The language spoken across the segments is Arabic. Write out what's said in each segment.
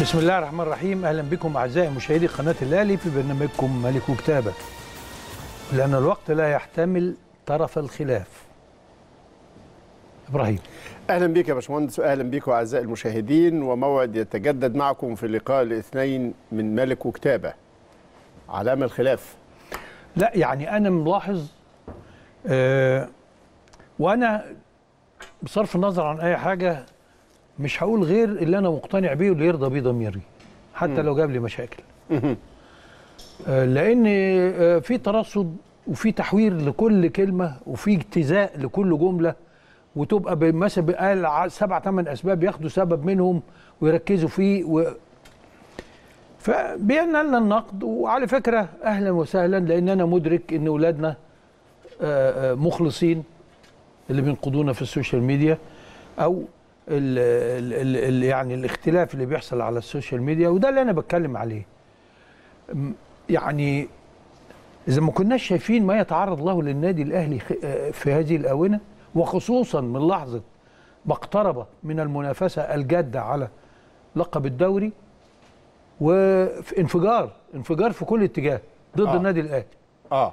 بسم الله الرحمن الرحيم اهلا بكم اعزائي مشاهدي قناه الاهلي في برنامجكم ملك وكتابه لان الوقت لا يحتمل طرف الخلاف ابراهيم اهلا بك يا باشمهندس واهلا بكم اعزائي المشاهدين وموعد يتجدد معكم في لقاء الاثنين من ملك وكتابه علامه الخلاف لا يعني انا ملاحظ آه وانا بصرف النظر عن اي حاجه مش هقول غير اللي انا مقتنع بيه واللي يرضى بيه ضميري حتى لو جاب لي مشاكل آه، لان آه، في ترصد وفي تحوير لكل كلمه وفي اجتزاء لكل جمله وتبقى مثلا قال سبع ثمان اسباب ياخدوا سبب منهم ويركزوا فيه و... فبينا لنا النقد وعلى فكره اهلا وسهلا لان انا مدرك ان اولادنا آه، مخلصين اللي بينقضونا في السوشيال ميديا او ال ال ال يعني الاختلاف اللي بيحصل على السوشيال ميديا وده اللي انا بتكلم عليه يعني اذا ما كناش شايفين ما يتعرض له للنادي الاهلي آه، في هذه الاونه وخصوصا من لحظه ما اقترب من المنافسه الجاده على لقب الدوري وانفجار انفجار في كل اتجاه ضد آه. النادي الاهلي اه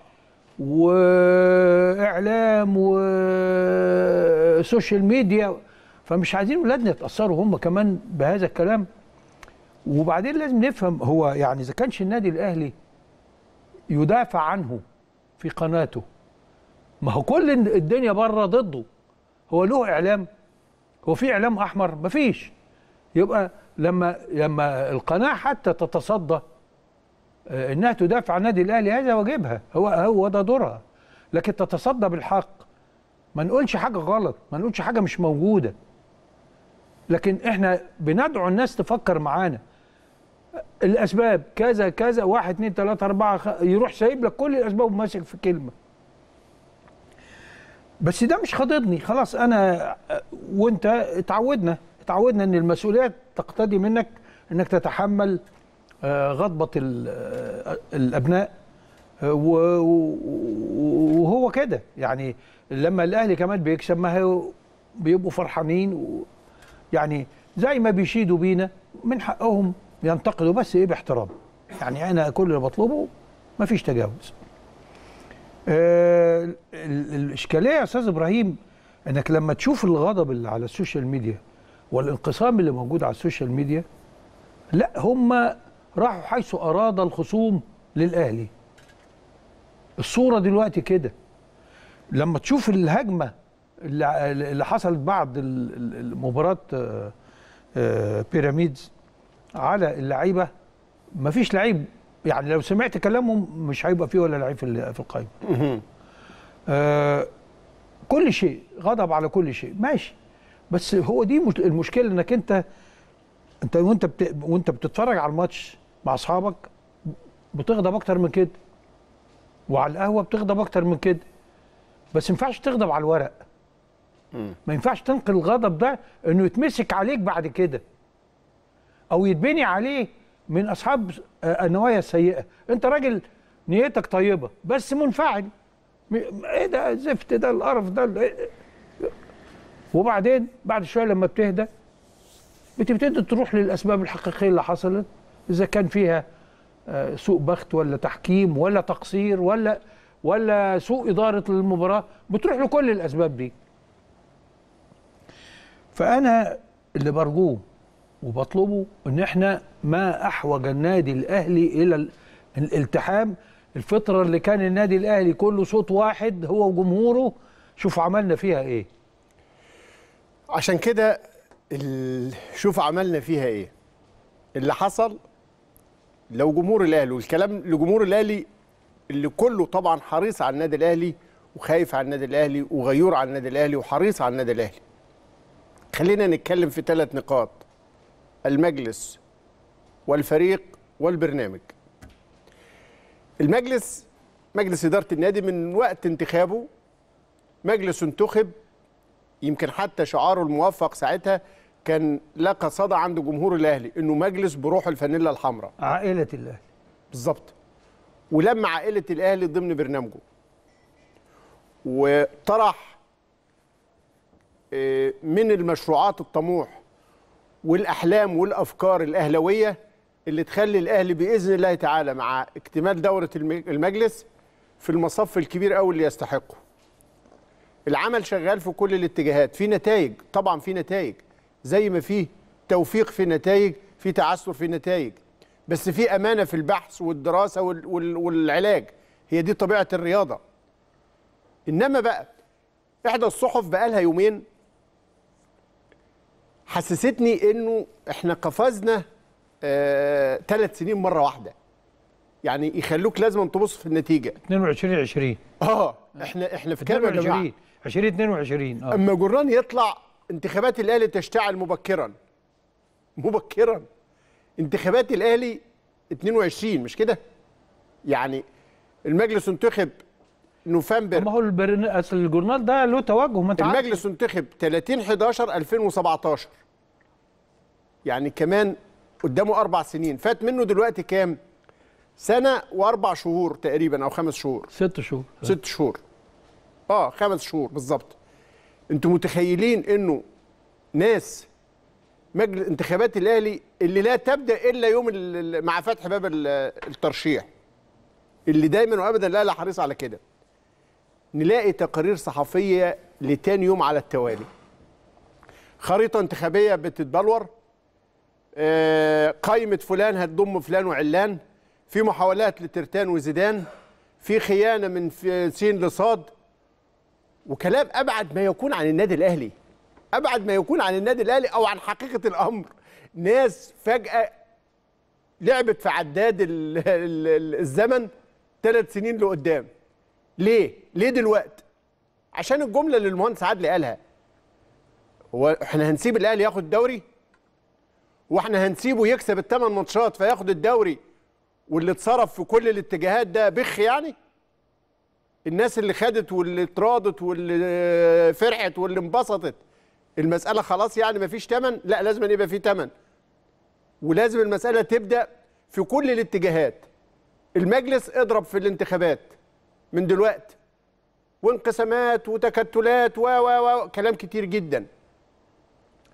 واعلام وسوشيال ميديا فمش عايزين ولادنا يتاثروا هم كمان بهذا الكلام وبعدين لازم نفهم هو يعني اذا كانش النادي الاهلي يدافع عنه في قناته ما هو كل الدنيا بره ضده هو له اعلام هو في اعلام احمر مفيش يبقى لما لما القناه حتى تتصدى آه، انها تدافع عن النادي الاهلي هذا واجبها هو هو ده دورها لكن تتصدى بالحق ما نقولش حاجه غلط ما نقولش حاجه مش موجوده لكن احنا بندعو الناس تفكر معانا الاسباب كذا كذا واحد اثنين ثلاثة اربعه يروح سايب لك كل الاسباب وماسك في كلمه بس ده مش خاضدني خلاص انا وانت اتعودنا اتعودنا ان المسؤوليات تقتضي منك انك تتحمل آه، غضبه آه، الابناء آه، وهو كده يعني لما الاهلي كمان بيكسب ما هي بيبقوا فرحانين يعني زي ما بيشيدوا بينا من حقهم ينتقدوا بس ايه باحترام يعني انا كل اللي بطلبه ما فيش تجاوز آه الاشكاليه يا استاذ ابراهيم انك لما تشوف الغضب اللي على السوشيال ميديا والانقسام اللي موجود على السوشيال ميديا لا هم راحوا حيث اراد الخصوم للاهلي الصوره دلوقتي كده لما تشوف الهجمه اللي حصلت بعد مباراه آه، آه، بيراميدز على اللعيبه ما فيش لعيب يعني لو سمعت كلامهم مش هيبقى فيه ولا لعيب في القايمه آه، كل شيء غضب على كل شيء ماشي بس هو دي المشكله انك انت انت وانت بت... وانت بتتفرج على الماتش مع اصحابك بتغضب اكتر من كده وعلى القهوه بتغضب اكتر من كده بس ما ينفعش تغضب على الورق ما ينفعش تنقل الغضب ده انه يتمسك عليك بعد كده او يتبني عليه من اصحاب آه، النوايا السيئه انت راجل نيتك طيبه بس منفعل ايه ده الزفت ده القرف ده آه، وبعدين بعد شويه لما بتهدى بتبتدي تروح للاسباب الحقيقيه اللي حصلت اذا كان فيها آه، سوء بخت ولا تحكيم ولا تقصير ولا ولا سوء اداره المباراه بتروح لكل الاسباب دي فأنا اللي برجوه وبطلبه ان احنا ما احوج النادي الاهلي الى الالتحام الفتره اللي كان النادي الاهلي كله صوت واحد هو وجمهوره شوف عملنا فيها ايه عشان كده شوف عملنا فيها ايه اللي حصل لو جمهور الاهلي والكلام لجمهور الاهلي اللي كله طبعا حريص على النادي الاهلي وخايف على النادي الاهلي وغيور على النادي الاهلي وحريص على النادي الاهلي خلينا نتكلم في ثلاث نقاط المجلس والفريق والبرنامج المجلس مجلس إدارة النادي من وقت انتخابه مجلس انتخب يمكن حتى شعاره الموفق ساعتها كان لقى صدى عند جمهور الأهلي إنه مجلس بروح الفانيلا الحمراء عائلة الأهلي بالظبط ولما عائلة الأهلي ضمن برنامجه وطرح آه، من المشروعات الطموح والاحلام والافكار الاهلاويه اللي تخلي الاهلي باذن الله تعالى مع اكتمال دوره المجلس في المصف الكبير قوي اللي يستحقه. العمل شغال في كل الاتجاهات، في نتائج طبعا في نتائج زي ما في توفيق في نتائج، في تعثر في نتائج. بس في امانه في البحث والدراسه والعلاج، هي دي طبيعه الرياضه. انما بقى احدى الصحف بقى لها يومين حسستني انه احنا قفزنا ثلاث آه، سنين مره واحده يعني يخلوك لازم تبص في النتيجه 22 20 اه احنا احنا في كام يا جماعه 20 22 اه اما جران يطلع انتخابات الاهلي تشتعل مبكرا مبكرا انتخابات الاهلي 22 مش كده يعني المجلس انتخب نوفمبر ما هو البرن... اصل الجورنال ده له توجه ما انت المجلس انتخب 30 11 2017 يعني كمان قدامه اربع سنين فات منه دلوقتي كام؟ سنه واربع شهور تقريبا او خمس شهور ست شهور ست شهور اه خمس شهور بالظبط انتوا متخيلين انه ناس مجلس انتخابات الاهلي اللي لا تبدا الا يوم مع فتح باب الترشيح اللي دايما وابدا الاهلي حريص على كده نلاقي تقارير صحفيه لتاني يوم على التوالي خريطه انتخابيه بتتبلور آه، قائمه فلان هتضم فلان وعلان في محاولات لترتان وزيدان في خيانه من سين لصاد وكلام ابعد ما يكون عن النادي الاهلي ابعد ما يكون عن النادي الاهلي او عن حقيقه الامر ناس فجاه لعبت في عداد الزمن ثلاث سنين لقدام ليه ليه دلوقتي عشان الجمله اللي المهندس عدلي قالها هو احنا هنسيب الاهلي ياخد الدوري واحنا هنسيبه يكسب الثمان ماتشات فياخد الدوري واللي اتصرف في كل الاتجاهات ده بخ يعني الناس اللي خدت واللي اتراضت واللي فرحت واللي انبسطت المساله خلاص يعني مفيش تمن لا لازم يبقى في تمن ولازم المساله تبدا في كل الاتجاهات المجلس اضرب في الانتخابات من دلوقتي وانقسامات وتكتلات و و و كلام كتير جدا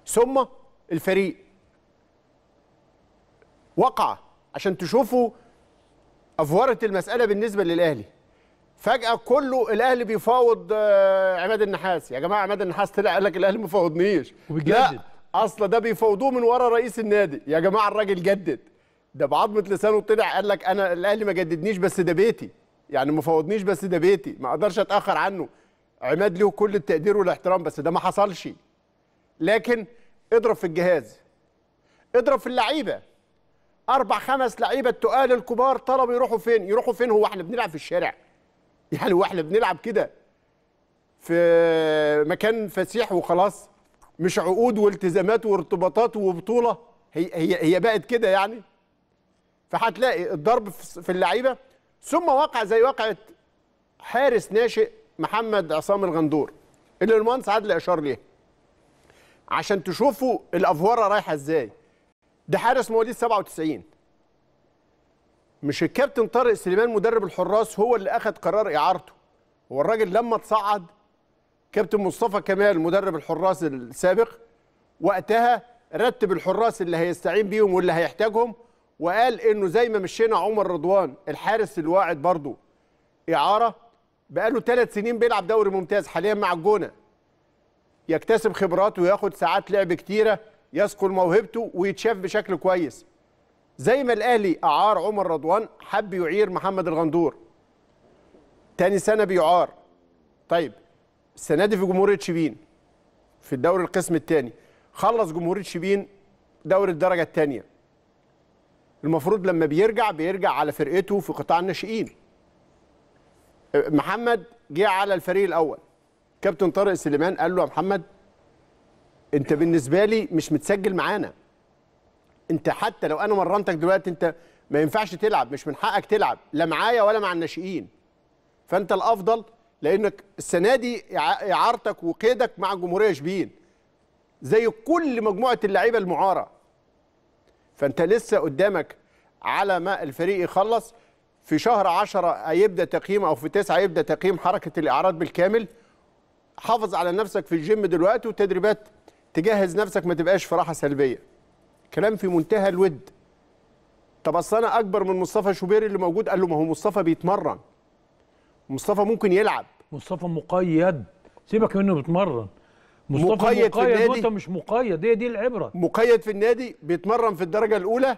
ثم الفريق وقع عشان تشوفوا افوره المساله بالنسبه للاهلي فجاه كله الاهلي بيفاوض آه، عماد النحاس يا جماعه عماد النحاس طلع قال لك الاهلي ما فاوضنيش لا اصل ده بيفاوضوه من ورا رئيس النادي يا جماعه الراجل جدد ده بعضمه لسانه طلع قال لك انا الاهلي ما جددنيش بس ده بيتي يعني ما فوضنيش بس ده بيتي ما اقدرش اتاخر عنه عماد له كل التقدير والاحترام بس ده ما حصلش لكن اضرب في الجهاز اضرب في اللعيبه اربع خمس لعيبه التقال الكبار طلبوا يروحوا فين يروحوا فين هو احنا بنلعب في الشارع يعني هو احنا بنلعب كده في مكان فسيح وخلاص مش عقود والتزامات وارتباطات وبطوله هي هي هي بقت كده يعني فهتلاقي الضرب في اللعيبه ثم وقع زي وقعه حارس ناشئ محمد عصام الغندور اللي المهندس عادل اشار ليها عشان تشوفوا الافواره رايحه ازاي ده حارس مواليد 97 مش الكابتن طارق سليمان مدرب الحراس هو اللي اخذ قرار اعارته هو الراجل لما تصعد كابتن مصطفى كمال مدرب الحراس السابق وقتها رتب الحراس اللي هيستعين بيهم واللي هيحتاجهم وقال انه زي ما مشينا عمر رضوان الحارس الواعد برضه اعاره بقاله ثلاث سنين بيلعب دوري ممتاز حاليا مع الجونه يكتسب خبرات وياخد ساعات لعب كتيره يثقل موهبته ويتشاف بشكل كويس زي ما الاهلي اعار عمر رضوان حب يعير محمد الغندور تاني سنه بيعار طيب السنه دي في جمهوريه شبين في الدوري القسم الثاني خلص جمهوريه شبين دوري الدرجه الثانيه المفروض لما بيرجع بيرجع على فرقته في قطاع الناشئين أه، محمد جه على الفريق الاول كابتن طارق سليمان قال له يا محمد انت بالنسبه لي مش متسجل معانا انت حتى لو انا مرنتك دلوقتي انت ما ينفعش تلعب مش من حقك تلعب لا معايا ولا مع الناشئين فانت الافضل لانك السنه دي اعارتك وقيدك مع جمهوريه شبين زي كل مجموعه اللعيبه المعاره فانت لسه قدامك على ما الفريق يخلص في شهر 10 هيبدا تقييم او في 9 هيبدا تقييم حركه الاعراض بالكامل حافظ على نفسك في الجيم دلوقتي والتدريبات تجهز نفسك ما تبقاش في راحه سلبيه كلام في منتهى الود طب اصل انا اكبر من مصطفى شوبير اللي موجود قال له ما هو مصطفى بيتمرن مصطفى ممكن يلعب مصطفى مقيد سيبك منه بيتمرن مصطفى مقيد, مقيد في النادي مش مقيد هي دي العبره مقيد في النادي بيتمرن في الدرجه الاولى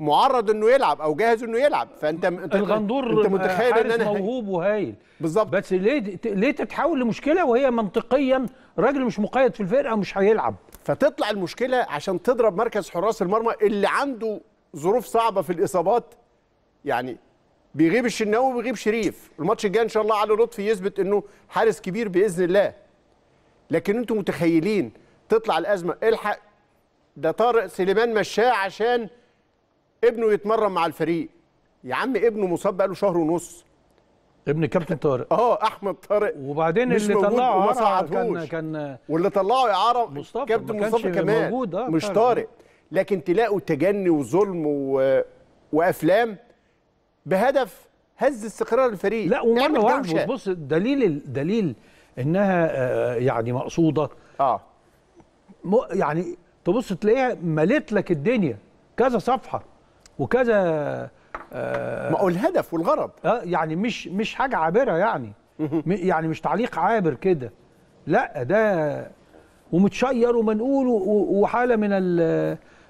معرض انه يلعب او جاهز انه يلعب فانت الغندور انت متخيل ان انا موهوب وهايل بالظبط بس ليه ليه تتحول لمشكله وهي منطقيا راجل مش مقيد في الفرقه مش هيلعب فتطلع المشكله عشان تضرب مركز حراس المرمى اللي عنده ظروف صعبه في الاصابات يعني بيغيب الشناوي وبيغيب شريف الماتش الجاي ان شاء الله علي لطفي يثبت انه حارس كبير باذن الله لكن انتم متخيلين تطلع الازمه الحق ده طارق سليمان مشاه عشان ابنه يتمرن مع الفريق يا عم ابنه مصاب بقاله شهر ونص ابن كابتن طارق اه احمد طارق وبعدين اللي طلعه اعاره كان كان واللي طلعه اعاره مصطفى كابتن مصطفى كمان موجود آه مش طارق لكن تلاقوا تجني وظلم و... وافلام بهدف هز استقرار الفريق لا ومره واحده بص دليل دليل انها آه، يعني مقصوده اه يعني تبص تلاقيها مليت لك الدنيا كذا صفحه وكذا آه ما هو الهدف والغرض اه يعني مش مش حاجه عابره يعني يعني مش تعليق عابر كده لا ده ومتشير ومنقول وحاله من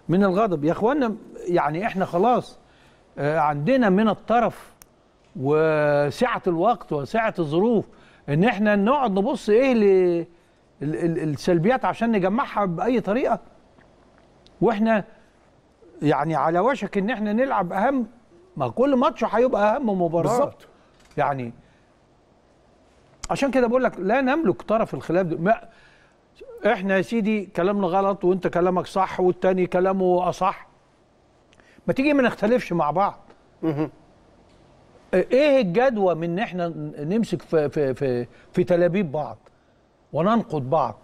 من الغضب يا اخوانا يعني احنا خلاص آه، عندنا من الطرف وسعه الوقت وسعه الظروف ان احنا نقعد نبص ايه ل... السلبيات عشان نجمعها باي طريقه واحنا يعني على وشك ان احنا نلعب اهم ما كل ماتش هيبقى اهم مباراه بالظبط يعني عشان كده بقول لك لا نملك طرف الخلاف ده ما احنا يا سيدي كلامنا غلط وانت كلامك صح والتاني كلامه اصح ما تيجي ما نختلفش مع بعض ايه الجدوى من ان احنا نمسك في في في, في تلابيب بعض وننقد بعض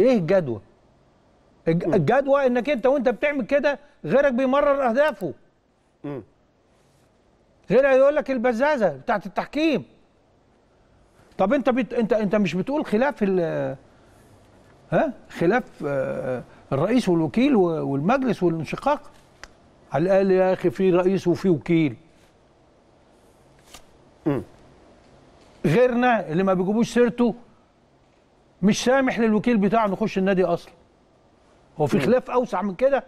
ايه الجدوى الجدوى انك انت وانت بتعمل كده غيرك بيمرر اهدافه غيرك يقول لك البزازه بتاعت التحكيم طب انت بت... انت انت مش بتقول خلاف ال... ها خلاف آه، آه، الرئيس والوكيل والمجلس والانشقاق على الاقل يا اخي في رئيس وفي وكيل غيرنا اللي ما بيجيبوش سيرته مش سامح للوكيل بتاعه يخش النادي اصلا هو في خلاف اوسع من كده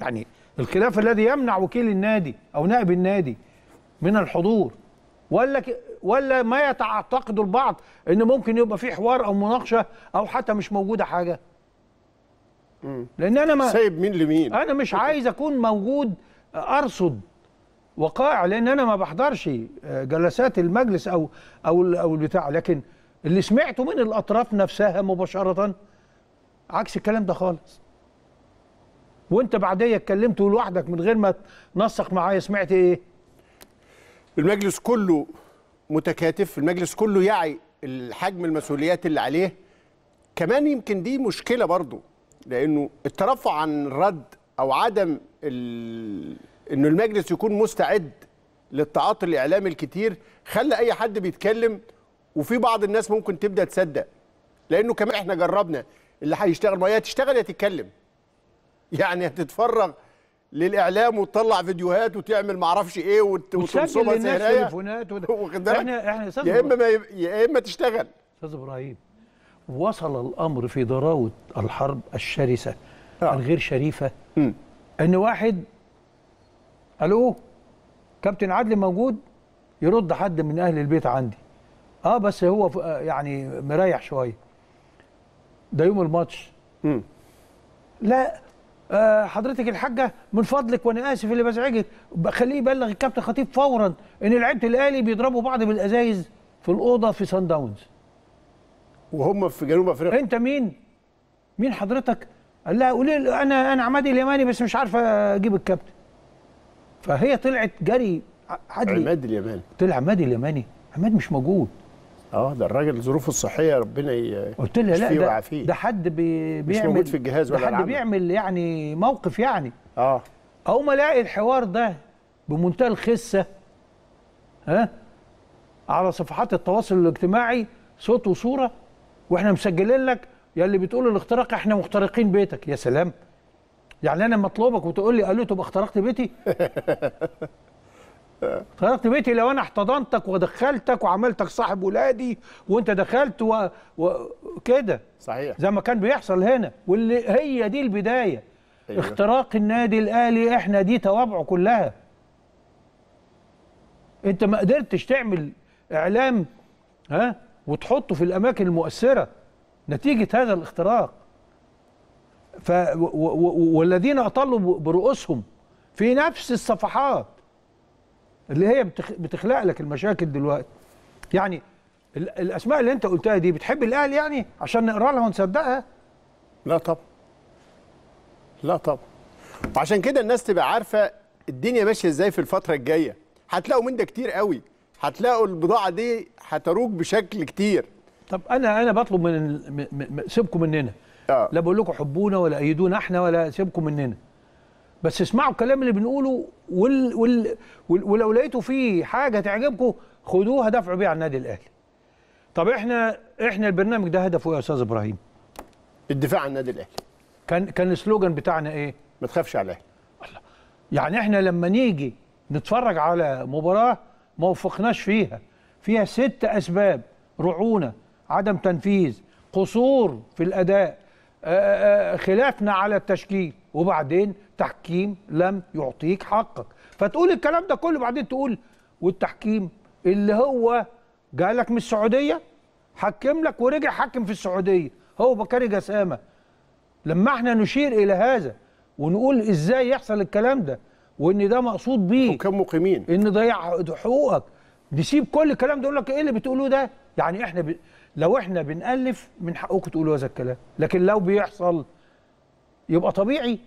يعني الخلاف الذي يمنع وكيل النادي او نائب النادي من الحضور ولا ولا ما يتعتقد البعض ان ممكن يبقى في حوار او مناقشه او حتى مش موجوده حاجه لان انا ما سايب مين لمين انا مش عايز اكون موجود ارصد وقائع لان انا ما بحضرش آه، جلسات المجلس او او او البتاع لكن اللي سمعته من الاطراف نفسها مباشره عكس الكلام ده خالص وانت بعديه اتكلمت لوحدك من غير ما تنسق معايا سمعت ايه المجلس كله متكاتف المجلس كله يعي الحجم المسؤوليات اللي عليه كمان يمكن دي مشكله برضه لانه الترفع عن الرد او عدم ال انه المجلس يكون مستعد للتعاطي الاعلامي الكتير خلى اي حد بيتكلم وفي بعض الناس ممكن تبدا تصدق لانه كمان احنا جربنا اللي هيشتغل ما يا تشتغل يا تتكلم يعني هتتفرغ للاعلام وتطلع فيديوهات وتعمل ما اعرفش ايه وتنصبها سهلايه تليفونات وده احنا احنا يا اما ما يا اما تشتغل استاذ ابراهيم وصل الامر في ضراوه الحرب الشرسه آه. الغير شريفه م. ان واحد الو كابتن عدلي موجود يرد حد من اهل البيت عندي اه بس هو آه، يعني مريح شويه ده يوم الماتش م. لا آه حضرتك الحاجه من فضلك وانا اسف اللي بزعجك خليه يبلغ الكابتن خطيب فورا ان لعيبه الاهلي بيضربوا بعض بالازايز في الاوضه في سان داونز وهم في جنوب افريقيا انت مين مين حضرتك قال لها قولي انا انا عماد اليماني بس مش عارفه اجيب الكابتن فهي طلعت جري عدلي عماد اليماني طلع عماد اليماني عماد مش موجود اه ده الراجل ظروفه الصحيه ربنا قلت لها لا ده, ده حد بي بيعمل مش موجود في الجهاز ولا ده حد بيعمل يعني موقف يعني اه او ما الاقي الحوار ده بمنتهى الخسه ها على صفحات التواصل الاجتماعي صوت وصوره واحنا مسجلين لك يا اللي بتقول الاختراق احنا مخترقين بيتك يا سلام يعني انا مطلوبك وتقول لي قالوا تبقى اخترقت بيتي اخترقت بيتي لو انا احتضنتك ودخلتك وعملتك صاحب ولادي وانت دخلت وكده و... صحيح زي ما كان بيحصل هنا واللي هي دي البدايه أيوه. اختراق النادي الاهلي احنا دي توابعه كلها انت ما قدرتش تعمل اعلام ها وتحطه في الاماكن المؤثره نتيجه هذا الاختراق ف والذين اعتلوا برؤوسهم في نفس الصفحات اللي هي بتخلق لك المشاكل دلوقتي يعني الاسماء اللي انت قلتها دي بتحب الاهلي يعني عشان نقرا لها ونصدقها لا طبعا لا طبعا وعشان كده الناس تبقى عارفه الدنيا ماشيه ازاي في الفتره الجايه هتلاقوا من ده كتير قوي هتلاقوا البضاعه دي هتروج بشكل كتير طب انا انا بطلب من سيبكم مننا آه. لا بقول لكم حبونا ولا ايدونا احنا ولا سيبكم مننا بس اسمعوا الكلام اللي بنقوله وال وال ولو لقيتوا فيه حاجه تعجبكم خدوها دافعوا بيها على النادي الاهلي. طب احنا احنا البرنامج ده هدفه ايه يا استاذ ابراهيم؟ الدفاع عن النادي الاهلي. كان كان السلوجان بتاعنا ايه؟ ما تخافش على الاهلي. يعني احنا لما نيجي نتفرج على مباراه ما وفقناش فيها فيها ست اسباب رعونه عدم تنفيذ قصور في الاداء آه، آه، آه، خلافنا على التشكيل وبعدين تحكيم لم يعطيك حقك فتقول الكلام ده كله بعدين تقول والتحكيم اللي هو جالك من السعوديه حكم لك ورجع حكم في السعوديه هو بكاري جسامه لما احنا نشير الى هذا ونقول ازاي يحصل الكلام ده وان ده مقصود بيه حكام مقيمين ان ضيع حقوقك نسيب كل الكلام ده يقول لك ايه اللي بتقولوه ده يعني احنا ب... لو احنا بنالف من حقكم تقولوا هذا الكلام لكن لو بيحصل يبقى طبيعي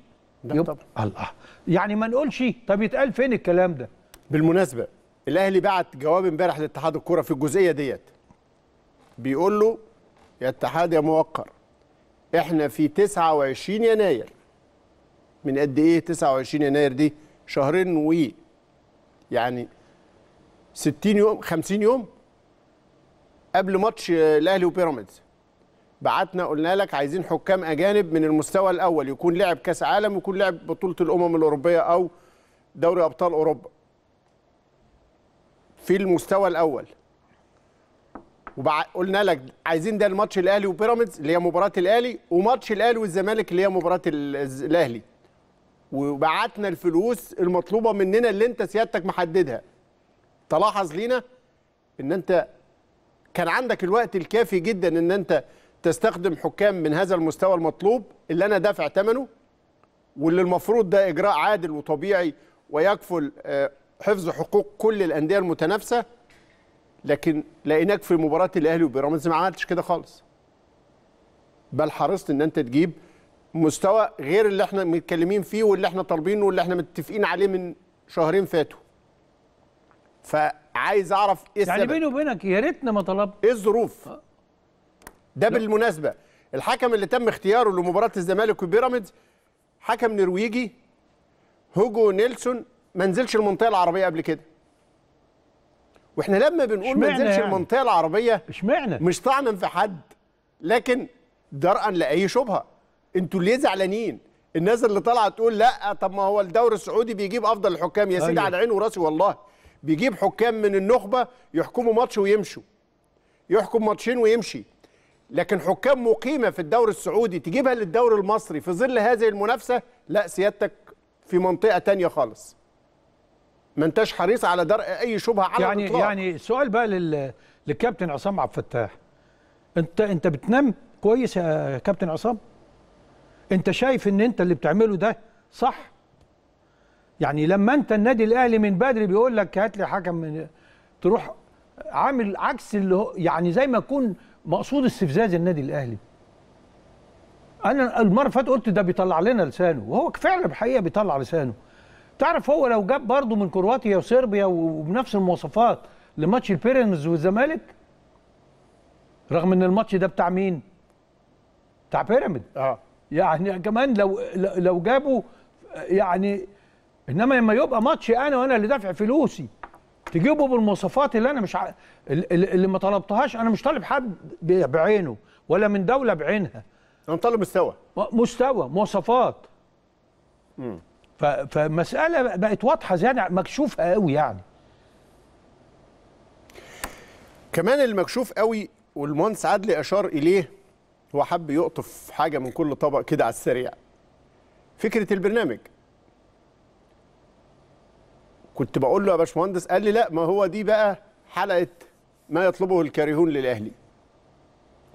يبقى طبعا. الله يعني ما نقولش طب يتقال فين الكلام ده بالمناسبه الاهلي بعت جواب امبارح لاتحاد الكوره في الجزئيه ديت بيقول له يا اتحاد يا موقر احنا في 29 يناير من قد ايه 29 يناير دي شهرين و يعني 60 يوم 50 يوم قبل ماتش الاهلي وبيراميدز بعتنا قلنا لك عايزين حكام اجانب من المستوى الاول يكون لعب كاس عالم ويكون لعب بطوله الامم الاوروبيه او دوري ابطال اوروبا في المستوى الاول وبع... قلنا لك عايزين ده الماتش الاهلي وبيراميدز اللي هي مباراه الاهلي وماتش الاهلي والزمالك اللي هي مباراه الاهلي وبعتنا الفلوس المطلوبه مننا اللي انت سيادتك محددها تلاحظ لينا ان انت كان عندك الوقت الكافي جدا ان انت تستخدم حكام من هذا المستوى المطلوب اللي انا دافع ثمنه واللي المفروض ده اجراء عادل وطبيعي ويكفل آه، حفظ حقوق كل الانديه المتنافسه لكن لقيناك في مباراه الاهلي وبيراميدز ما عملتش كده خالص بل حرصت ان انت تجيب مستوى غير اللي احنا متكلمين فيه واللي احنا طالبينه واللي احنا متفقين عليه من شهرين فاتوا ف عايز اعرف ايه يعني السبب يعني بيني وبينك يا ريتنا ما طلب ايه الظروف أه. ده بالمناسبه الحكم اللي تم اختياره لمباراه الزمالك وبيراميدز حكم نرويجي هوجو نيلسون ما نزلش المنطقه العربيه قبل كده واحنا لما بنقول ما نزلش يعني. المنطقه العربيه اشمعنى مش طعنا في حد لكن درءا لاي شبهه انتوا ليه زعلانين الناس اللي طالعه تقول لا طب ما هو الدوري السعودي بيجيب افضل الحكام يا سيدي أيوه. على عيني وراسي والله بيجيب حكام من النخبه يحكموا ماتش ويمشوا يحكم ماتشين ويمشي لكن حكام مقيمه في الدوري السعودي تجيبها للدوري المصري في ظل هذه المنافسه لا سيادتك في منطقه تانية خالص ما انتش حريص على درء اي شبهه على يعني الإطلاق. يعني سؤال بقى لل... للكابتن عصام عبد الفتاح انت انت بتنام كويس يا كابتن عصام انت شايف ان انت اللي بتعمله ده صح يعني لما انت النادي الاهلي من بدري بيقول لك هات لي حكم من تروح عامل عكس اللي هو يعني زي ما يكون مقصود استفزاز النادي الاهلي انا المره فاتت قلت ده بيطلع لنا لسانه وهو فعلا بحقيقة بيطلع لسانه تعرف هو لو جاب برضه من كرواتيا وصربيا وبنفس المواصفات لماتش البيرنز والزمالك رغم ان الماتش ده بتاع مين بتاع بيراميد اه يعني كمان لو لو جابوا يعني انما لما يبقى ماتش انا وانا اللي دافع فلوسي تجيبه بالمواصفات اللي انا مش ع... اللي ما طلبتهاش انا مش طالب حد بعينه ولا من دوله بعينها انا طالب مستوى مستوى مواصفات ف... فمساله بقت واضحه زياده مكشوفه قوي يعني كمان المكشوف قوي والمهندس عدلي اشار اليه هو حب يقطف حاجه من كل طبق كده على السريع فكره البرنامج كنت بقول له يا باشمهندس قال لي لا ما هو دي بقى حلقه ما يطلبه الكارهون للاهلي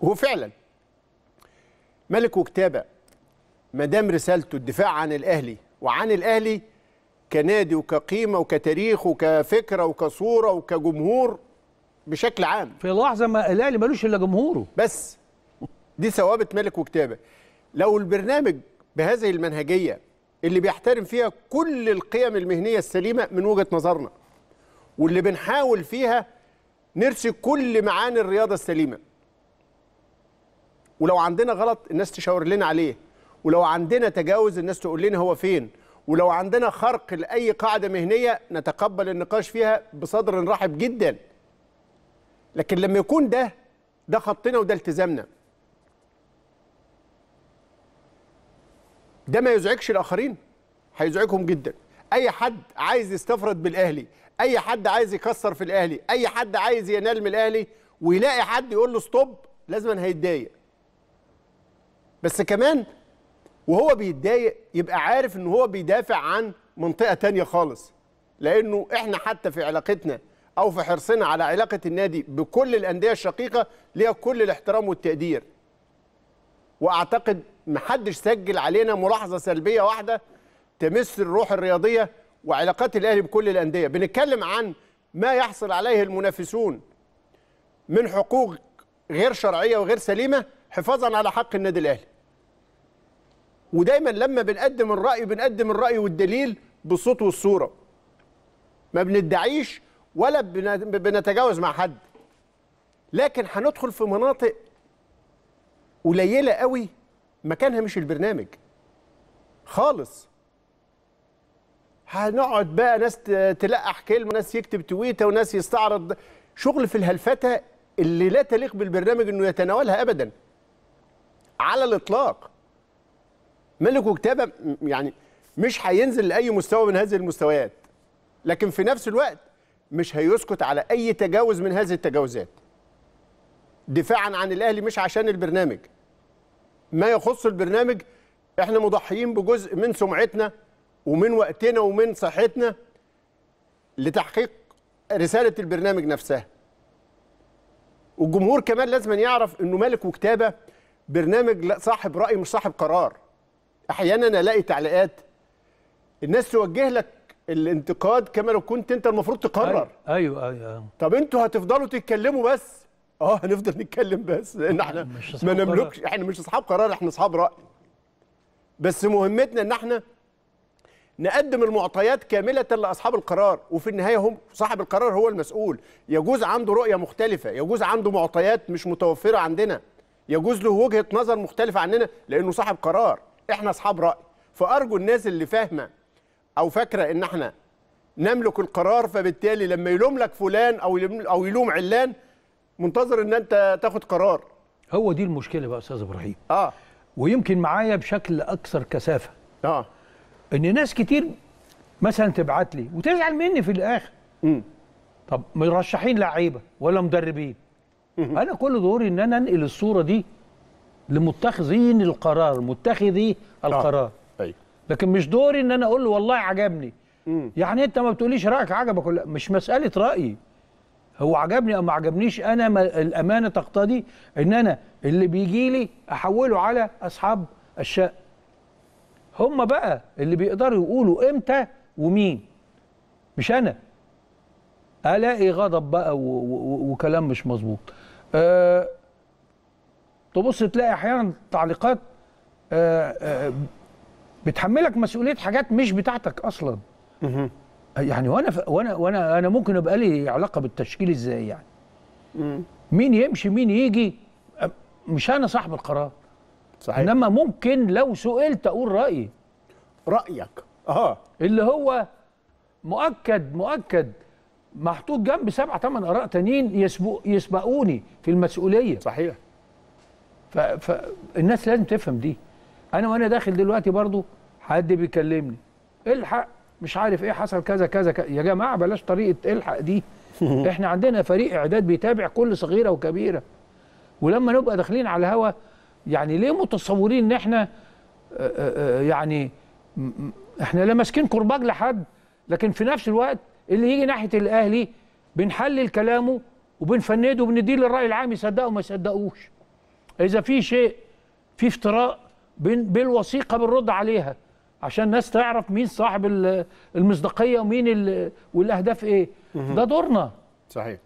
وفعلا ملك وكتابه ما دام رسالته الدفاع عن الاهلي وعن الاهلي كنادي وكقيمه وكتاريخ وكفكره وكصوره وكجمهور بشكل عام في لحظه ما الاهلي ملوش الا جمهوره بس دي ثوابت ملك وكتابه لو البرنامج بهذه المنهجيه اللي بيحترم فيها كل القيم المهنيه السليمه من وجهه نظرنا واللي بنحاول فيها نرسي كل معاني الرياضه السليمه ولو عندنا غلط الناس تشاور لنا عليه ولو عندنا تجاوز الناس تقول لنا هو فين ولو عندنا خرق لاي قاعده مهنيه نتقبل النقاش فيها بصدر رحب جدا لكن لما يكون ده ده خطنا وده التزامنا ده ما يزعجش الاخرين هيزعجهم جدا اي حد عايز يستفرد بالاهلي اي حد عايز يكسر في الاهلي اي حد عايز ينال من الاهلي ويلاقي حد يقول له ستوب لازما هيتضايق بس كمان وهو بيتضايق يبقى عارف ان هو بيدافع عن منطقه تانية خالص لانه احنا حتى في علاقتنا او في حرصنا على علاقه النادي بكل الانديه الشقيقه ليها كل الاحترام والتقدير واعتقد محدش سجل علينا ملاحظه سلبيه واحده تمس الروح الرياضيه وعلاقات الاهلي بكل الانديه بنتكلم عن ما يحصل عليه المنافسون من حقوق غير شرعيه وغير سليمه حفاظا على حق النادي الاهلي ودايما لما بنقدم الراي بنقدم الراي والدليل بالصوت والصوره ما بندعيش ولا بنتجاوز مع حد لكن هندخل في مناطق قليله قوي مكانها مش البرنامج خالص هنقعد بقى ناس تلقح كلمه وناس يكتب تويته وناس يستعرض شغل في الهلفتة اللي لا تليق بالبرنامج انه يتناولها ابدا على الاطلاق ملك وكتابه يعني مش هينزل لاي مستوى من هذه المستويات لكن في نفس الوقت مش هيسكت على اي تجاوز من هذه التجاوزات دفاعا عن الاهلي مش عشان البرنامج ما يخص البرنامج احنا مضحيين بجزء من سمعتنا ومن وقتنا ومن صحتنا لتحقيق رساله البرنامج نفسها والجمهور كمان لازم يعرف انه ملك وكتابه برنامج صاحب راي مش صاحب قرار احيانا الاقي تعليقات الناس توجه لك الانتقاد كما لو كنت انت المفروض تقرر ايوه ايوه, أيوة. طب انتوا هتفضلوا تتكلموا بس اه هنفضل نتكلم بس لان احنا ما نملكش احنا مش اصحاب قرار احنا اصحاب راي بس مهمتنا ان احنا نقدم المعطيات كاملة لأصحاب القرار وفي النهاية هم صاحب القرار هو المسؤول يجوز عنده رؤية مختلفة يجوز عنده معطيات مش متوفرة عندنا يجوز له وجهة نظر مختلفة عننا لأنه صاحب قرار احنا أصحاب رأي فأرجو الناس اللي فاهمة أو فاكرة إن احنا نملك القرار فبالتالي لما يلوم لك فلان أو أو يلوم علان منتظر ان انت تاخد قرار هو دي المشكله بقى استاذ ابراهيم اه ويمكن معايا بشكل اكثر كثافه اه ان ناس كتير مثلا تبعت لي وتزعل مني في الاخر امم طب مرشحين لعيبه ولا مدربين مم. انا كل دوري ان انا انقل الصوره دي لمتخذين القرار متخذي آه. القرار آه. أيوه. أي. لكن مش دوري ان انا اقول له والله عجبني مم. يعني انت ما بتقوليش رايك عجبك ولا مش مساله رايي هو عجبني او ما عجبنيش انا ما الامانه تقتضي ان انا اللي بيجي لي احوله على اصحاب الشقه هم بقى اللي بيقدروا يقولوا امتى ومين مش انا الاقي غضب بقى وكلام مش مظبوط أه تبص تلاقي احيانا تعليقات أه أه بتحملك مسؤوليه حاجات مش بتاعتك اصلا يعني وانا ف... وانا وانا انا ممكن ابقى لي علاقه بالتشكيل ازاي يعني مم. مين يمشي مين يجي مش انا صاحب القرار صحيح انما ممكن لو سئلت اقول رايي رايك اه اللي هو مؤكد مؤكد محطوط جنب سبع ثمان اراء تانيين يسبقوني في المسؤوليه صحيح فالناس لازم تفهم دي انا وانا داخل دلوقتي برضو حد بيكلمني الحق مش عارف ايه حصل كذا كذا, كذا. يا جماعه بلاش طريقه الحق دي احنا عندنا فريق اعداد بيتابع كل صغيره وكبيره ولما نبقى داخلين على الهوا يعني ليه متصورين ان احنا آه، آه، آه، يعني احنا لا ماسكين كرباج لحد لكن في نفس الوقت اللي يجي ناحيه الاهلي بنحلل كلامه وبنفنده وبنديه للراي العام يصدقه وما يصدقوش اذا في شيء في افتراء بالوثيقه بنرد عليها عشان الناس تعرف مين صاحب المصداقيه ومين والاهداف ايه ده دورنا صحيح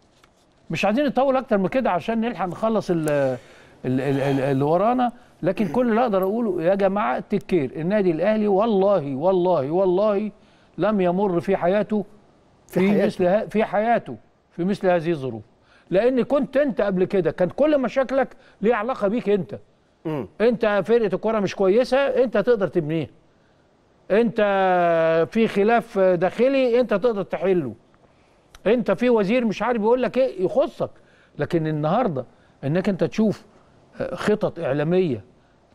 مش عايزين نطول اكتر من كده عشان نلحق نخلص اللي ورانا لكن كل اللي اقدر اقوله يا جماعه تكير النادي الاهلي والله والله والله لم يمر في حياته في, في حياته. مثل في حياته في مثل هذه الظروف لان كنت انت قبل كده كان كل مشاكلك ليها علاقه بيك انت م. انت فرقه الكوره مش كويسه انت تقدر تبنيها انت في خلاف داخلي انت تقدر تحله انت في وزير مش عارف يقول لك ايه يخصك لكن النهارده انك انت تشوف خطط اعلاميه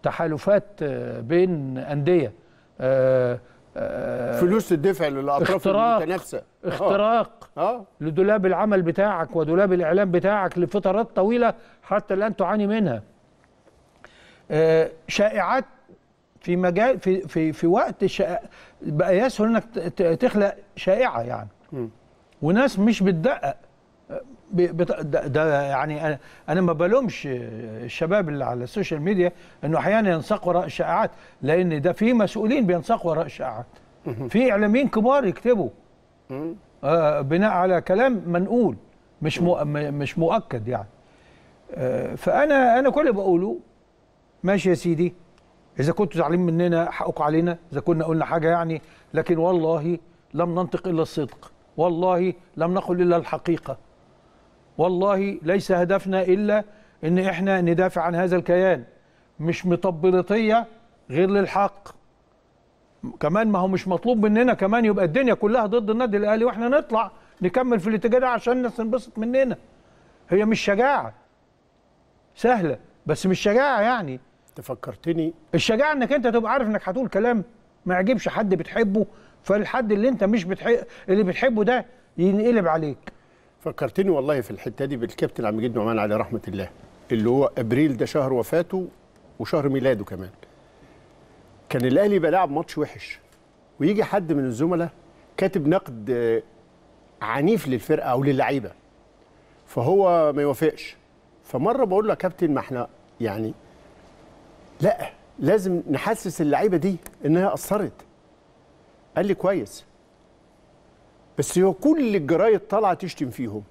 تحالفات بين انديه آه، آه، فلوس تدفع للاطراف المتنافسه اختراق اه. آه. لدولاب العمل بتاعك ودولاب الاعلام بتاعك لفترات طويله حتى الان تعاني منها شائعات في مجال في في في وقت بقى يسهل انك تخلق شائعه يعني وناس مش بتدقق ده, يعني انا ما بلومش الشباب اللي على السوشيال ميديا انه احيانا ينساق وراء الشائعات لان ده في مسؤولين بينساقوا وراء الشائعات في اعلاميين كبار يكتبوا آه، بناء على كلام منقول مش مش مؤكد يعني آه، فانا انا كل اللي بقوله ماشي يا سيدي اذا كنتوا زعلانين مننا حقكم علينا اذا كنا قلنا حاجه يعني لكن والله لم ننطق الا الصدق والله لم نقل الا الحقيقه والله ليس هدفنا الا ان احنا ندافع عن هذا الكيان مش مطبلطيه غير للحق كمان ما هو مش مطلوب مننا كمان يبقى الدنيا كلها ضد النادي الاهلي واحنا نطلع نكمل في الاتجاه ده عشان الناس تنبسط مننا هي مش شجاعه سهله بس مش شجاعه يعني تفكرتني الشجاعه انك انت تبقى عارف انك هتقول كلام ما يعجبش حد بتحبه فالحد اللي انت مش بتحب اللي بتحبه ده ينقلب عليك فكرتني والله في الحته دي بالكابتن عبد المجيد نعمان عليه رحمه الله اللي هو ابريل ده شهر وفاته وشهر ميلاده كمان كان الاهلي يبقى لاعب ماتش وحش ويجي حد من الزملاء كاتب نقد عنيف للفرقه او للعيبه فهو ما يوافقش فمره بقول له يا كابتن ما احنا يعني لا لازم نحسس اللعيبه دي انها اثرت قال لي كويس بس هو كل الجرايد طالعه تشتم فيهم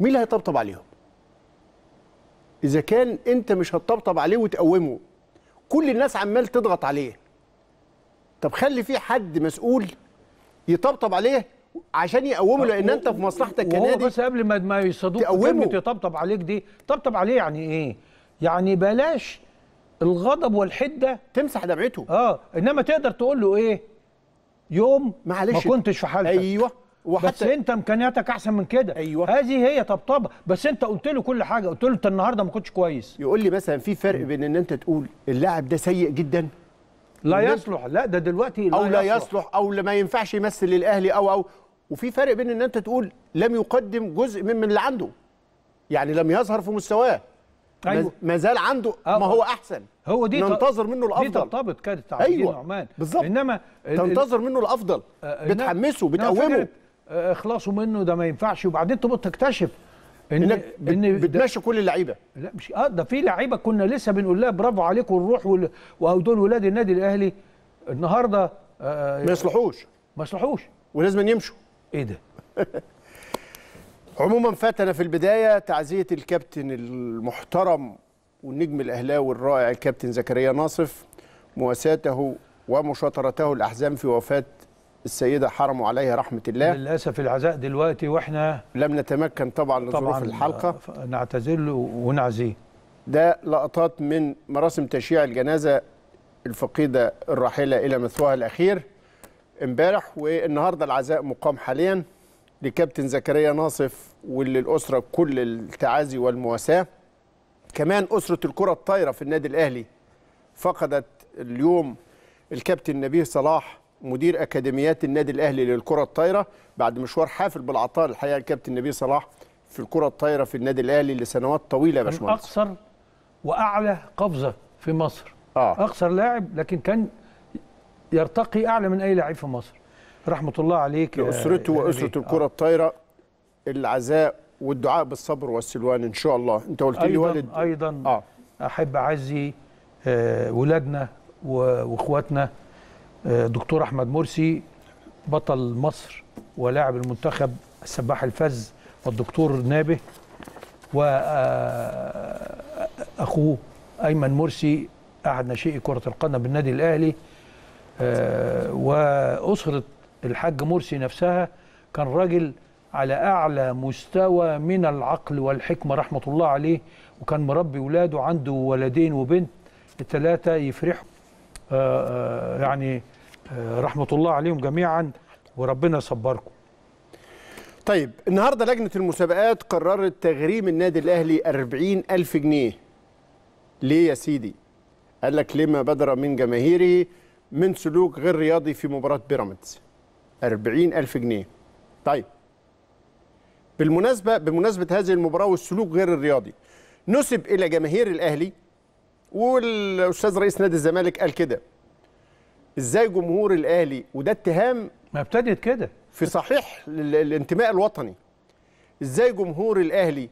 مين اللي هيطبطب عليهم اذا كان انت مش هتطبطب عليه وتقومه كل الناس عمال تضغط عليه طب خلي في حد مسؤول يطبطب عليه عشان يقومه لان انت في مصلحتك كنادي بس قبل ما ما يصدوك تقومه يطبطب عليك دي طبطب عليه يعني ايه يعني بلاش الغضب والحده تمسح دمعته اه انما تقدر تقول له ايه يوم معلش ما كنتش في حالتك ايوه وحتى بس انت امكانياتك احسن من كده ايوه هذه هي طبطبه بس انت قلت له كل حاجه قلت له انت النهارده ما كنتش كويس يقول لي مثلا في فرق بين ان انت تقول اللاعب ده سيء جدا لا يصلح لا ده دلوقتي لا او لا يصلح, يصلح او ما ينفعش يمثل الاهلي او او وفي فرق بين ان انت تقول لم يقدم جزء من من اللي عنده يعني لم يظهر في مستواه أيوة. ما زال عنده أوه. ما آه. هو احسن هو دي ننتظر منه الافضل دي ترتبط كانت تعبير أيوة. نعمان بالظبط انما تنتظر منه الافضل آه بتحمسه بتقومه آه، اخلصوا منه ده ما ينفعش وبعدين تبقى تكتشف ان انك ان بتمشي كل اللعيبه لا مش اه ده في لعيبه كنا لسه بنقول لها برافو عليكم الروح ودول ولاد النادي الاهلي النهارده آه ما يصلحوش ما يصلحوش ولازم يمشوا ايه ده عموما فاتنا في البدايه تعزيه الكابتن المحترم والنجم الاهلاوي الرائع الكابتن زكريا ناصف مواساته ومشاطرته الاحزان في وفاه السيده حرموا عليها رحمه الله للاسف العزاء دلوقتي واحنا لم نتمكن طبعا لظروف الحلقه نعتذر له ونعزيه ده لقطات من مراسم تشييع الجنازه الفقيده الراحله الى مثواها الاخير امبارح والنهارده العزاء مقام حاليا لكابتن زكريا ناصف وللأسرة كل التعازي والمواساة كمان أسرة الكرة الطايرة في النادي الأهلي فقدت اليوم الكابتن نبيه صلاح مدير أكاديميات النادي الأهلي للكرة الطايرة بعد مشوار حافل بالعطاء الحقيقة الكابتن نبيه صلاح في الكرة الطايرة في النادي الأهلي لسنوات طويلة يا باشمهندس أقصر وأعلى قفزة في مصر آه. أقصر لاعب لكن كان يرتقي أعلى من أي لاعب في مصر رحمه الله عليك آه، لاسرته يعني واسره آه. الكره آه. الطايره العزاء والدعاء بالصبر والسلوان ان شاء الله انت قلت لي والد ايضا آه. احب اعزي آه، ولادنا واخواتنا دكتور احمد مرسي بطل مصر ولاعب المنتخب السباح الفز والدكتور نابه واخوه ايمن مرسي احد ناشئي كره القدم بالنادي الاهلي واسره الحاج مرسي نفسها كان راجل على أعلى مستوى من العقل والحكمة رحمة الله عليه وكان مربي اولاده عنده ولدين وبنت الثلاثة يفرحوا آه، آه، يعني آه، رحمة الله عليهم جميعا وربنا يصبركم طيب النهارده لجنه المسابقات قررت تغريم النادي الاهلي 40 الف جنيه ليه يا سيدي قال لك لما بدر من جماهيره من سلوك غير رياضي في مباراه بيراميدز 40000 جنيه طيب بالمناسبه بمناسبه هذه المباراه والسلوك غير الرياضي نسب الى جماهير الاهلي والاستاذ رئيس نادي الزمالك قال كده ازاي جمهور الاهلي وده اتهام ما ابتدت كده في صحيح الانتماء الوطني ازاي جمهور الاهلي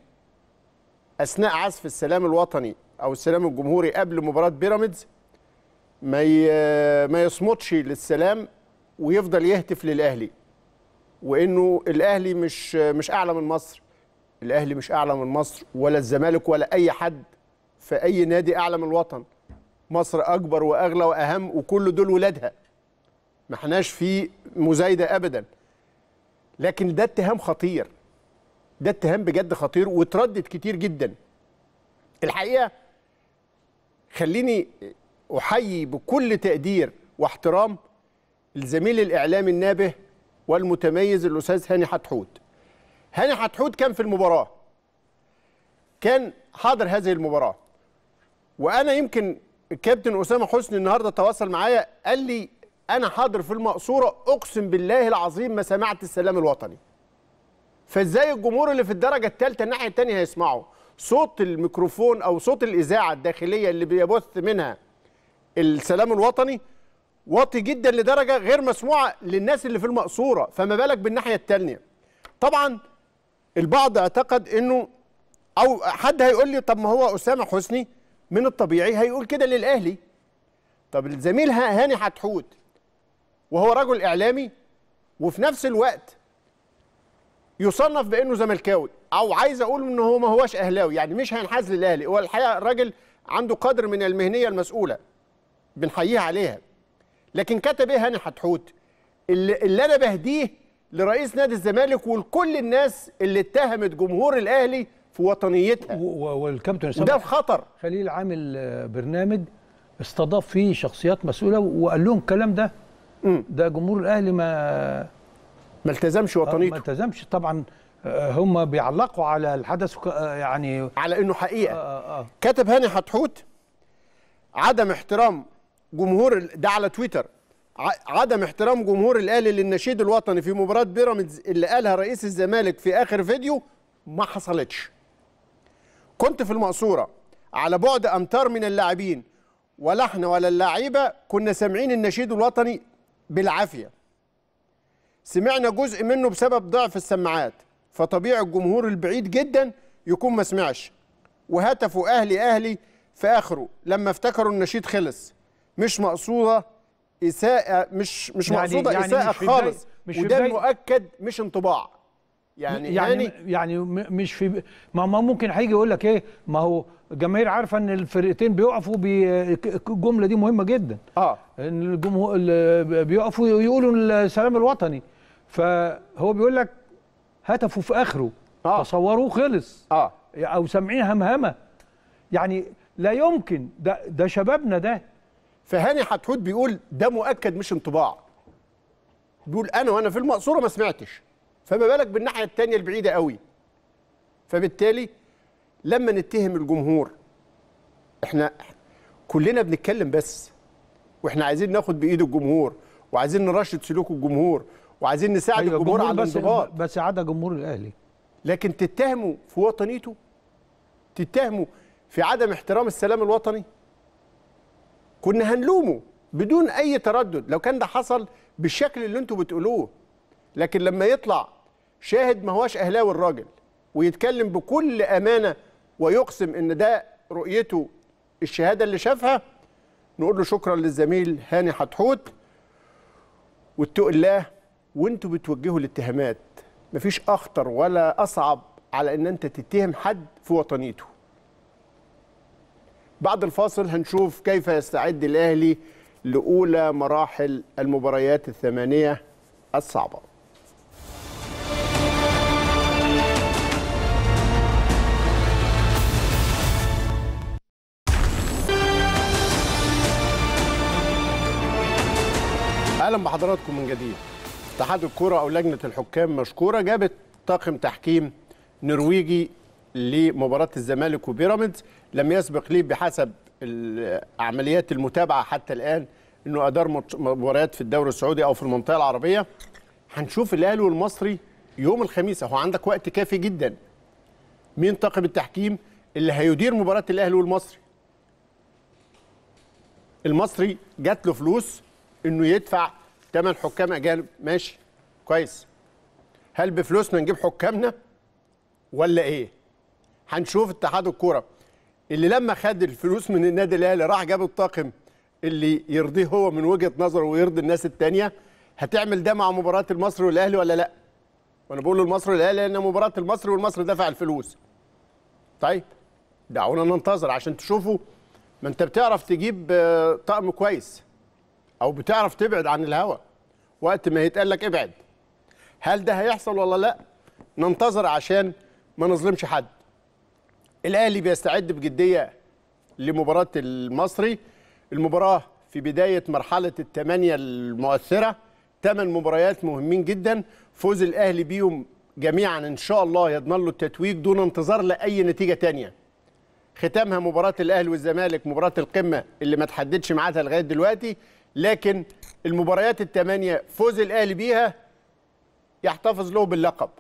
اثناء عزف السلام الوطني او السلام الجمهوري قبل مباراه بيراميدز ما ما يصمتش للسلام ويفضل يهتف للاهلي وانه الاهلي مش مش اعلى من مصر الاهلي مش اعلى من مصر ولا الزمالك ولا اي حد في اي نادي اعلى من الوطن مصر اكبر واغلى واهم وكل دول ولادها ما احناش في مزايده ابدا لكن ده اتهام خطير ده اتهام بجد خطير وتردد كتير جدا الحقيقه خليني احيي بكل تقدير واحترام الزميل الاعلامي النابه والمتميز الاستاذ هاني حتحوت هاني حتحوت كان في المباراه كان حاضر هذه المباراه وانا يمكن الكابتن اسامه حسني النهارده تواصل معايا قال لي انا حاضر في المقصوره اقسم بالله العظيم ما سمعت السلام الوطني فازاي الجمهور اللي في الدرجه الثالثه الناحيه الثانيه هيسمعوا صوت الميكروفون او صوت الاذاعه الداخليه اللي بيبث منها السلام الوطني واطي جدا لدرجه غير مسموعه للناس اللي في المقصوره فما بالك بالناحيه الثانيه طبعا البعض اعتقد انه او حد هيقول لي طب ما هو اسامه حسني من الطبيعي هيقول كده للاهلي طب الزميل هاني حتحوت وهو رجل اعلامي وفي نفس الوقت يصنف بانه زملكاوي او عايز اقول انه هو ما هوش اهلاوي يعني مش هينحاز للاهلي هو الحقيقه الراجل عنده قدر من المهنيه المسؤوله بنحييه عليها لكن كتب ايه هاني حتحوت اللي, اللي انا بهديه لرئيس نادي الزمالك ولكل الناس اللي اتهمت جمهور الاهلي في وطنيتها والكابتن وده في خطر خليل عامل آه، برنامج استضاف فيه شخصيات مسؤوله وقال لهم الكلام ده ده جمهور الاهلي ما ما التزمش آه، وطنيته ما التزمش طبعا آه، هم بيعلقوا على الحدث يعني على انه حقيقه آه آه. كتب هاني حتحوت عدم احترام جمهور ده على تويتر عدم احترام جمهور الاهلي للنشيد الوطني في مباراه بيراميدز اللي قالها رئيس الزمالك في اخر فيديو ما حصلتش كنت في المقصوره على بعد امتار من اللاعبين ولا احنا ولا اللعيبه كنا سامعين النشيد الوطني بالعافيه سمعنا جزء منه بسبب ضعف السماعات فطبيعي الجمهور البعيد جدا يكون ما سمعش وهتفوا اهلي اهلي في اخره لما افتكروا النشيد خلص مش مقصوده اساءه مش مش يعني مقصوده يعني اساءه مش خالص مش وده مؤكد مش انطباع يعني يعني يعني, يعني مش في ما, ممكن هيجي يقول لك ايه ما هو الجماهير عارفه ان الفرقتين بيقفوا بي الجمله دي مهمه جدا اه ان الجمهور بيقفوا يقولوا السلام الوطني فهو بيقول لك هتفوا في اخره آه. تصوروه خلص اه او سامعين همهمه يعني لا يمكن ده ده شبابنا ده فهاني حتحوت بيقول ده مؤكد مش انطباع بيقول انا وانا في المقصوره ما سمعتش فما بالك بالناحيه الثانيه البعيده قوي فبالتالي لما نتهم الجمهور احنا كلنا بنتكلم بس واحنا عايزين ناخد بايد الجمهور وعايزين نرشد سلوك الجمهور وعايزين نساعد أيوة الجمهور على الانضباط بس عدا جمهور الاهلي لكن تتهمه في وطنيته تتهمه في عدم احترام السلام الوطني كنا هنلومه بدون اي تردد لو كان ده حصل بالشكل اللي انتوا بتقولوه لكن لما يطلع شاهد ما هواش اهلاوي الراجل ويتكلم بكل امانه ويقسم ان ده رؤيته الشهاده اللي شافها نقول له شكرا للزميل هاني حتحوت واتقوا الله وانتوا بتوجهوا الاتهامات مفيش اخطر ولا اصعب على ان انت تتهم حد في وطنيته بعد الفاصل هنشوف كيف يستعد الأهلي لأولى مراحل المباريات الثمانية الصعبة اهلا بحضراتكم من جديد اتحاد الكره او لجنه الحكام مشكوره جابت طاقم تحكيم نرويجي لمباراه الزمالك وبيراميدز لم يسبق لي بحسب عمليات المتابعه حتى الان انه ادار مباريات في الدوري السعودي او في المنطقه العربيه هنشوف الاهلي والمصري يوم الخميس اهو عندك وقت كافي جدا مين طاقم التحكيم اللي هيدير مباراه الاهلي والمصري المصري جات له فلوس انه يدفع ثمن حكام اجانب ماشي كويس هل بفلوسنا نجيب حكامنا ولا ايه هنشوف اتحاد الكوره اللي لما خد الفلوس من النادي الاهلي راح جاب الطاقم اللي يرضيه هو من وجهه نظره ويرضي الناس الثانيه هتعمل ده مع مباراه المصري والاهلي ولا لا؟ وانا بقول المصري والاهلي لان مباراه المصري والمصري دفع الفلوس. طيب دعونا ننتظر عشان تشوفوا ما انت بتعرف تجيب آه، طقم كويس او بتعرف تبعد عن الهوا وقت ما يتقال لك ابعد هل ده هيحصل ولا لا ننتظر عشان ما نظلمش حد الاهلي بيستعد بجديه لمباراه المصري المباراه في بدايه مرحله الثمانيه المؤثره ثمان مباريات مهمين جدا فوز الاهلي بيهم جميعا ان شاء الله يضمن له التتويج دون انتظار لاي نتيجه ثانيه ختامها مباراه الاهلي والزمالك مباراه القمه اللي ما تحددش ميعادها لغايه دلوقتي لكن المباريات الثمانيه فوز الاهلي بيها يحتفظ له باللقب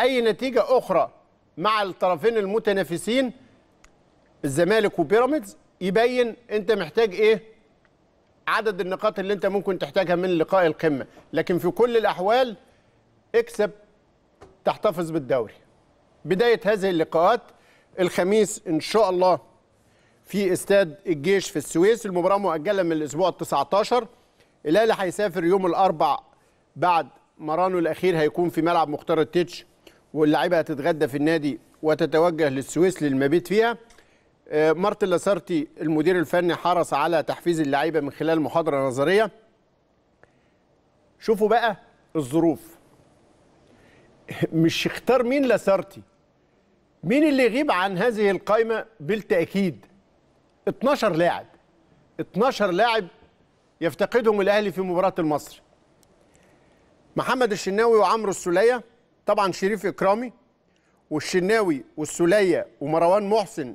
اي نتيجه اخرى مع الطرفين المتنافسين الزمالك وبيراميدز يبين انت محتاج ايه عدد النقاط اللي انت ممكن تحتاجها من لقاء القمه لكن في كل الاحوال اكسب تحتفظ بالدوري بدايه هذه اللقاءات الخميس ان شاء الله في استاد الجيش في السويس المباراه مؤجله من الاسبوع ال19 الاهلي هيسافر يوم الاربع بعد مرانه الاخير هيكون في ملعب مختار التيتش واللاعيبه هتتغدى في النادي وتتوجه للسويس للمبيت فيها آه، مارتن لاسارتي المدير الفني حرص على تحفيز اللعيبه من خلال محاضره نظريه شوفوا بقى الظروف مش اختار مين لاسارتي مين اللي يغيب عن هذه القائمه بالتاكيد 12 لاعب 12 لاعب يفتقدهم الاهلي في مباراه المصري محمد الشناوي وعمرو السليه طبعا شريف اكرامي والشناوي والسوليه ومروان محسن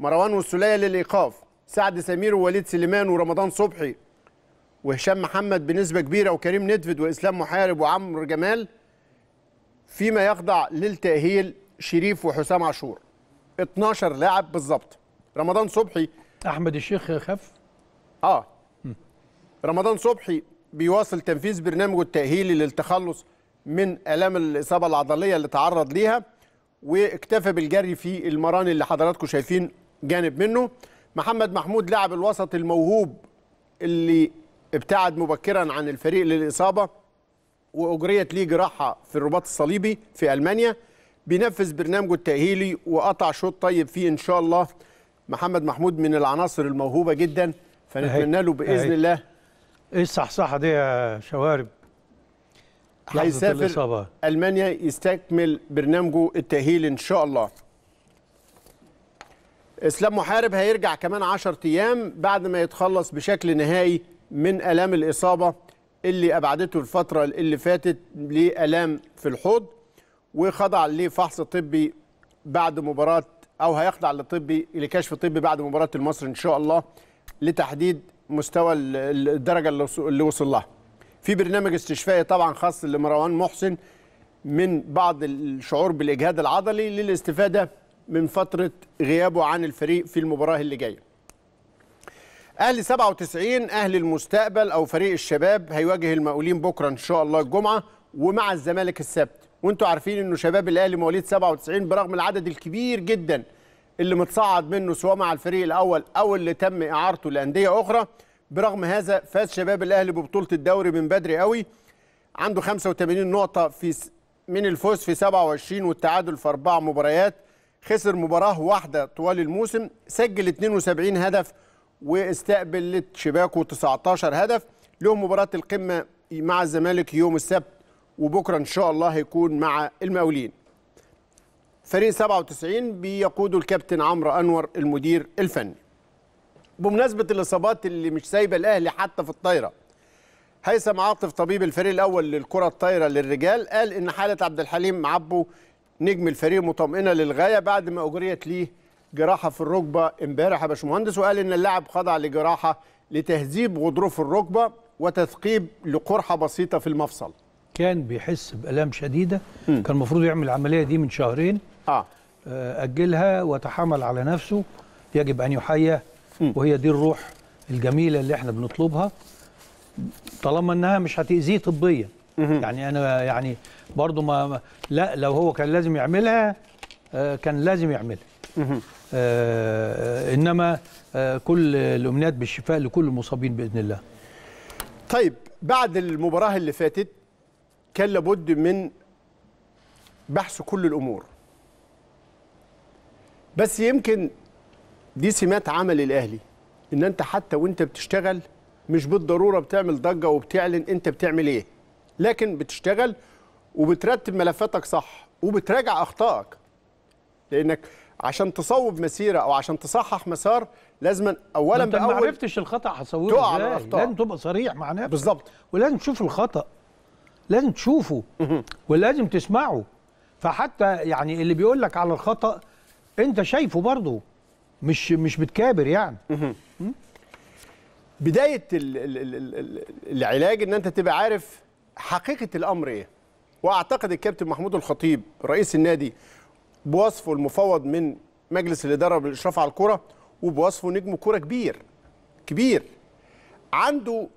مروان والسوليه للايقاف سعد سمير ووليد سليمان ورمضان صبحي وهشام محمد بنسبه كبيره وكريم ندفد واسلام محارب وعمرو جمال فيما يخضع للتاهيل شريف وحسام عاشور 12 لاعب بالظبط رمضان صبحي احمد الشيخ خف اه م. رمضان صبحي بيواصل تنفيذ برنامجه التاهيلي للتخلص من آلام الإصابة العضلية اللي تعرض ليها واكتفى بالجري في المران اللي حضراتكم شايفين جانب منه محمد محمود لاعب الوسط الموهوب اللي ابتعد مبكرا عن الفريق للإصابة وأجريت ليه جراحة في الرباط الصليبي في ألمانيا بينفذ برنامجه التأهيلي وقطع شوط طيب فيه إن شاء الله محمد محمود من العناصر الموهوبة جدا فنتمنى له بإذن الله ايه الصحصحة دي يا شوارب هيسافر المانيا يستكمل برنامجه التاهيل ان شاء الله اسلام محارب هيرجع كمان 10 ايام بعد ما يتخلص بشكل نهائي من الام الاصابه اللي ابعدته الفتره اللي فاتت لالام في الحوض وخضع لفحص طبي بعد مباراه او هيخضع لطبي لكشف طبي بعد مباراه المصري ان شاء الله لتحديد مستوى الدرجه اللي وصل لها في برنامج استشفائي طبعا خاص لمروان محسن من بعض الشعور بالاجهاد العضلي للاستفاده من فتره غيابه عن الفريق في المباراه اللي جايه. اهلي 97 اهل المستقبل او فريق الشباب هيواجه المقاولين بكره ان شاء الله الجمعه ومع الزمالك السبت وانتوا عارفين انه شباب الاهلي مواليد 97 برغم العدد الكبير جدا اللي متصعد منه سواء مع الفريق الاول او اللي تم اعارته لانديه اخرى برغم هذا فاز شباب الاهلي ببطوله الدوري من بدري قوي عنده 85 نقطه في من الفوز في 27 والتعادل في اربع مباريات خسر مباراه واحده طوال الموسم سجل 72 هدف واستقبلت شباكه 19 هدف لهم مباراه القمه مع الزمالك يوم السبت وبكره ان شاء الله هيكون مع المقاولين فريق 97 بيقوده الكابتن عمرو انور المدير الفني بمناسبه الاصابات اللي مش سايبه الاهلي حتى في الطايره هيثم عاطف طبيب الفريق الاول للكره الطايره للرجال قال ان حاله عبد الحليم عبو نجم الفريق مطمئنه للغايه بعد ما اجريت ليه جراحه في الركبه امبارح يا باشمهندس وقال ان اللاعب خضع لجراحه لتهذيب غضروف الركبه وتثقيب لقرحه بسيطه في المفصل كان بيحس بالام شديده م. كان المفروض يعمل العمليه دي من شهرين آه. اه اجلها وتحمل على نفسه يجب ان يحيى وهي دي الروح الجميله اللي احنا بنطلبها طالما انها مش هتاذيه طبيا يعني انا يعني برضو ما لا لو هو كان لازم يعملها آه، كان لازم يعملها آه،, آه انما آه كل الامنيات بالشفاء لكل المصابين باذن الله طيب بعد المباراه اللي فاتت كان لابد من بحث كل الامور بس يمكن دي سمات عمل الاهلي ان انت حتى وانت بتشتغل مش بالضروره بتعمل ضجه وبتعلن انت بتعمل ايه لكن بتشتغل وبترتب ملفاتك صح وبتراجع اخطائك لانك عشان تصوب مسيره او عشان تصحح مسار لازم اولا انت باول ما عرفتش الخطا هتصوره تقع على الاخطاء لازم تبقى صريح مع نفسك بالظبط ولازم تشوف الخطا لازم تشوفه ولازم تسمعه فحتى يعني اللي بيقول لك على الخطا انت شايفه برضه مش مش بتكابر يعني بدايه العلاج ان انت تبقى عارف حقيقه الامر ايه واعتقد الكابتن محمود الخطيب رئيس النادي بوصفه المفوض من مجلس الاداره بالاشراف على الكره وبوصفه نجم كره كبير كبير عنده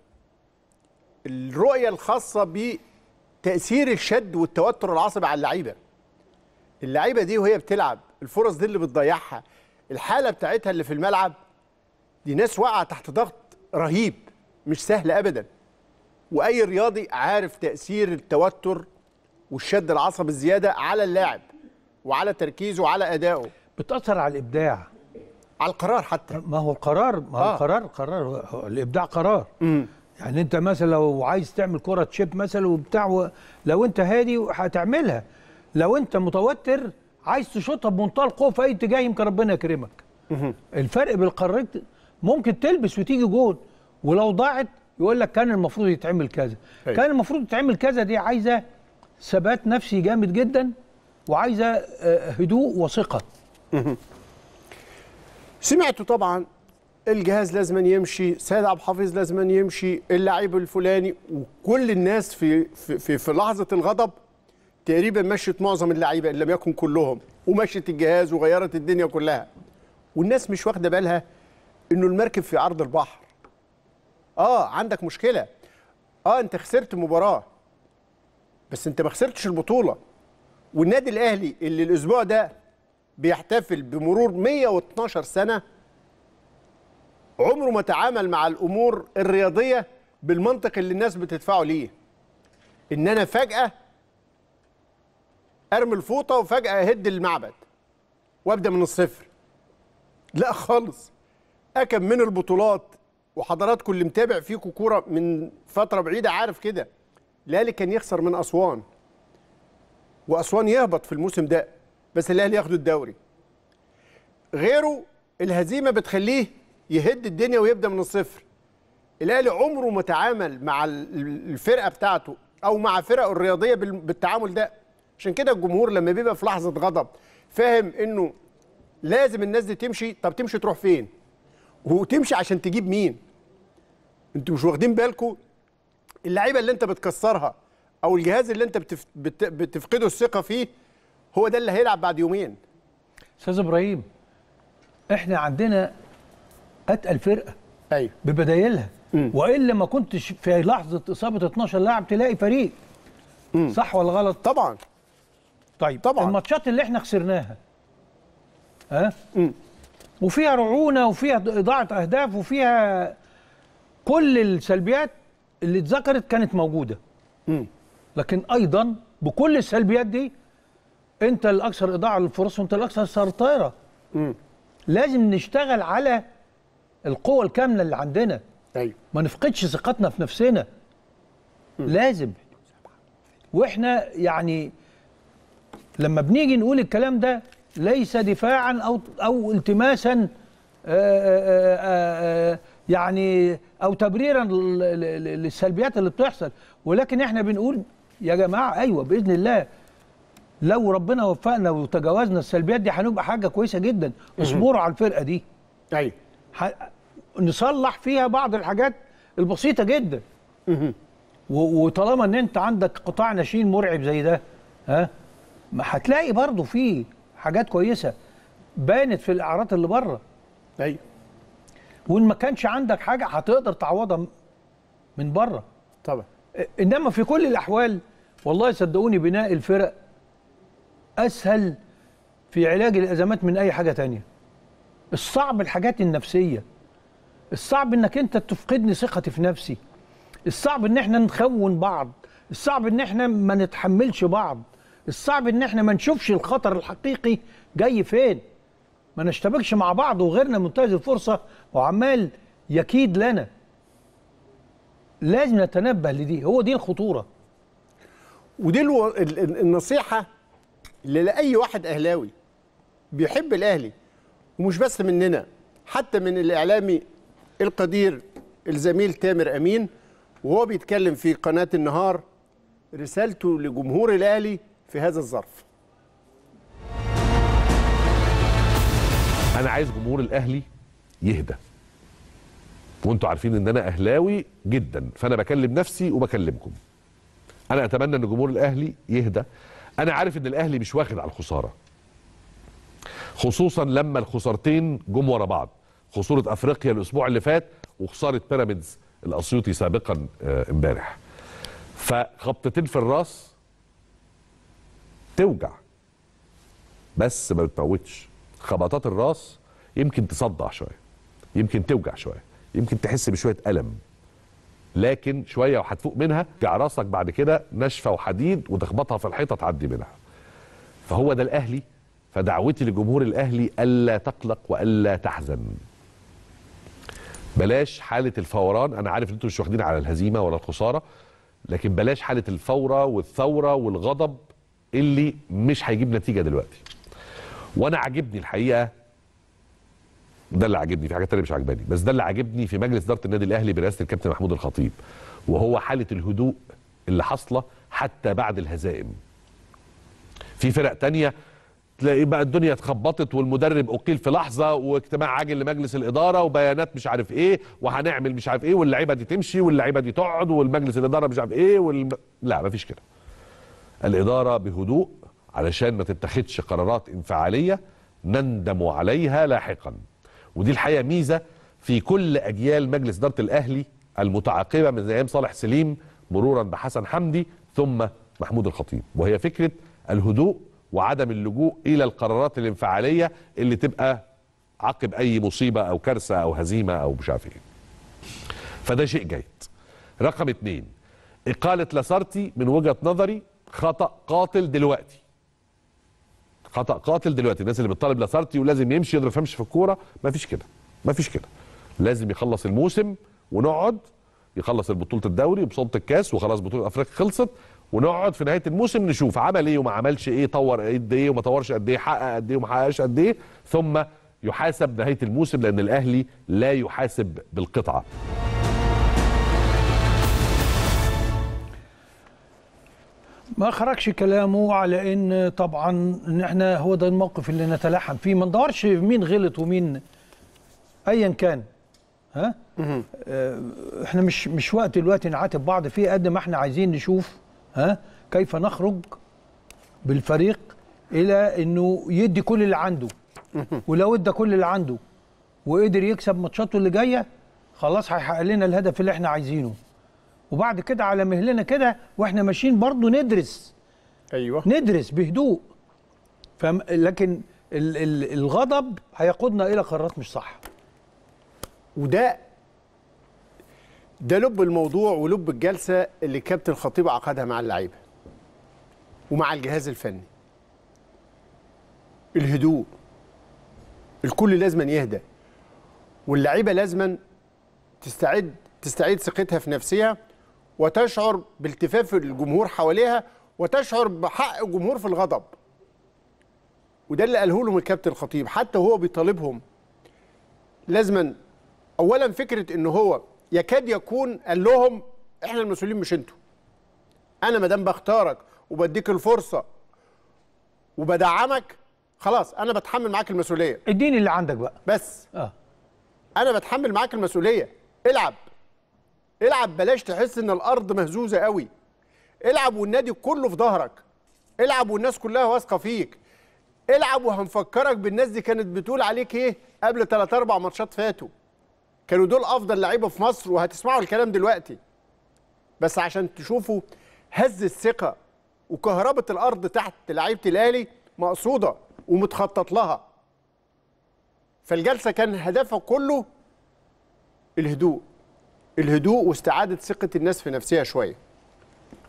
الرؤيه الخاصه بتاثير الشد والتوتر العصبي على اللعيبه اللعيبه دي وهي بتلعب الفرص دي اللي بتضيعها الحاله بتاعتها اللي في الملعب دي ناس واقعه تحت ضغط رهيب مش سهل ابدا واي رياضي عارف تاثير التوتر والشد العصبي الزياده على اللاعب وعلى تركيزه وعلى ادائه بتاثر على الابداع على القرار حتى ما هو القرار ما هو آه. القرار قرار الابداع قرار م. يعني انت مثلا لو عايز تعمل كره تشيب مثلا وبتاع لو انت هادي هتعملها لو انت متوتر عايز تشوطها بمنتهى القوه في اي اتجاه يمكن ربنا يكرمك الفرق بالقارات ممكن تلبس وتيجي جون ولو ضاعت يقول لك كان المفروض يتعمل كذا هي. أيوه. كان المفروض يتعمل كذا دي عايزه ثبات نفسي جامد جدا وعايزه آه، هدوء وثقه سمعتوا طبعا الجهاز لازم يمشي سيد عبد الحفيظ لازم يمشي اللعيب الفلاني وكل الناس في في في لحظه الغضب تقريبا مشت معظم اللعيبه ان لم يكن كلهم ومشت الجهاز وغيرت الدنيا كلها والناس مش واخده بالها انه المركب في عرض البحر اه عندك مشكله اه انت خسرت مباراه بس انت ما خسرتش البطوله والنادي الاهلي اللي الاسبوع ده بيحتفل بمرور 112 سنه عمره ما تعامل مع الامور الرياضيه بالمنطق اللي الناس بتدفعه ليه ان انا فجاه ارمي الفوطه وفجاه اهد المعبد وابدا من الصفر لا خالص اكم من البطولات وحضراتكم اللي متابع فيكم كوره من فتره بعيده عارف كده الاهلي كان يخسر من اسوان واسوان يهبط في الموسم ده بس الاهلي ياخدوا الدوري غيره الهزيمه بتخليه يهد الدنيا ويبدا من الصفر الاهلي عمره ما تعامل مع الفرقه بتاعته او مع فرقه الرياضيه بالتعامل ده عشان كده الجمهور لما بيبقى في لحظه غضب فاهم انه لازم الناس دي تمشي طب تمشي تروح فين وتمشي عشان تجيب مين انتوا مش واخدين بالكم اللعيبه اللي انت بتكسرها او الجهاز اللي انت بتف... بت... بتفقده الثقه فيه هو ده اللي هيلعب بعد يومين استاذ ابراهيم احنا عندنا اتقل فرقه ايوه ببدايلها والا ما كنتش في لحظه اصابه 12 لاعب تلاقي فريق مم. صح ولا غلط طبعا طيب طبعا الماتشات اللي احنا خسرناها ها أه؟ وفيها رعونه وفيها اضاعه اهداف وفيها كل السلبيات اللي اتذكرت كانت موجوده م. لكن ايضا بكل السلبيات دي انت الاكثر اضاعه للفرص وانت الاكثر سيطره لازم نشتغل على القوه الكامله اللي عندنا ايوه ما نفقدش ثقتنا في نفسنا م. لازم واحنا يعني لما بنيجي نقول الكلام ده ليس دفاعا او او التماسا آه، آه، آه، يعني او تبريرا للسلبيات اللي بتحصل ولكن احنا بنقول يا جماعه ايوه باذن الله لو ربنا وفقنا وتجاوزنا السلبيات دي هنبقى حاجه كويسه جدا اصبروا على الفرقه دي ايوه نصلح فيها بعض الحاجات البسيطه جدا وطالما ان انت عندك قطاع ناشئين مرعب زي ده ها ما هتلاقي برضه في حاجات كويسه بانت في الاعراض اللي بره ايوه وان ما كانش عندك حاجه هتقدر تعوضها من بره طبعا انما في كل الاحوال والله صدقوني بناء الفرق اسهل في علاج الازمات من اي حاجه تانية الصعب الحاجات النفسيه الصعب انك انت تفقدني ثقتي في نفسي الصعب ان احنا نخون بعض الصعب ان احنا ما نتحملش بعض الصعب ان احنا ما نشوفش الخطر الحقيقي جاي فين ما نشتبكش مع بعض وغيرنا منتهز الفرصه وعمال يكيد لنا لازم نتنبه لدي هو دي الخطوره ودي الو... النصيحه لاي واحد اهلاوي بيحب الاهلي ومش بس مننا حتى من الاعلامي القدير الزميل تامر امين وهو بيتكلم في قناه النهار رسالته لجمهور الاهلي في هذا الظرف انا عايز جمهور الاهلي يهدى وانتوا عارفين ان انا اهلاوي جدا فانا بكلم نفسي وبكلمكم انا اتمنى ان جمهور الاهلي يهدى انا عارف ان الاهلي مش واخد على الخساره خصوصا لما الخسارتين جم ورا بعض خساره افريقيا الاسبوع اللي فات وخساره بيراميدز الاسيوطي سابقا آه، امبارح فخبطتين في الراس توجع بس ما بتموتش خبطات الراس يمكن تصدع شويه يمكن توجع شويه يمكن تحس بشويه الم لكن شويه وهتفوق منها ترجع راسك بعد كده ناشفه وحديد وتخبطها في الحيطه تعدي منها فهو ده الاهلي فدعوتي لجمهور الاهلي الا تقلق والا تحزن بلاش حاله الفوران انا عارف ان انتم مش واخدين على الهزيمه ولا الخساره لكن بلاش حاله الفوره والثوره والغضب اللي مش هيجيب نتيجه دلوقتي وانا عاجبني الحقيقه ده اللي عاجبني في حاجات تانية مش عاجباني بس ده اللي عاجبني في مجلس اداره النادي الاهلي برئاسه الكابتن محمود الخطيب وهو حاله الهدوء اللي حاصله حتى بعد الهزائم في فرق تانية تلاقي بقى الدنيا اتخبطت والمدرب اقيل في لحظه واجتماع عاجل لمجلس الاداره وبيانات مش عارف ايه وهنعمل مش عارف ايه واللعيبه دي تمشي واللعيبه دي تقعد والمجلس الاداره مش عارف ايه والم... لا مفيش كده الإدارة بهدوء علشان ما تتخذش قرارات انفعالية نندم عليها لاحقا ودي الحقيقة ميزة في كل أجيال مجلس إدارة الأهلي المتعاقبة من أيام صالح سليم مرورا بحسن حمدي ثم محمود الخطيب وهي فكرة الهدوء وعدم اللجوء إلى القرارات الانفعالية اللي تبقى عقب أي مصيبة أو كارثة أو هزيمة أو مش عارف إيه فده شيء جيد رقم اتنين إقالة لاسارتي من وجهة نظري خطا قاتل دلوقتي خطا قاتل دلوقتي الناس اللي بتطالب لاسارتي ولازم يمشي يضرب فمش في الكوره ما فيش كده ما فيش كده لازم يخلص الموسم ونقعد يخلص البطوله الدوري بصوت الكاس وخلاص بطوله افريقيا خلصت ونقعد في نهايه الموسم نشوف عمل ايه وما عملش ايه طور قد ايه وما طورش قد ايه حقق قد ايه وما حققش قد ايه ثم يحاسب نهايه الموسم لان الاهلي لا يحاسب بالقطعه ما خرجش كلامه على ان طبعا ان احنا هو ده الموقف اللي نتلحم فيه ما ندورش مين غلط ومين ايا كان ها آه، احنا مش مش وقت دلوقتي نعاتب بعض فيه قد ما احنا عايزين نشوف ها كيف نخرج بالفريق الى انه يدي كل اللي عنده ولو ادى كل اللي عنده وقدر يكسب ماتشاته اللي جايه خلاص هيحقق لنا الهدف اللي احنا عايزينه وبعد كده على مهلنا كده واحنا ماشيين برضه ندرس ايوه ندرس بهدوء فم لكن ال ال الغضب هيقودنا الى قرارات مش صح وده ده لب الموضوع ولب الجلسه اللي كابتن خطيب عقدها مع اللعيبه ومع الجهاز الفني الهدوء الكل لازما يهدى واللعيبه لازما تستعد تستعيد ثقتها في نفسها وتشعر بالتفاف الجمهور حواليها وتشعر بحق الجمهور في الغضب وده اللي قاله لهم الكابتن الخطيب حتى هو بيطالبهم لازما اولا فكره ان هو يكاد يكون قال لهم احنا المسؤولين مش انتوا انا ما دام بختارك وبديك الفرصه وبدعمك خلاص انا بتحمل معاك المسؤوليه اديني اللي عندك بقى بس اه انا بتحمل معاك المسؤوليه العب العب بلاش تحس ان الارض مهزوزه قوي العب والنادي كله في ظهرك العب والناس كلها واثقه فيك العب وهنفكرك بالناس دي كانت بتقول عليك ايه قبل 3 4 ماتشات فاتوا كانوا دول افضل لعيبه في مصر وهتسمعوا الكلام دلوقتي بس عشان تشوفوا هز الثقه وكهربه الارض تحت لعيبه الاهلي مقصوده ومتخطط لها فالجلسه كان هدفها كله الهدوء الهدوء واستعاده ثقه الناس في نفسها شويه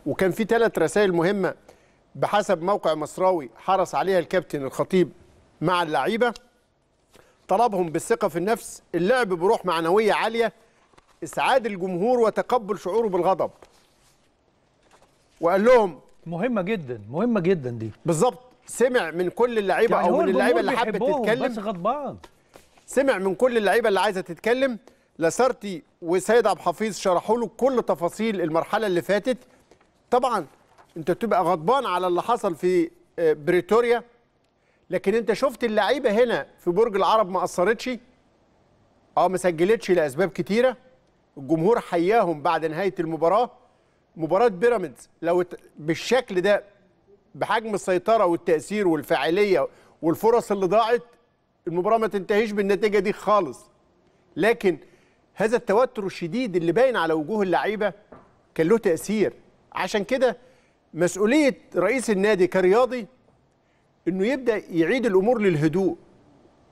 وكان في ثلاث رسائل مهمه بحسب موقع مصراوي حرص عليها الكابتن الخطيب مع اللعيبه طلبهم بالثقه في النفس اللعب بروح معنويه عاليه اسعاد الجمهور وتقبل شعوره بالغضب وقال لهم مهمه جدا مهمه جدا دي بالظبط سمع من كل اللعيبه يعني او من اللعيبه اللي حابه تتكلم بس غضبان سمع من كل اللعيبه اللي عايزه تتكلم لاسارتي وسيد عبد الحفيظ شرحوا له كل تفاصيل المرحله اللي فاتت طبعا انت بتبقى غضبان على اللي حصل في آه، بريتوريا لكن انت شفت اللعيبه هنا في برج العرب ما اثرتش اه ما سجلتش لاسباب كتيره الجمهور حياهم بعد نهايه المباراه مباراه بيراميدز لو بالشكل ده بحجم السيطره والتاثير والفاعليه والفرص اللي ضاعت المباراه ما تنتهيش بالنتيجه دي خالص لكن هذا التوتر الشديد اللي باين على وجوه اللعيبه كان له تاثير عشان كده مسؤوليه رئيس النادي كرياضي انه يبدا يعيد الامور للهدوء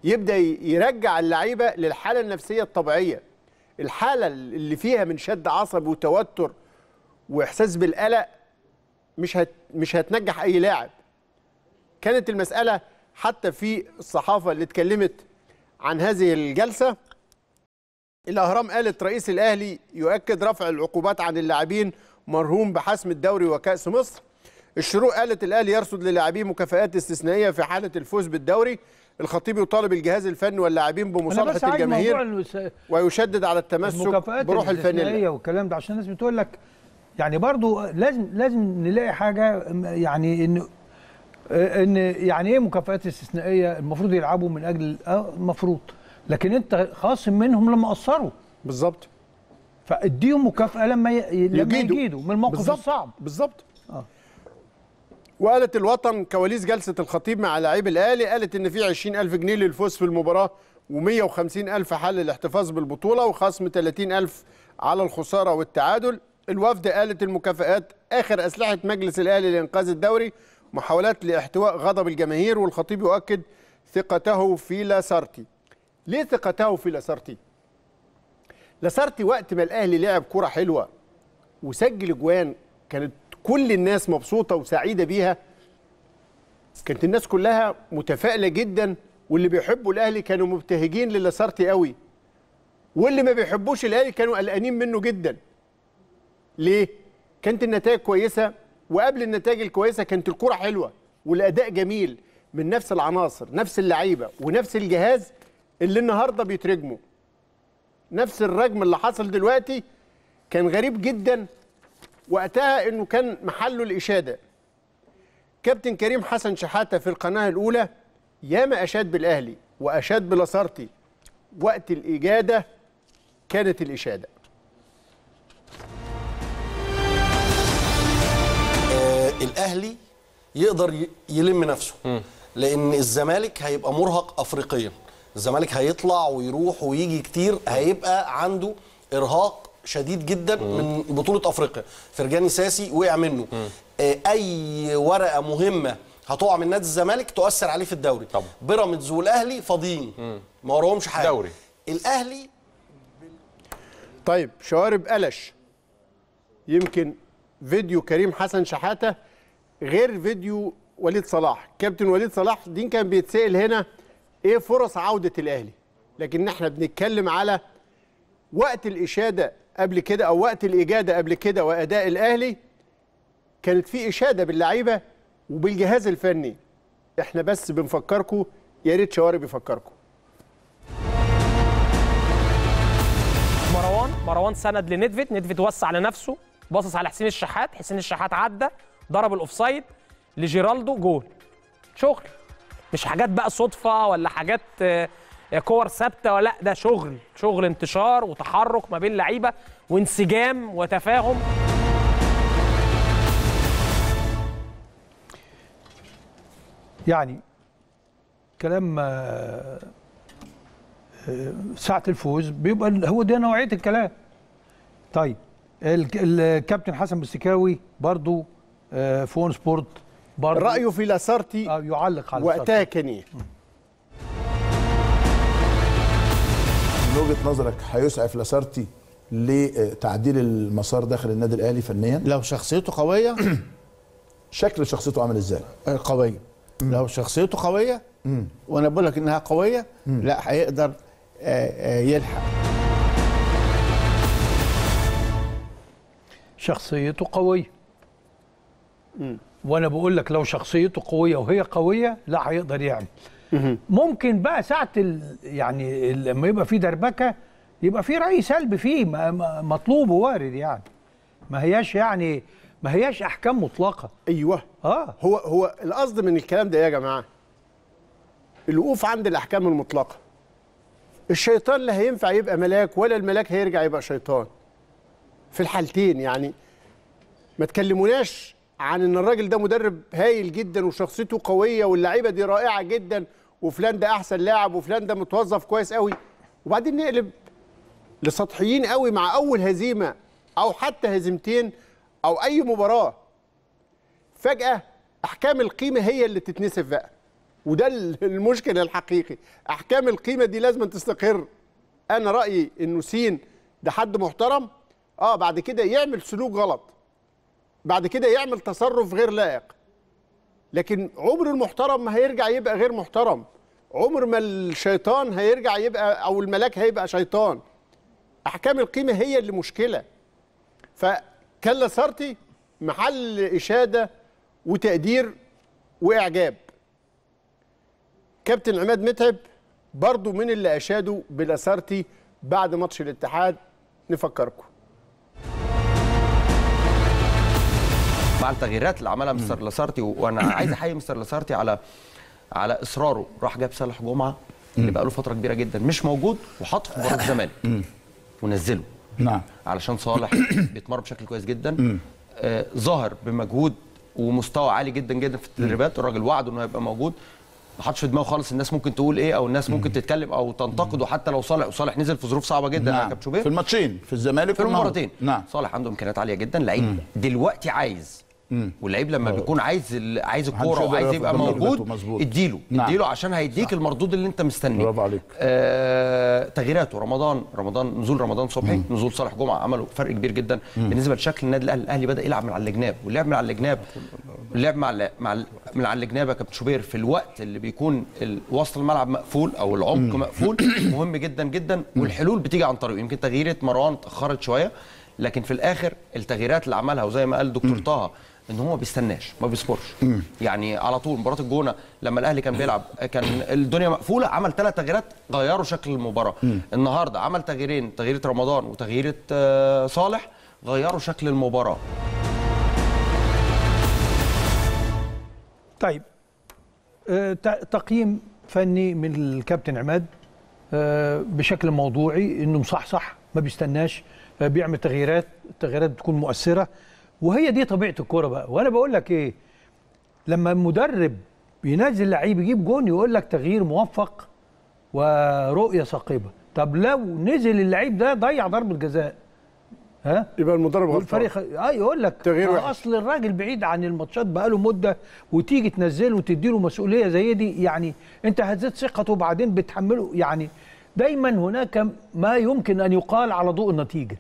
يبدا يرجع اللعيبه للحاله النفسيه الطبيعيه الحاله اللي فيها من شد عصب وتوتر واحساس بالقلق مش هت مش هتنجح اي لاعب كانت المساله حتى في الصحافه اللي اتكلمت عن هذه الجلسه الأهرام قالت رئيس الأهلي يؤكد رفع العقوبات عن اللاعبين مرهون بحسم الدوري وكأس مصر الشروق قالت الأهلي يرصد للاعبيه مكافآت استثنائية في حالة الفوز بالدوري الخطيب يطالب الجهاز الفني واللاعبين بمصالحة الجماهير الوس... ويشدد على التمسك بروح الفنية والكلام ده عشان الناس بتقول لك يعني برضو لازم لازم نلاقي حاجة يعني إن ان يعني ايه مكافآت استثنائيه المفروض يلعبوا من اجل آه، المفروض لكن انت خاصم منهم لما قصروا بالظبط فاديهم مكافاه لما ي... لما يجيدوا, من الموقف بالزبط. الصعب بالظبط آه. وقالت الوطن كواليس جلسه الخطيب مع لعيب الاهلي قالت ان في 20000 جنيه للفوز في المباراه و150000 حل الاحتفاظ بالبطوله وخصم 30000 على الخساره والتعادل الوفد قالت المكافئات آخر أسلحة مجلس الأهلي لإنقاذ الدوري محاولات لاحتواء غضب الجماهير والخطيب يؤكد ثقته في لاسارتي ليه ثقته في لاسارتي لاسارتي وقت ما الاهلي لعب كره حلوه وسجل اجوان كانت كل الناس مبسوطه وسعيده بيها كانت الناس كلها متفائله جدا واللي بيحبوا الاهلي كانوا مبتهجين للاسارتي قوي واللي ما بيحبوش الاهلي كانوا قلقانين منه جدا ليه كانت النتائج كويسه وقبل النتائج الكويسه كانت الكره حلوه والاداء جميل من نفس العناصر نفس اللعيبه ونفس الجهاز اللي النهارده بيترجموا نفس الرجم اللي حصل دلوقتي كان غريب جدا وقتها انه كان محله الاشاده كابتن كريم حسن شحاته في القناه الاولى ياما اشاد بالاهلي واشاد بلاسارتي وقت الاجاده كانت الاشاده آه، الاهلي يقدر يلم نفسه لان الزمالك هيبقى مرهق افريقيا الزمالك هيطلع ويروح ويجي كتير هيبقى عنده ارهاق شديد جدا مم. من بطوله افريقيا فرجاني ساسي وقع منه مم. آه، اي ورقه مهمه هتقع من نادي الزمالك تؤثر عليه في الدوري بيراميدز والاهلي فاضيين ما وراهمش حاجه دوري الاهلي طيب شوارب قلش يمكن فيديو كريم حسن شحاته غير فيديو وليد صلاح كابتن وليد صلاح دين كان بيتسال هنا ايه فرص عوده الاهلي لكن احنا بنتكلم على وقت الاشاده قبل كده او وقت الاجاده قبل كده واداء الاهلي كانت في اشاده باللعيبه وبالجهاز الفني احنا بس بنفكركم يا ريت شوارب يفكركم مروان مروان سند لنيدفيد نيدفيد وسع لنفسه باصص على حسين الشحات حسين الشحات عدى ضرب الاوفسايد لجيرالدو جول شغل مش حاجات بقى صدفه ولا حاجات آه، كور ثابته ولا ده شغل شغل انتشار وتحرك ما بين لعيبه وانسجام وتفاهم يعني كلام آه، آه، ساعة الفوز بيبقى هو ده نوعية الكلام طيب الكابتن حسن مستكاوي برضو فون سبورت رأيه في لاسارتي آه يعلق على وقتها كان ايه؟ من وجهه نظرك هيسعف لاسارتي لتعديل المسار داخل النادي الاهلي فنيا؟ لو شخصيته قويه شكل شخصيته عامل ازاي؟ آه، قويه لو شخصيته قويه وانا بقول لك انها قويه لا هيقدر آه، آه، يلحق شخصيته قويه وانا بقول لك لو شخصيته قويه وهي قويه لا هيقدر يعمل ممكن بقى ساعه يعني لما يبقى في دربكه يبقى في راي سلبي فيه مطلوب ووارد يعني ما هياش يعني ما هياش احكام مطلقه ايوه اه هو هو القصد من الكلام ده ايه يا جماعه الوقوف عند الاحكام المطلقه الشيطان لا هينفع يبقى ملاك ولا الملاك هيرجع يبقى شيطان في الحالتين يعني ما تكلموناش عن ان الراجل ده مدرب هايل جدا وشخصيته قويه واللعيبه دي رائعه جدا وفلان ده احسن لاعب وفلان ده متوظف كويس قوي وبعدين نقلب لسطحيين قوي مع اول هزيمه او حتى هزيمتين او اي مباراه فجاه احكام القيمه هي اللي تتنسف بقى وده المشكل الحقيقي احكام القيمه دي لازم تستقر انا رايي انه سين ده حد محترم اه بعد كده يعمل سلوك غلط بعد كده يعمل تصرف غير لائق لكن عمر المحترم ما هيرجع يبقى غير محترم عمر ما الشيطان هيرجع يبقى او الملاك هيبقى شيطان احكام القيمه هي اللي مشكله فكلا سارتي محل اشاده وتقدير واعجاب كابتن عماد متعب برضه من اللي اشادوا بلاسارتي بعد ماتش الاتحاد نفكركم مع التغييرات اللي عملها مستر لاسارتي وانا عايز احيي مستر لاسارتي على على اصراره راح جاب صالح جمعه اللي بقى له فتره كبيره جدا مش موجود وحط في مباراه الزمالك ونزله نعم علشان صالح بيتمرن بشكل كويس جدا آه بمجهود ومستوى عالي جدا جدا في التدريبات الراجل وعده انه هيبقى موجود ما حطش في دماغه خالص الناس ممكن تقول ايه او الناس ممكن تتكلم او تنتقده حتى لو صالح وصالح نزل في ظروف صعبه جدا نعم. في الماتشين في الزمالك في المرتين نعم. صالح عنده امكانيات عاليه جدا لعيب دلوقتي عايز واللعيب لما آه. بيكون عايز عايز الكوره وعايز يبقى موجود اديله نعم. اديله عشان هيديك نعم. المردود اللي انت مستنيه برافو عليك آه تغييراته رمضان رمضان نزول رمضان صبحي نزول صالح جمعه عملوا فرق كبير جدا مم. بالنسبه لشكل النادي الاهلي الاهلي بدا يلعب من على الجناب واللعب من على الجناب اللعب مع مع من على الجناب يا كابتن شوبير في الوقت اللي بيكون وسط الملعب مقفول او العمق مقفول مهم جدا جدا والحلول بتيجي عن طريقه يمكن تغييره مروان اتاخرت شويه لكن في الاخر التغييرات اللي عملها وزي ما قال دكتور طه ان هو ما بيستناش ما بيصبرش يعني على طول مباراه الجونه لما الاهلي كان بيلعب كان الدنيا مقفوله عمل ثلاث تغييرات غيروا شكل المباراه النهارده عمل تغييرين تغييره رمضان وتغييره آه، صالح غيروا شكل المباراه طيب آه، تقييم فني من الكابتن عماد آه، بشكل موضوعي انه مصحصح ما بيستناش بيعمل تغييرات التغييرات بتكون مؤثره وهي دي طبيعه الكوره بقى وانا بقول لك ايه لما المدرب بينزل لعيب يجيب جون يقول لك تغيير موفق ورؤيه ثاقبه طب لو نزل اللعيب ده ضيع ضربه جزاء ها يبقى المدرب غلطان الفريق اه يقول لك تغيير آه اصل الراجل بعيد عن الماتشات بقاله مده وتيجي تنزله وتدي له مسؤوليه زي دي يعني انت هزيت ثقته وبعدين بتحمله يعني دايما هناك ما يمكن ان يقال على ضوء النتيجه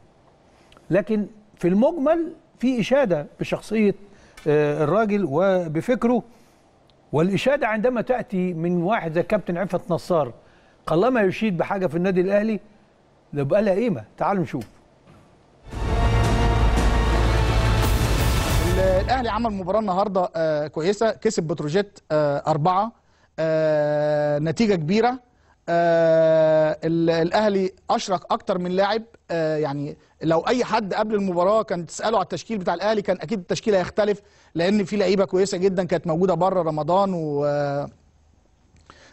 لكن في المجمل في إشادة بشخصية آه، الراجل وبفكره والإشادة عندما تأتي من واحد زي كابتن عفت نصار قلما يشيد بحاجة في النادي الأهلي يبقى لها قيمة تعالوا نشوف الاهلي عمل مباراه النهارده آه، كويسه كسب بتروجيت آه، أربعة نتيجه كبيره آه الاهلي اشرك اكتر من لاعب آه يعني لو اي حد قبل المباراه كان تساله على التشكيل بتاع الاهلي كان اكيد التشكيل هيختلف لان في لعيبه كويسه جدا كانت موجوده بره رمضان و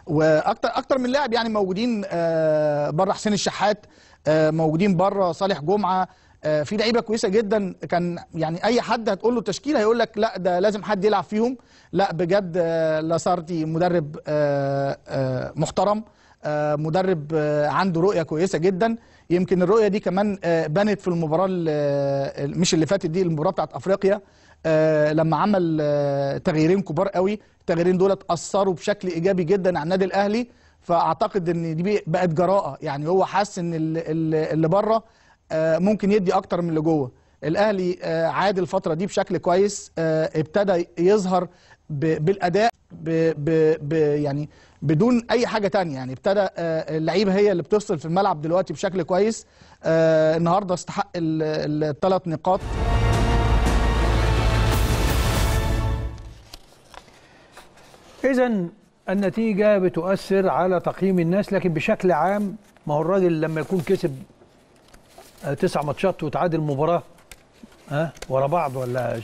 واكتر اكتر من لاعب يعني موجودين آه، بره حسين الشحات آه، موجودين بره صالح جمعه آه، في لعيبه كويسه جدا كان يعني اي حد هتقول له التشكيل هيقول لك لا ده لازم حد يلعب فيهم لا بجد لاسارتي مدرب محترم آه، مدرب آه، عنده رؤيه كويسه جدا يمكن الرؤيه دي كمان آه، بنت في المباراه مش اللي فاتت دي المباراه بتاعت افريقيا لما عمل تغييرين كبار قوي التغييرين دول اثروا بشكل ايجابي جدا على النادي الاهلي فاعتقد ان دي بقت جراءه يعني هو حاسس ان اللي بره ممكن يدي اكتر من اللي جوه الاهلي عاد الفتره دي بشكل كويس ابتدى يظهر بالاداء ب ب يعني بدون اي حاجه تانية يعني ابتدى آه، اللعيبه هي اللي بتفصل في الملعب دلوقتي بشكل كويس آه، النهارده استحق الثلاث نقاط اذا النتيجه بتؤثر على تقييم الناس لكن بشكل عام ما هو الراجل لما يكون كسب آه، تسع ماتشات وتعادل مباراه ها ورا بعض ولا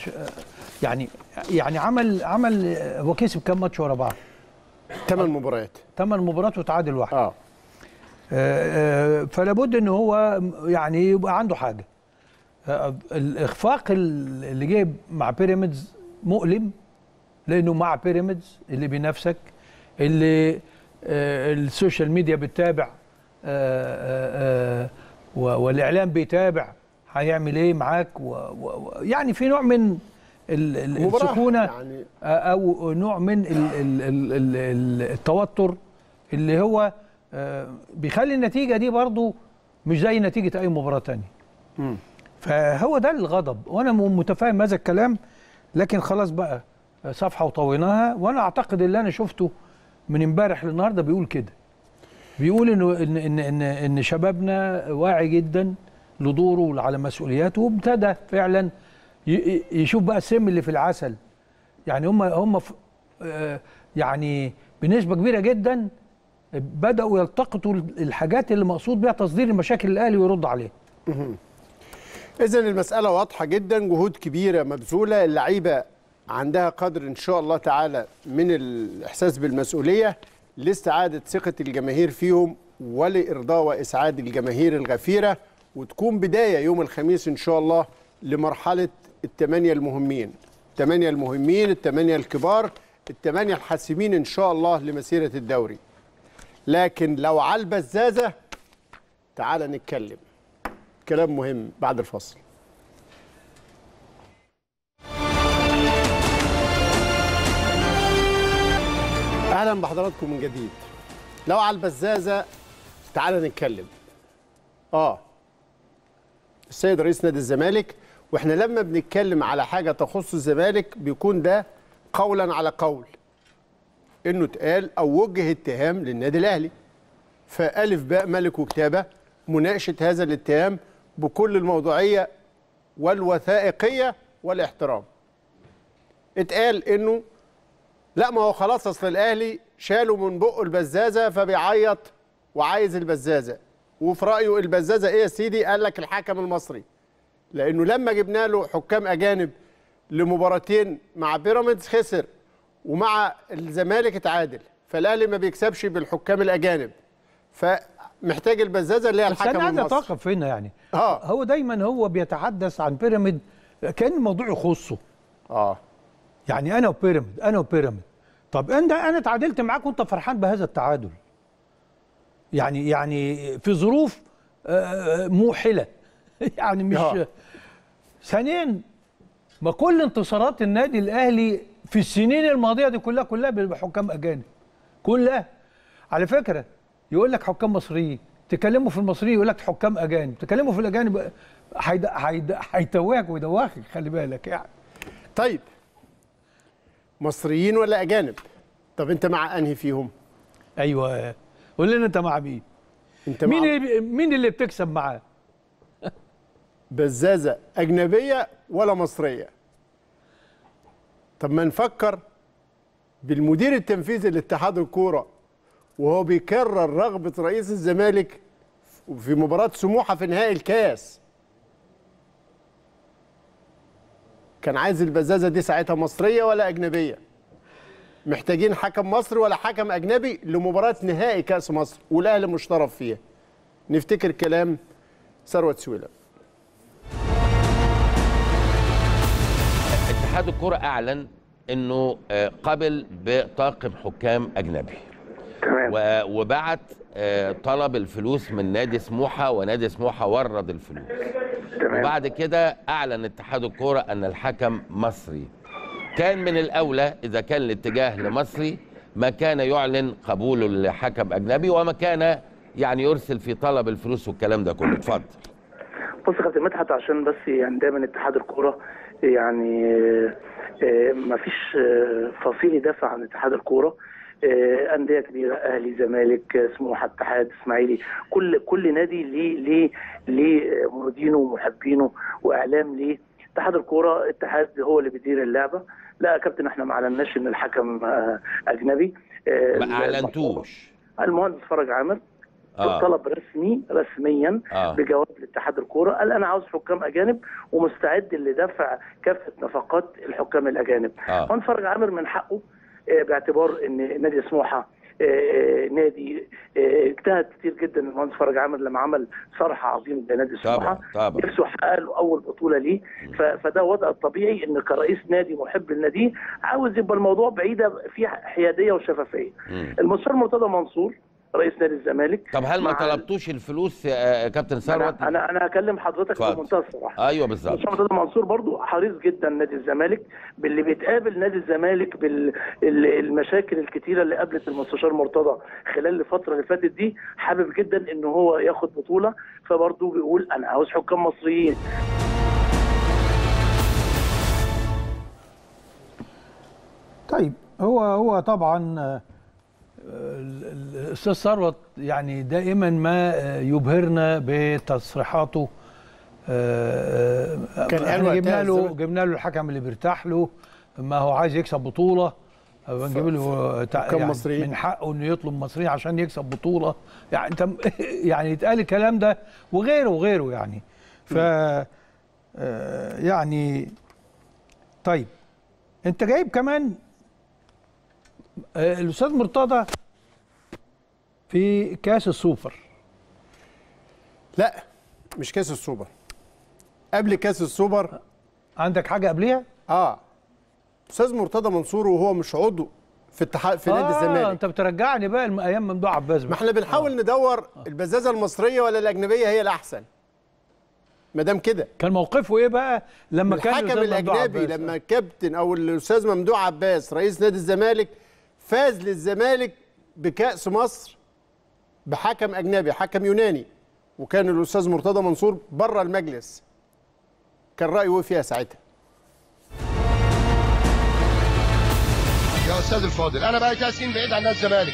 يعني يعني عمل عمل هو كسب كام ماتش ورا بعض؟ ثمان مباريات ثمان مباريات وتعادل واحد اه, آه, آه، فلا بد ان هو يعني يبقى عنده حاجه آه الاخفاق اللي جه مع بيراميدز مؤلم لانه مع بيراميدز اللي بينافسك اللي آه السوشيال ميديا بتتابع آه، آه، والاعلام بيتابع هيعمل ايه معاك و و يعني في نوع من السكونه يعني او نوع من التوتر اللي هو آه، بيخلي النتيجه دي برضو مش زي نتيجه اي مباراه تانية فهو ده الغضب وانا متفاهم هذا الكلام لكن خلاص بقى آه، صفحه وطويناها وانا اعتقد اللي انا شفته من امبارح للنهارده بيقول كده بيقول انه ان ان ان, إن شبابنا واعي جدا لدوره وعلى مسؤولياته وابتدى فعلا يشوف بقى السم اللي في العسل يعني هم هم آه، يعني بنسبه كبيره جدا بداوا يلتقطوا الحاجات اللي مقصود بيها تصدير المشاكل الاهلي ويرد عليها اذا المساله واضحه جدا جهود كبيره مبذوله اللعيبه عندها قدر ان شاء الله تعالى من الاحساس بالمسؤوليه لاستعاده ثقه الجماهير فيهم ولارضاء واسعاد الجماهير الغفيره وتكون بدايه يوم الخميس ان شاء الله لمرحله الثمانيه المهمين الثمانيه المهمين الثمانيه الكبار الثمانيه الحاسمين ان شاء الله لمسيره الدوري لكن لو على البزازه تعال نتكلم كلام مهم بعد الفصل اهلا بحضراتكم من جديد لو على البزازه تعال نتكلم اه السيد رئيس نادي الزمالك واحنا لما بنتكلم على حاجه تخص الزمالك بيكون ده قولا على قول انه اتقال او وجه اتهام للنادي الاهلي فالف باء ملك وكتابه مناقشه هذا الاتهام بكل الموضوعيه والوثائقيه والاحترام اتقال انه لا ما هو خلاص اصل الاهلي شالوا من بقه البزازه فبيعيط وعايز البزازه وفي رايه البزازه ايه يا سيدي قال لك الحكم المصري لانه لما جبنا له حكام اجانب لمباراتين مع بيراميدز خسر ومع الزمالك اتعادل فالاهلي ما بيكسبش بالحكام الاجانب فمحتاج البزازه اللي هي الحكم المصري بس انا اتوقف هنا يعني آه. هو دايما هو بيتحدث عن بيراميد كان الموضوع يخصه اه يعني انا وبيراميد انا وبيراميد طب انت انا اتعادلت معاك وانت فرحان بهذا التعادل يعني يعني في ظروف آه، آه، موحله يعني مش اه. ثانيا ما كل انتصارات النادي الاهلي في السنين الماضيه دي كلها كلها بحكام اجانب كلها على فكره يقول لك حكام مصريين تكلموا في المصريين يقول لك حكام اجانب تكلموا في الاجانب هيتوهك ويدوخك خلي بالك يعني طيب مصريين ولا اجانب طب انت مع انهي فيهم ايوه قول لنا انت مع مين انت مع... مين اللي... مين اللي بتكسب معاه بزازه اجنبيه ولا مصريه طب ما نفكر بالمدير التنفيذي لاتحاد الكوره وهو بيكرر رغبه رئيس الزمالك في مباراه سموحه في نهائي الكاس كان عايز البزازه دي ساعتها مصريه ولا اجنبيه محتاجين حكم مصري ولا حكم اجنبي لمباراه نهائي كاس مصر والاهلي مشترف فيها نفتكر كلام ثروت سويلم اتحاد الكرة أعلن أنه آه، قبل بطاقم حكام أجنبي تمام وبعت آه، طلب الفلوس من نادي سموحة ونادي سموحة ورد الفلوس تمام وبعد كده أعلن اتحاد الكرة أن الحكم مصري كان من الأولى إذا كان الاتجاه لمصري ما كان يعلن قبوله لحكم أجنبي وما كان يعني يرسل في طلب الفلوس والكلام ده كله اتفضل بص يا كابتن مدحت عشان بس يعني دايما اتحاد الكوره يعني آه، ما فيش آه، فصيل يدافع عن اتحاد الكوره آه، انديه كبيره اهلي زمالك سموحه اتحاد اسماعيلي كل كل نادي ليه ليه ليه مدينه ومحبينه واعلام ليه اتحاد الكوره اتحاد هو اللي بيدير اللعبه لا يا كابتن احنا ما اعلناش ان الحكم اجنبي ما اعلنتوش المهندس فرج عامر آه. طلب رسمي رسميا آه. بجواب لاتحاد الكوره قال انا عاوز حكام اجانب ومستعد لدفع كافه نفقات الحكام الاجانب آه. فرج عامر من حقه آه، باعتبار ان نادي سموحه آه، آه، نادي اجتهد كتير جدا المهندس فرج عامر لما عمل صرح عظيم لنادي سموحه نفسه حقق له اول بطوله ليه فده وضع الطبيعي ان كرئيس نادي محب للنادي عاوز يبقى الموضوع بعيده في حياديه وشفافيه المستشار مرتضى منصور رئيس نادي الزمالك طب هل ما طلبتوش الفلوس يا آه، آه، كابتن ثروت انا انا هكلم حضرتك بمنتهى الصراحه ايوه بالظبط محمد منصور برضو حريص جدا نادي الزمالك باللي بيتقابل نادي الزمالك بالمشاكل الكتيره اللي قابلت المستشار مرتضى خلال الفتره اللي فاتت دي حابب جدا ان هو ياخد بطوله فبرضو بيقول انا عاوز حكام مصريين طيب هو هو طبعا الاستاذ ثروت يعني دائما ما يبهرنا بتصريحاته آه، آه، كان احنا جبنا له جبنا له الحكم اللي بيرتاح له ما هو عايز يكسب بطوله آه، بنجيب له يعني مصريين. من حقه انه يطلب مصريين عشان يكسب بطوله يعني انت يعني يتقال الكلام ده وغيره وغيره يعني ف يعني طيب انت جايب كمان آه، الاستاذ مرتضى في كاس السوبر لا مش كاس السوبر قبل كاس السوبر عندك حاجه قبليها اه استاذ مرتضى منصور وهو مش عضو في اتحاد في آه نادي الزمالك انت بترجعني بقى ايام ممدوح عباس ما احنا بنحاول آه. ندور آه. البزازه المصريه ولا الاجنبيه هي الاحسن ما دام كده كان موقفه ايه بقى لما كان الحكم الاجنبي لما الكابتن او الاستاذ ممدوح عباس رئيس نادي الزمالك فاز للزمالك بكأس مصر بحكم أجنبي حكم يوناني وكان الأستاذ مرتضى منصور بره المجلس كان رأيه إيه فيها ساعتها يا أستاذ الفاضل أنا بقى كاسين بعيد عن نادي الزمالك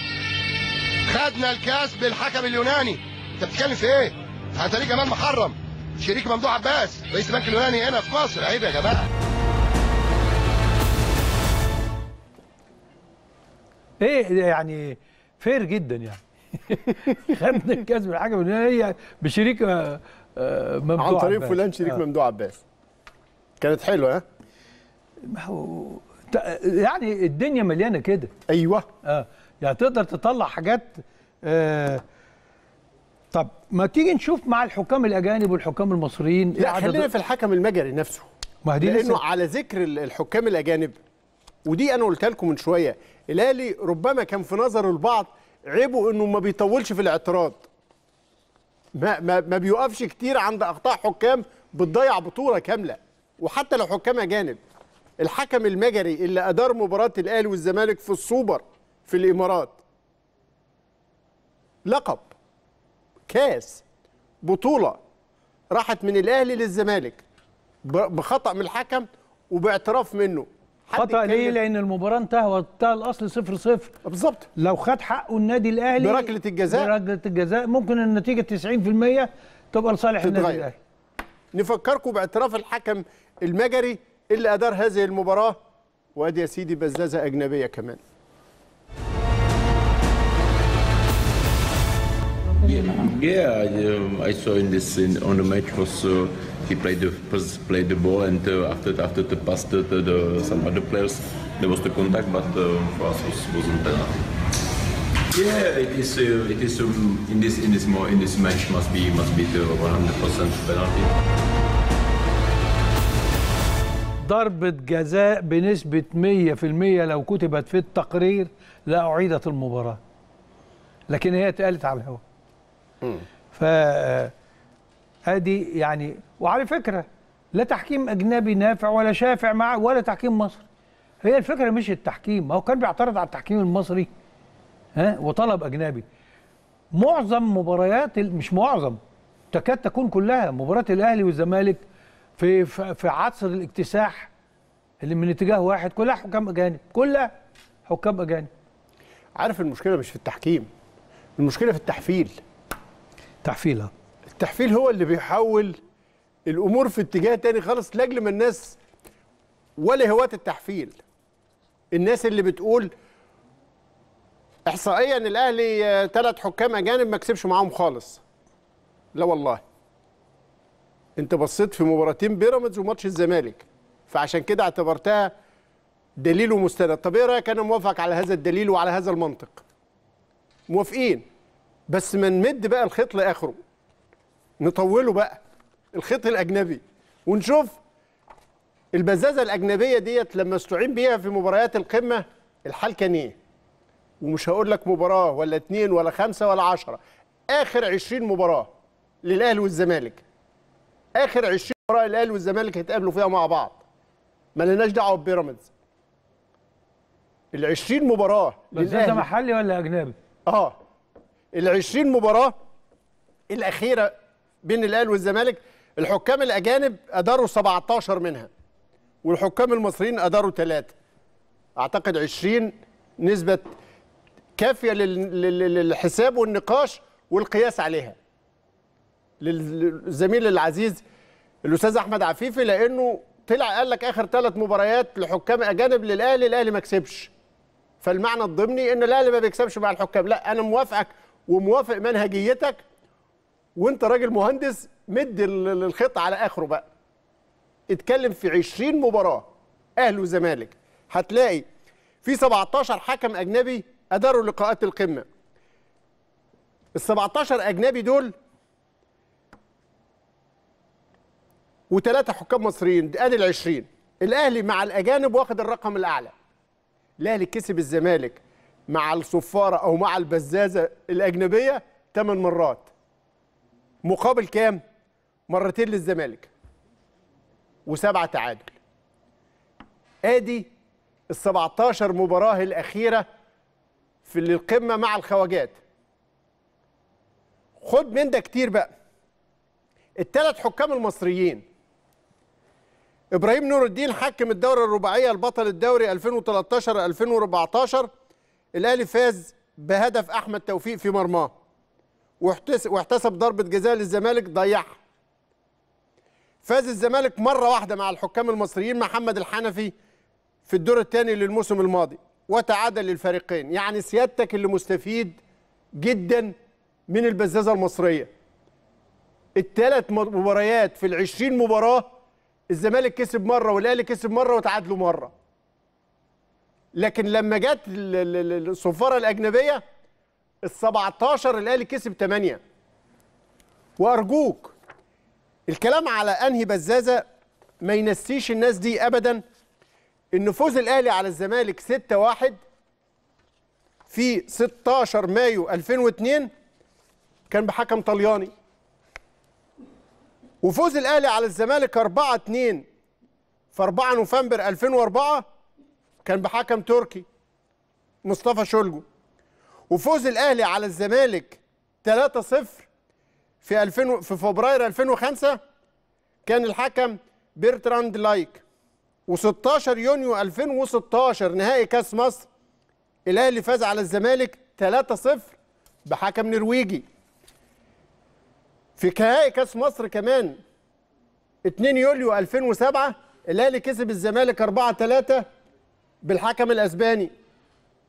خدنا الكاس بالحكم اليوناني أنت بتتكلم في إيه؟ هتريك جمال محرم شريك ممدوح عباس رئيس البنك اليوناني هنا في مصر عيب يا جماعة ايه يعني فير جدا يعني خدنا الكاس من الحكم هي بشريك آه، آه، ممدوح عن طريق عباس. فلان شريك آه. ممدوح عباس كانت حلوه ها ما هو يعني الدنيا مليانه كده ايوه اه يعني تقدر تطلع حاجات آه طب ما تيجي نشوف مع الحكام الاجانب والحكام المصريين لا خلينا في الحكم المجري نفسه ما دي لانه على ذكر الحكام الاجانب ودي انا قلت لكم من شويه الاهلي ربما كان في نظر البعض عيبه انه ما بيطولش في الاعتراض ما ما, ما بيوقفش كتير عند اخطاء حكام بتضيع بطوله كامله وحتى لو حكام اجانب الحكم المجري اللي ادار مباراه الاهلي والزمالك في السوبر في الامارات لقب كاس بطوله راحت من الاهلي للزمالك بخطا من الحكم وباعتراف منه خطا ليه لان المباراه انتهى وانتهى الاصل 0 0 بالظبط لو خد حقه النادي الاهلي بركله الجزاء بركله الجزاء ممكن النتيجه 90% تبقى لصالح النادي الاهلي نفكركم باعتراف الحكم المجري اللي ادار هذه المباراه وادي يا سيدي بزازه اجنبيه كمان Yeah, yeah I, um, I saw in this in, on the match was uh, he played the first played the ball and uh, after after the pass to, the, the, some other players there was the contact but uh, for us was, wasn't penalty. Yeah, it is. Uh, it is um, in this in this more in this match must be must be the 100% penalty. ضربة جزاء بنسبة 100% لو كتبت في التقرير لا أعيدت المباراة. لكن هي اتقالت على الهواء. فادي ادي يعني وعلى فكره لا تحكيم اجنبي نافع ولا شافع مع ولا تحكيم مصري هي الفكره مش التحكيم ما هو كان بيعترض على التحكيم المصري ها وطلب اجنبي معظم مباريات مش معظم تكاد تكون كلها مباراه الاهلي والزمالك في في عصر الاكتساح اللي من اتجاه واحد كلها حكام اجانب كلها حكام اجانب عارف المشكله مش في التحكيم المشكله في التحفيل تحفيلها آه. التحفيل هو اللي بيحول الامور في اتجاه تاني خالص لاجل ما الناس ولا هواة التحفيل الناس اللي بتقول احصائيا الاهلي ثلاث آه، حكام اجانب ما كسبش معاهم خالص لا والله انت بصيت في مباراتين بيراميدز وماتش الزمالك فعشان كده اعتبرتها دليل ومستند طب ايه رايك انا موافق على هذا الدليل وعلى هذا المنطق موافقين بس ما نمد بقى الخيط لاخره نطوله بقى الخيط الاجنبي ونشوف البزازه الاجنبيه ديت لما استعين بيها في مباريات القمه الحال كان ايه ومش هقول لك مباراه ولا اثنين ولا خمسه ولا عشرة اخر 20 مباراه للاهلي والزمالك اخر 20 مباراه الاهلي والزمالك هيتقابلوا فيها مع بعض ما لناش دعوه ببيراميدز ال 20 مباراه بس ده محلي ولا اجنبي اه ال 20 مباراه الاخيره بين الاهلي والزمالك الحكام الأجانب أداروا 17 منها والحكام المصريين أداروا ثلاثة أعتقد 20 نسبة كافية للحساب والنقاش والقياس عليها للزميل العزيز الأستاذ أحمد عفيفي لأنه طلع قال لك آخر ثلاث مباريات لحكام أجانب للأهلي الأهلي ما كسبش فالمعنى الضمني ان الاهلي ما بيكسبش مع الحكام لا انا موافقك وموافق منهجيتك وانت راجل مهندس مد الخط على اخره بقى اتكلم في 20 مباراه اهلي وزمالك هتلاقي في 17 حكم اجنبي اداروا لقاءات القمه ال 17 اجنبي دول وثلاثه حكام مصريين ادي ال 20 الاهلي مع الاجانب واخد الرقم الاعلى الاهلي كسب الزمالك مع الصفاره او مع البزازه الاجنبيه ثمان مرات مقابل كام؟ مرتين للزمالك وسبعه تعادل ادي ال 17 مباراه الاخيره في القمه مع الخواجات خد من ده كتير بقى الثلاث حكام المصريين ابراهيم نور الدين حكم الدوره الرباعيه البطل الدوري 2013 2014 الاهلي فاز بهدف احمد توفيق في مرماه واحتسب ضربه جزاء للزمالك ضيعها فاز الزمالك مره واحده مع الحكام المصريين محمد الحنفي في الدور الثاني للموسم الماضي وتعادل للفريقين يعني سيادتك اللي مستفيد جدا من البزازه المصريه الثلاث مباريات في العشرين مباراه الزمالك كسب مره والاهلي كسب مره وتعادلوا مره لكن لما جت الصفاره الاجنبيه ال 17 الاهلي كسب 8 وارجوك الكلام على انهي بزازه ما ينسيش الناس دي ابدا ان فوز الاهلي على الزمالك 6-1 في 16 مايو 2002 كان بحكم طلياني وفوز الاهلي على الزمالك 4 2 في 4 نوفمبر 2004 كان بحكم تركي مصطفى شولجو وفوز الاهلي على الزمالك 3-0 في 2000 في فبراير 2005 كان الحكم بيرتراند لايك و16 يونيو 2016 نهائي كاس مصر الاهلي فاز على الزمالك 3-0 بحكم نرويجي في نهائي كاس مصر كمان 2 يوليو 2007 الاهلي كسب الزمالك 4-3 بالحكم الاسباني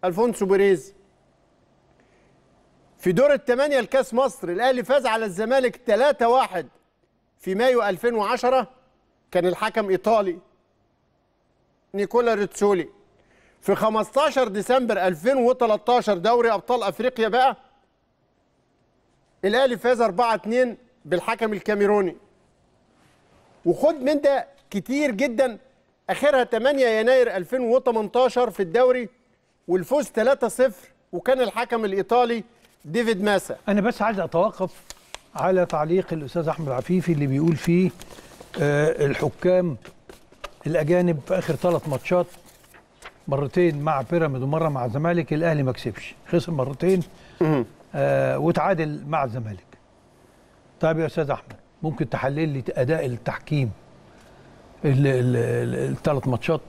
الفونسو بيريز في دور الثمانية لكاس مصر الأهلي فاز على الزمالك 3-1 في مايو 2010 كان الحكم إيطالي نيكولا ريتسولي في 15 ديسمبر 2013 دوري أبطال أفريقيا بقى الأهلي فاز 4-2 بالحكم الكاميروني وخد من ده كتير جدا آخرها 8 يناير 2018 في الدوري والفوز 3-0 وكان الحكم الإيطالي ديفيد ماسا انا بس عايز اتوقف على تعليق الاستاذ احمد عفيفي اللي بيقول فيه آه الحكام الاجانب في اخر ثلاث ماتشات مرتين مع بيراميد ومره مع الزمالك الاهلي ما كسبش خسر مرتين آه وتعادل مع الزمالك طيب يا استاذ احمد ممكن تحلل لي اداء التحكيم الثلاث ماتشات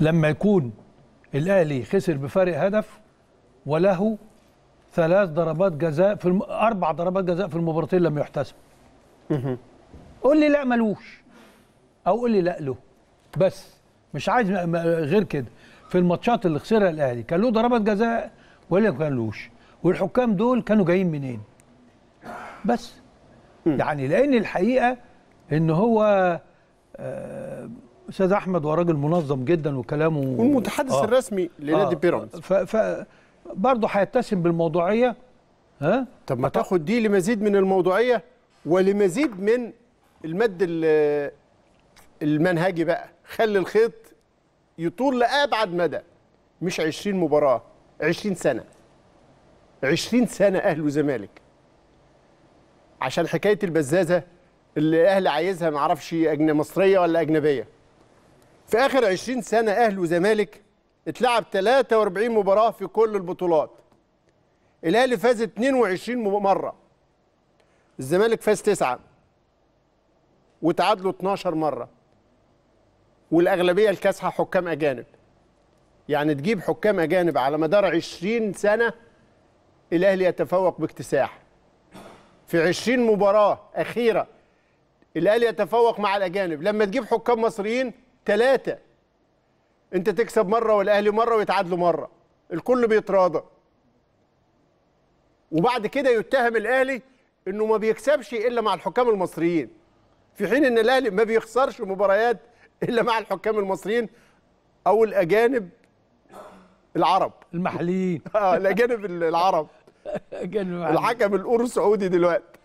لما يكون الاهلي خسر بفارق هدف وله ثلاث ضربات جزاء في الم... اربع ضربات جزاء في المباراتين لم يحتسب قول لي لا ملوش او قول لي لا له بس مش عايز غير كده في الماتشات اللي خسرها الاهلي كان له ضربات جزاء ولا ما كانلوش والحكام دول كانوا جايين منين بس يعني لان الحقيقه ان هو آه، استاذ احمد وراجل منظم جدا وكلامه والمتحدث آه الرسمي لنادي آه بيراميدز برضه هيتسم بالموضوعيه ها طب ما تاخد دي لمزيد من الموضوعيه ولمزيد من المد المنهجي بقى خلي الخيط يطول لابعد مدى مش 20 مباراه 20 سنه 20 سنه اهلي وزمالك عشان حكايه البزازه اللي الاهلي عايزها ما اعرفش مصريه ولا اجنبيه في اخر 20 سنه اهلي وزمالك اتلعب 43 مباراه في كل البطولات الاهلي فاز 22 مره الزمالك فاز 9 وتعادلوا 12 مره والاغلبيه الكاسحه حكام اجانب يعني تجيب حكام اجانب على مدار 20 سنه الاهلي يتفوق باكتساح في 20 مباراه اخيره الاهلي يتفوق مع الاجانب لما تجيب حكام مصريين ثلاثه انت تكسب مره والاهلي مره ويتعادلوا مره الكل بيتراضى وبعد كده يتهم الاهلي انه ما بيكسبش الا مع الحكام المصريين في حين ان الاهلي ما بيخسرش مباريات الا مع الحكام المصريين او الاجانب العرب المحليين اه الاجانب العرب الحكم الاورو سعودي دلوقتي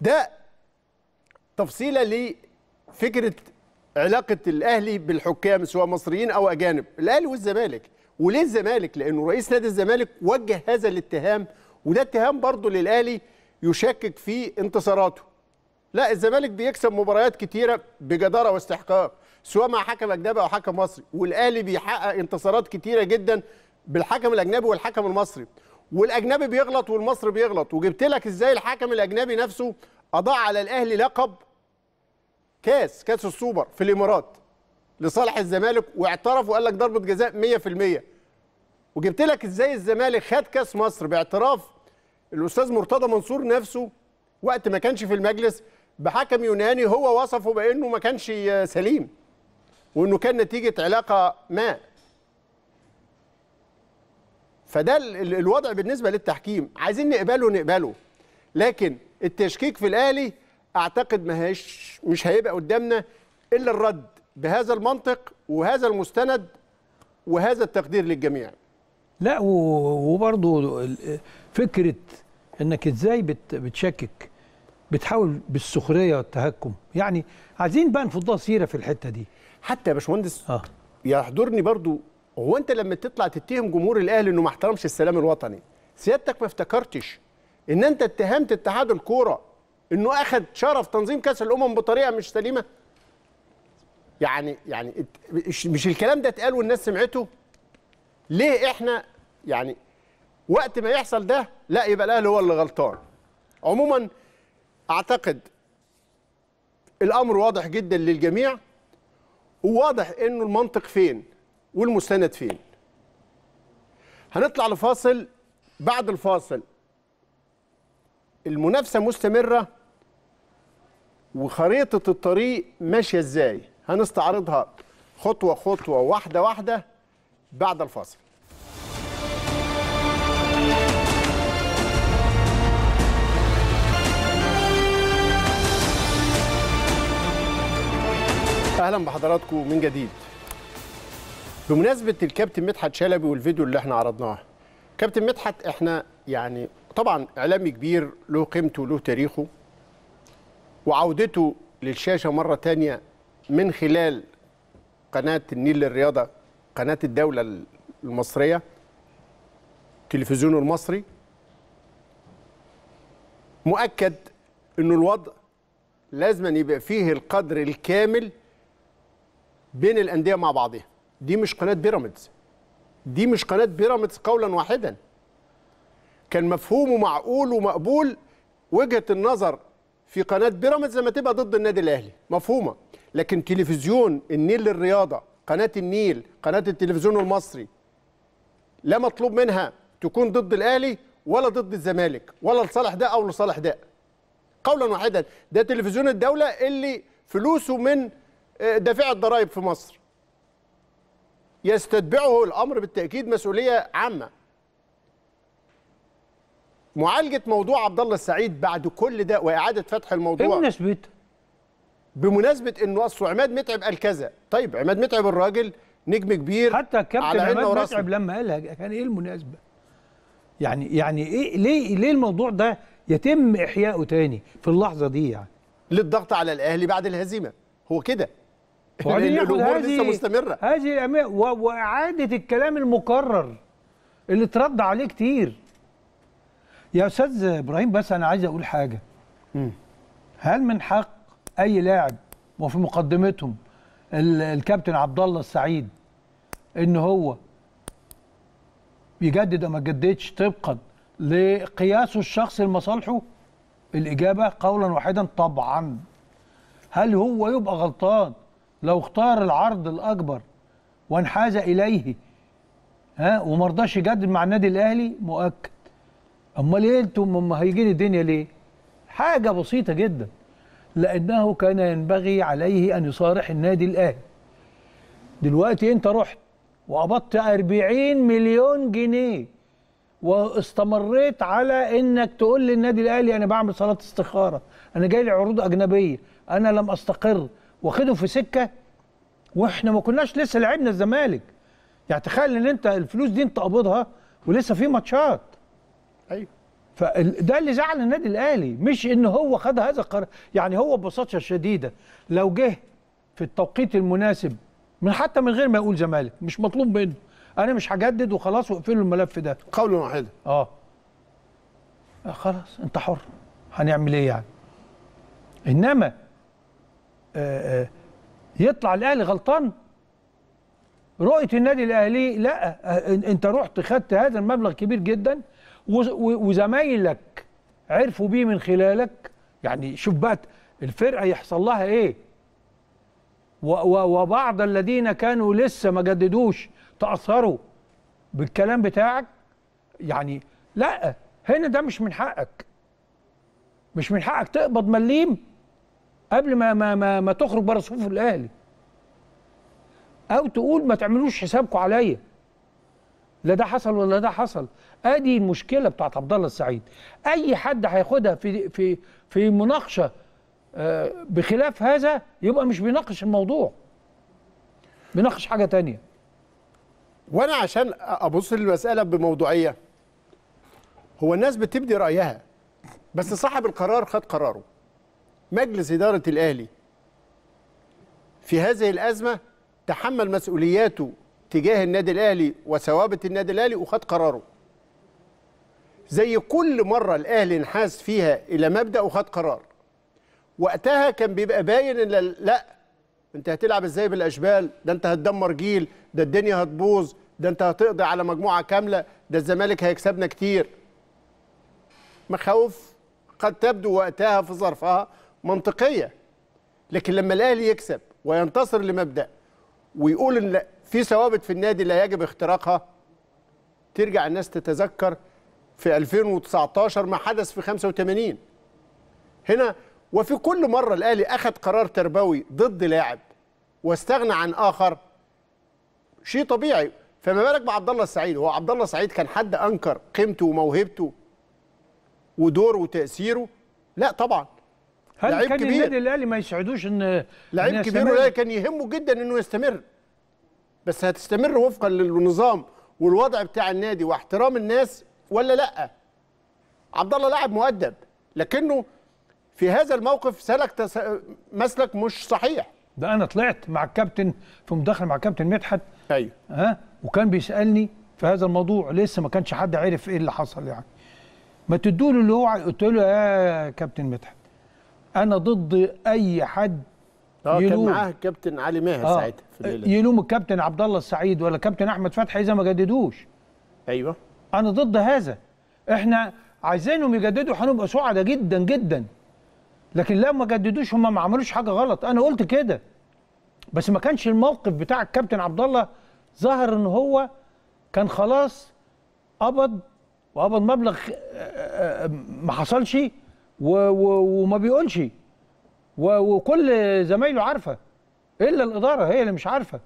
ده تفصيله لفكره علاقه الاهلي بالحكام سواء مصريين او اجانب الاهلي والزمالك وليه الزمالك لانه رئيس نادي الزمالك وجه هذا الاتهام وده اتهام برضه للاهلي يشكك في انتصاراته لا الزمالك بيكسب مباريات كتيره بجداره واستحقاق سواء مع حكم اجنبي او حكم مصري والاهلي بيحقق انتصارات كتيره جدا بالحكم الاجنبي والحكم المصري والاجنبي بيغلط والمصري بيغلط وجبت لك ازاي الحكم الاجنبي نفسه اضاع على الاهلي لقب كاس كاس السوبر في الامارات لصالح الزمالك واعترف وقال لك ضربه جزاء 100% وجبت لك ازاي الزمالك خد كاس مصر باعتراف الاستاذ مرتضى منصور نفسه وقت ما كانش في المجلس بحكم يوناني هو وصفه بانه ما كانش سليم وانه كان نتيجه علاقه ما فده الوضع بالنسبه للتحكيم عايزين نقبله نقبله لكن التشكيك في الاهلي اعتقد ما هيش مش هيبقى قدامنا الا الرد بهذا المنطق وهذا المستند وهذا التقدير للجميع لا وبرضه فكره انك ازاي بتشكك بتحاول بالسخريه والتهكم يعني عايزين بقى نفضها سيره في الحته دي حتى يا باشمهندس آه. يحضرني برضو هو انت لما تطلع تتهم جمهور الاهلي انه ما احترمش السلام الوطني سيادتك ما افتكرتش ان انت اتهمت اتحاد الكوره انه اخذ شرف تنظيم كاس الامم بطريقه مش سليمه يعني يعني مش الكلام ده اتقال والناس سمعته ليه احنا يعني وقت ما يحصل ده لا يبقى الاهلي هو اللي غلطان عموما اعتقد الامر واضح جدا للجميع وواضح انه المنطق فين والمستند فين هنطلع لفاصل بعد الفاصل المنافسه مستمره وخريطه الطريق ماشيه ازاي هنستعرضها خطوه خطوه واحده واحده بعد الفاصل اهلا بحضراتكم من جديد بمناسبه الكابتن مدحت شلبي والفيديو اللي احنا عرضناه كابتن مدحت احنا يعني طبعا اعلامي كبير له قيمته وله تاريخه وعودته للشاشه مره تانية من خلال قناه النيل للرياضه قناه الدوله المصريه تلفزيونه المصري مؤكد ان الوضع لازم أن يبقى فيه القدر الكامل بين الانديه مع بعضها دي مش قناه بيراميدز دي مش قناه بيراميدز قولا واحدا كان مفهوم ومعقول ومقبول وجهه النظر في قناه بيراميدز لما تبقى ضد النادي الاهلي مفهومه لكن تلفزيون النيل للرياضه قناه النيل قناه التلفزيون المصري لا مطلوب منها تكون ضد الاهلي ولا ضد الزمالك ولا لصالح ده او لصالح ده قولا واحدا ده تلفزيون الدوله اللي فلوسه من آه، دافع الضرائب في مصر يستتبعه الامر بالتاكيد مسؤوليه عامه معالجه موضوع عبد الله السعيد بعد كل ده واعاده فتح الموضوع بمناسبه إيه بمناسبه انه اصله عماد متعب قال كذا طيب عماد متعب الراجل نجم كبير حتى الكابتن عماد متعب لما قالها كان ايه المناسبه يعني يعني ايه ليه ليه الموضوع ده يتم احيائه تاني في اللحظه دي يعني للضغط على الاهلي بعد الهزيمه هو كده الامور لسه مستمره هذه واعاده الكلام المكرر اللي اترد عليه كتير يا استاذ ابراهيم بس انا عايز اقول حاجه هل من حق اي لاعب وفي مقدمتهم الكابتن عبد الله السعيد ان هو يجدد او ما يجددش طبقا لقياسه الشخصي لمصالحه الاجابه قولا واحدا طبعا هل هو يبقى غلطان لو اختار العرض الاكبر وانحاز اليه ها وما رضاش يجدد مع النادي الاهلي مؤكد امال ايه انتم امال هيجيني الدنيا ليه حاجه بسيطه جدا لانه كان ينبغي عليه ان يصارح النادي الاهلي دلوقتي انت رحت وقبضت 40 مليون جنيه واستمريت على انك تقول للنادي الاهلي انا بعمل صلاه استخاره انا جاي لي عروض اجنبيه انا لم استقر واخده في سكه واحنا ما كناش لسه لعبنا الزمالك يعني تخيل ان انت الفلوس دي انت قابضها ولسه في ماتشات ايوه فده اللي زعل النادي الاهلي مش ان هو خد هذا القرار يعني هو ببساطه شديده لو جه في التوقيت المناسب من حتى من غير ما يقول زمالك مش مطلوب منه انا مش هجدد وخلاص واقفل الملف ده قولا واحدا آه. اه خلاص انت حر هنعمل ايه يعني انما آآ آه، آآ آه، يطلع الاهلي غلطان رؤيه النادي الاهلي لا انت رحت خدت هذا المبلغ كبير جدا وزمايلك عرفوا بيه من خلالك يعني شوف بقى الفرقه يحصل لها ايه وبعض الذين كانوا لسه ما جددوش تاثروا بالكلام بتاعك يعني لا هنا ده مش من حقك مش من حقك تقبض مليم قبل ما ما ما, ما تخرج بره صفوف الاهلي او تقول ما تعملوش حسابكم عليا لا ده حصل ولا ده حصل ادي المشكله بتاعت عبد الله السعيد اي حد هياخدها في في في مناقشه آه، بخلاف هذا يبقى مش بيناقش الموضوع بيناقش حاجه تانية وانا عشان ابص للمساله بموضوعيه هو الناس بتبدي رايها بس صاحب القرار خد قراره مجلس اداره الاهلي في هذه الازمه تحمل مسؤولياته تجاه النادي الاهلي وثوابت النادي الاهلي وخد قراره زي كل مره الاهلي انحاز فيها الى مبدا وخد قرار وقتها كان بيبقى باين ان لا انت هتلعب ازاي بالاشبال ده انت هتدمر جيل ده الدنيا هتبوظ ده انت هتقضي على مجموعه كامله ده الزمالك هيكسبنا كتير مخاوف قد تبدو وقتها في ظرفها منطقيه لكن لما الاهلي يكسب وينتصر لمبدا ويقول ان في ثوابت في النادي لا يجب اختراقها ترجع الناس تتذكر في 2019 ما حدث في 85 هنا وفي كل مرة الأهلي أخذ قرار تربوي ضد لاعب واستغنى عن آخر شيء طبيعي فما بالك بعبد الله السعيد هو عبد الله السعيد كان حد أنكر قيمته وموهبته ودوره وتأثيره لا طبعا هل كان كبير. النادي الأهلي ما يسعدوش إن لعيب كبير ولا كان يهمه جدا إنه يستمر بس هتستمر وفقا للنظام والوضع بتاع النادي واحترام الناس ولا لا عبد الله لاعب مؤدب لكنه في هذا الموقف سلك تس... مسلك مش صحيح ده انا طلعت مع الكابتن في مداخله مع الكابتن مدحت ايوه ها وكان بيسالني في هذا الموضوع لسه ما كانش حد عارف ايه اللي حصل يعني ما تدوا له اللي هو قلت له يا كابتن مدحت انا ضد اي حد اه كان معاه الكابتن علي ماهر آه. ساعتها أه، يلوم الكابتن عبد الله السعيد ولا الكابتن احمد فتحي اذا ما جددوش ايوه انا ضد هذا احنا عايزينهم يجددوا هنبقى سعداء جدا جدا لكن لو ما جددوش هم ما عملوش حاجه غلط انا قلت كده بس ما كانش الموقف بتاع الكابتن عبد الله ظهر ان هو كان خلاص قبض وقبض مبلغ آه، آه، ما حصلش وما بيقولش وكل زمايله عارفه الا الاداره هي اللي مش عارفه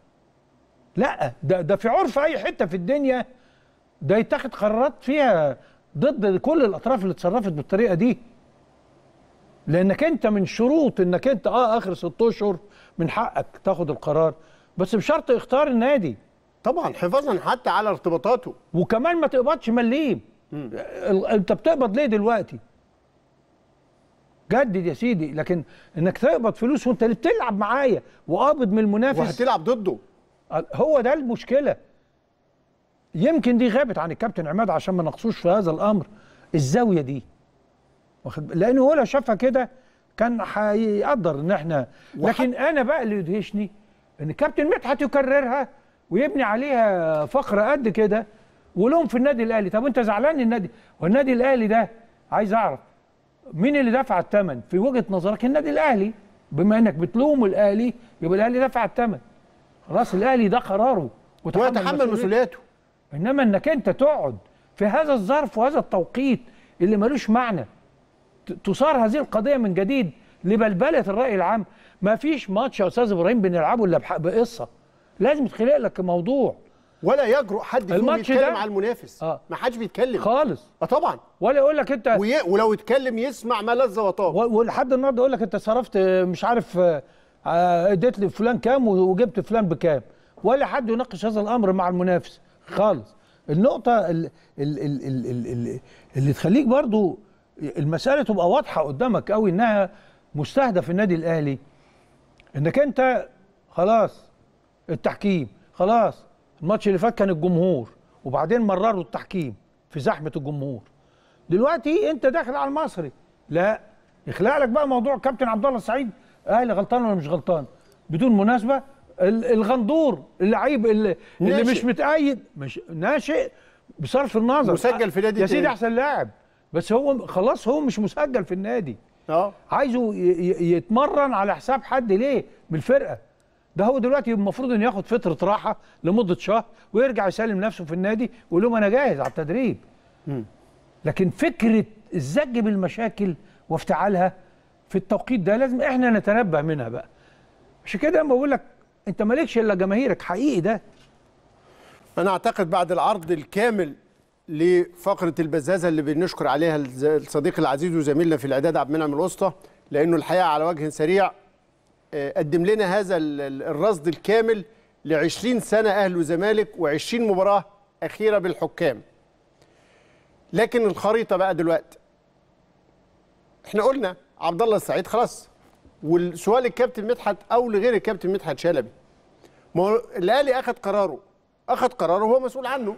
لا ده ده في عرف اي حته في الدنيا ده يتخذ قرارات فيها ضد كل الاطراف اللي اتصرفت بالطريقه دي لانك انت من شروط انك انت اه اخر ست اشهر من حقك تاخد القرار بس بشرط اختار النادي طبعا حفاظا حتى على ارتباطاته وكمان ما تقبضش مليم انت بتقبض ليه دلوقتي جدد يا سيدي لكن انك تقبض فلوس وانت اللي بتلعب معايا وقابض من المنافس وهتلعب ضده هو ده المشكله يمكن دي غابت عن الكابتن عماد عشان ما نقصوش في هذا الامر الزاويه دي لانه هو لو شافها كده كان هيقدر ان احنا لكن انا بقى اللي يدهشني ان كابتن مدحت يكررها ويبني عليها فقره قد كده ولوم في النادي الاهلي طب انت زعلان النادي والنادي الاهلي ده عايز اعرف مين اللي دفع الثمن في وجهه نظرك النادي الاهلي بما انك بتلوم الاهلي يبقى الاهلي دفع الثمن خلاص الاهلي ده قراره ويتحمل مسؤوليته انما انك انت تقعد في هذا الظرف وهذا التوقيت اللي ملوش معنى تثار هذه القضيه من جديد لبلبله الراي العام ما فيش ماتش يا استاذ ابراهيم بنلعبه الا بقصه لازم تخلق لك موضوع ولا يجرؤ حد فيهم يتكلم على المنافس آه. ما حدش بيتكلم خالص اه طبعا ولا يقول لك انت وي... ولو اتكلم يسمع ما لذ وطاب ولحد النهارده يقول لك انت صرفت آه، مش عارف آه، آه، اديت لفلان كام وجبت فلان بكام ولا حد يناقش هذا الامر مع المنافس خالص النقطه ال... ال... ال... ال... ال... اللي تخليك برضو المساله تبقى واضحه قدامك قوي انها مستهدف النادي الاهلي انك انت خلاص التحكيم خلاص الماتش اللي فات كان الجمهور وبعدين مرروا التحكيم في زحمه الجمهور دلوقتي انت داخل على المصري لا يخلق لك بقى موضوع كابتن عبد الله السعيد اهلي غلطان ولا مش غلطان بدون مناسبه الغندور اللعيب اللي, اللي مش متأيد مش ناشئ بصرف النظر مسجل في نادي يا سيدي احسن لاعب بس هو خلاص هو مش مسجل في النادي اه عايزه يتمرن على حساب حد ليه من الفرقه ده هو دلوقتي المفروض انه ياخد فتره راحه لمده شهر ويرجع يسلم نفسه في النادي ويقول لهم انا جاهز على التدريب م. لكن فكره الزج بالمشاكل وافتعالها في التوقيت ده لازم احنا نتنبه منها بقى عشان كده لما بقول لك انت مالكش الا جماهيرك حقيقي ده انا اعتقد بعد العرض الكامل لفقره البزازه اللي بنشكر عليها الصديق العزيز وزميلنا في الاعداد عبد المنعم الوسطى لانه الحقيقه على وجه سريع قدم لنا هذا الرصد الكامل ل 20 سنه أهل وزمالك و20 مباراه اخيره بالحكام. لكن الخريطه بقى دلوقتي احنا قلنا عبد الله السعيد خلاص والسؤال للكابتن مدحت او لغير الكابتن مدحت شلبي. ما الاهلي اخذ قراره اخذ قراره هو مسؤول عنه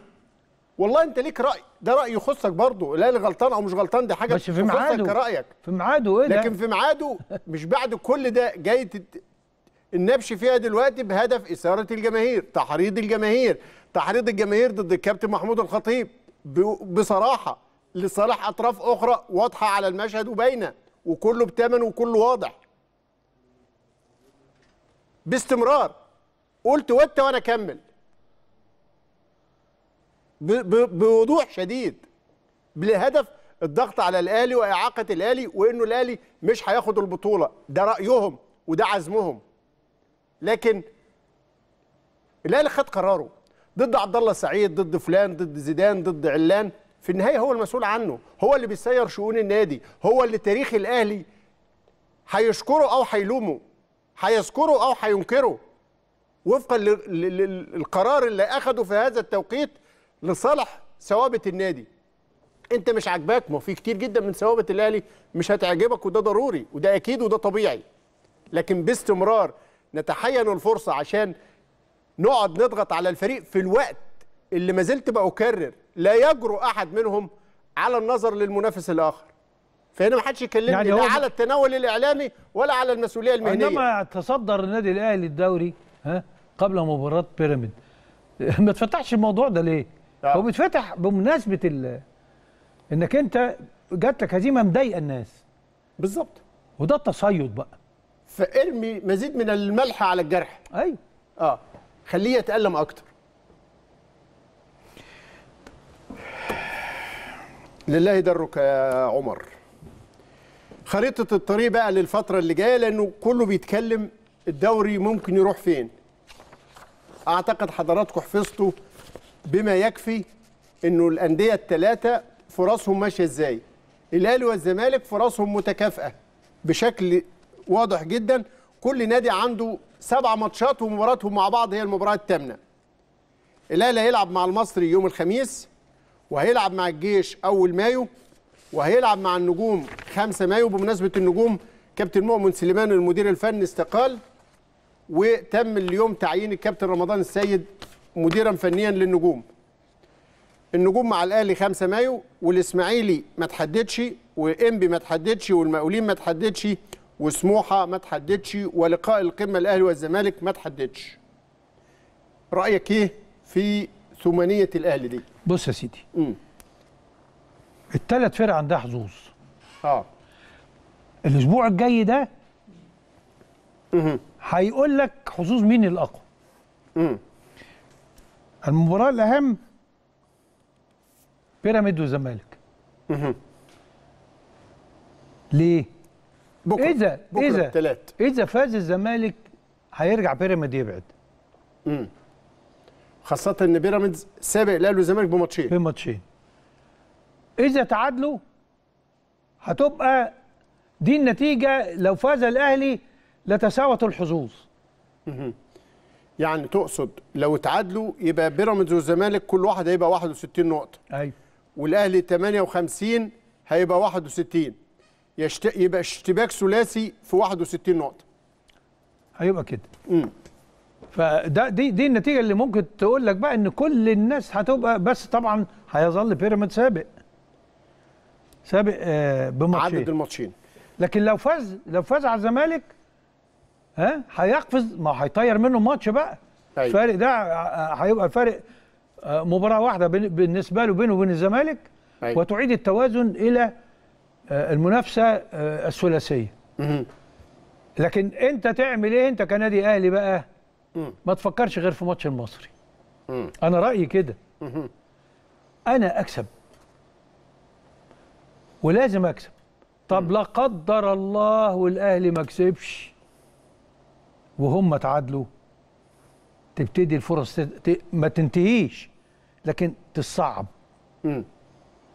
والله انت ليك راي ده راي يخصك برضه لا غلطان او مش غلطان دي حاجه في ميعاده كرايك في ميعاده ايه ده لكن في ميعاده مش بعد كل ده جاي النبش فيها دلوقتي بهدف اثاره الجماهير تحريض الجماهير تحريض الجماهير ضد الكابتن محمود الخطيب ب... بصراحه لصالح اطراف اخرى واضحه على المشهد وباينه وكله بتمن وكله واضح باستمرار قلت وات وانا اكمل بوضوح شديد لهدف الضغط على الاهلي واعاقه الاهلي وانه الاهلي مش هياخد البطوله ده رايهم وده عزمهم لكن الاهلي خد قراره ضد عبد الله سعيد ضد فلان ضد زيدان ضد علان في النهايه هو المسؤول عنه هو اللي بيسير شؤون النادي هو اللي تاريخ الاهلي هيشكره او هيلومه هيذكره او هينكره وفقا للقرار اللي اخده في هذا التوقيت لصالح ثوابت النادي انت مش عاجباك ما في كتير جدا من ثوابت الاهلي مش هتعجبك وده ضروري وده اكيد وده طبيعي لكن باستمرار نتحين الفرصه عشان نقعد نضغط على الفريق في الوقت اللي ما زلت بأكرر لا يجرؤ أحد منهم على النظر للمنافس الآخر فهنا ما حدش يكلمني يعني لا على التناول الإعلامي ولا على المسؤولية المهنية إنما تصدر النادي الأهلي الدوري ها قبل مباراة بيراميد ما تفتحش الموضوع ده ليه؟ طبعا. هو بيتفتح بمناسبه ال... انك انت جات لك هزيمه مضايقه الناس بالظبط وده التصيد بقى فارمي مزيد من الملح على الجرح ايوه اه خليه يتالم اكتر لله درك يا عمر خريطه الطريق بقى للفتره اللي جايه لانه كله بيتكلم الدوري ممكن يروح فين اعتقد حضراتكم حفظتوا بما يكفي انه الانديه الثلاثه فرصهم ماشيه ازاي الاهلي والزمالك فرصهم متكافئه بشكل واضح جدا كل نادي عنده سبع ماتشات ومباراتهم مع بعض هي المباراه الثامنه الاهلي هيلعب مع المصري يوم الخميس وهيلعب مع الجيش اول مايو وهيلعب مع النجوم 5 مايو بمناسبه النجوم كابتن مؤمن سليمان المدير الفني استقال وتم اليوم تعيين الكابتن رمضان السيد مديرا فنيا للنجوم النجوم مع الاهلي 5 مايو والاسماعيلي ما تحددش وانبي ما تحددش والمقاولين ما تحددش وسموحه ما تحددش ولقاء القمه الاهلي والزمالك ما تحددش رايك ايه في ثمانيه الاهلي دي بص يا سيدي امم الثلاث فرق عندها حظوظ اه الاسبوع الجاي ده هيقول لك حظوظ مين الاقوى امم المباراه الاهم بيراميد والزمالك ليه بكرة. اذا بكرة اذا التلات. اذا فاز الزمالك هيرجع بيراميد يبعد امم خاصه ان بيراميدز سابق الاهلي والزمالك بماتشين بماتشين اذا تعادلوا هتبقى دي النتيجه لو فاز الاهلي لتساوت الحظوظ يعني تقصد لو اتعادلوا يبقى بيراميدز والزمالك كل واحد هيبقى 61 نقطه ايوه والاهلي 58 هيبقى 61 يشت... يبقى اشتباك ثلاثي في 61 نقطه هيبقى أيوه كده امم فده دي دي النتيجه اللي ممكن تقول لك بقى ان كل الناس هتبقى بس طبعا هيظل بيراميدز سابق سابق آه بماتشين عدد الماتشين لكن لو فاز لو فاز على الزمالك ها هيقفز ما هيطير منه ماتش بقى أيوة. طيب. الفارق ده آه، هيبقى الفارق آه، مباراه واحده بالنسبه له بينه وبين الزمالك أيوة. وتعيد التوازن الى آه، المنافسه الثلاثيه لكن انت تعمل ايه انت كنادي اهلي بقى ما تفكرش غير في ماتش المصري انا رايي كده انا اكسب ولازم اكسب طب لا قدر الله والاهلي ما كسبش وهم تعادلوا تبتدي الفرص ت... ما تنتهيش لكن تصعب م.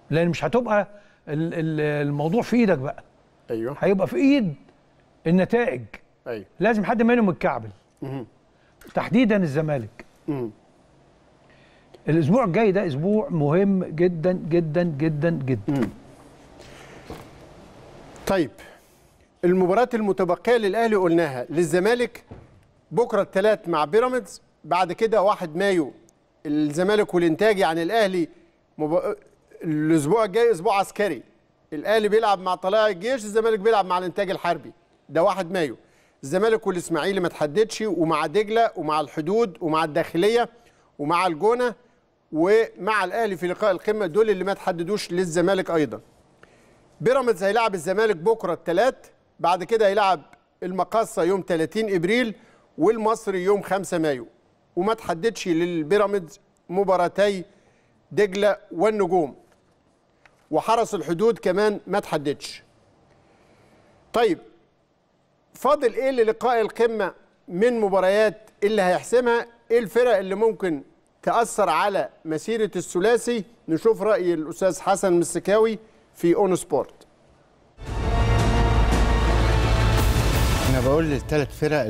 لان مش هتبقى ال... الموضوع في ايدك بقى ايوه هيبقى في ايد النتائج ايوه لازم حد منهم يتكعبل تحديدا الزمالك م. الاسبوع الجاي ده اسبوع مهم جدا جدا جدا جدا م. طيب المباريات المتبقيه للاهلي قلناها للزمالك بكره الثلاث مع بيراميدز بعد كده 1 مايو الزمالك والانتاج يعني الاهلي مب... الاسبوع الجاي اسبوع عسكري الاهلي بيلعب مع طلائع الجيش الزمالك بيلعب مع الانتاج الحربي ده 1 مايو الزمالك والاسماعيلي ما تحددش ومع دجله ومع الحدود ومع الداخليه ومع الجونه ومع الاهلي في لقاء القمه دول اللي ما تحددوش للزمالك ايضا بيراميدز هيلاعب الزمالك بكره الثلاث بعد كده هيلعب المقصه يوم 30 ابريل والمصري يوم 5 مايو وما تحددش للبيراميدز مباراتي دجله والنجوم وحرس الحدود كمان ما تحددش طيب فاضل ايه للقاء القمه من مباريات اللي هيحسمها ايه الفرق اللي ممكن تاثر على مسيره الثلاثي نشوف راي الاستاذ حسن مسكاوي في اون سبورت انا بقول للثلاث فرق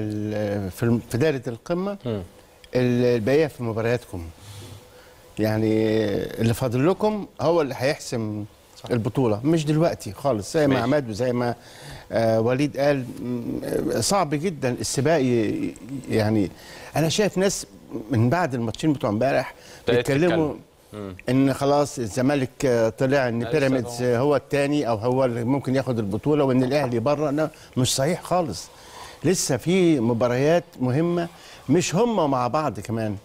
في دايره القمه الباقيه في مبارياتكم يعني اللي فاضل لكم هو اللي هيحسم البطوله مش دلوقتي خالص زي ما عماد وزي ما آه، وليد قال صعب جدا السباق يعني انا شايف ناس من بعد الماتشين بتوع امبارح بيتكلموا ان خلاص الزمالك طلع ان بيراميدز هو الثاني او هو اللي ممكن ياخد البطوله وان الاهلي بره مش صحيح خالص لسه في مباريات مهمه مش هم مع بعض كمان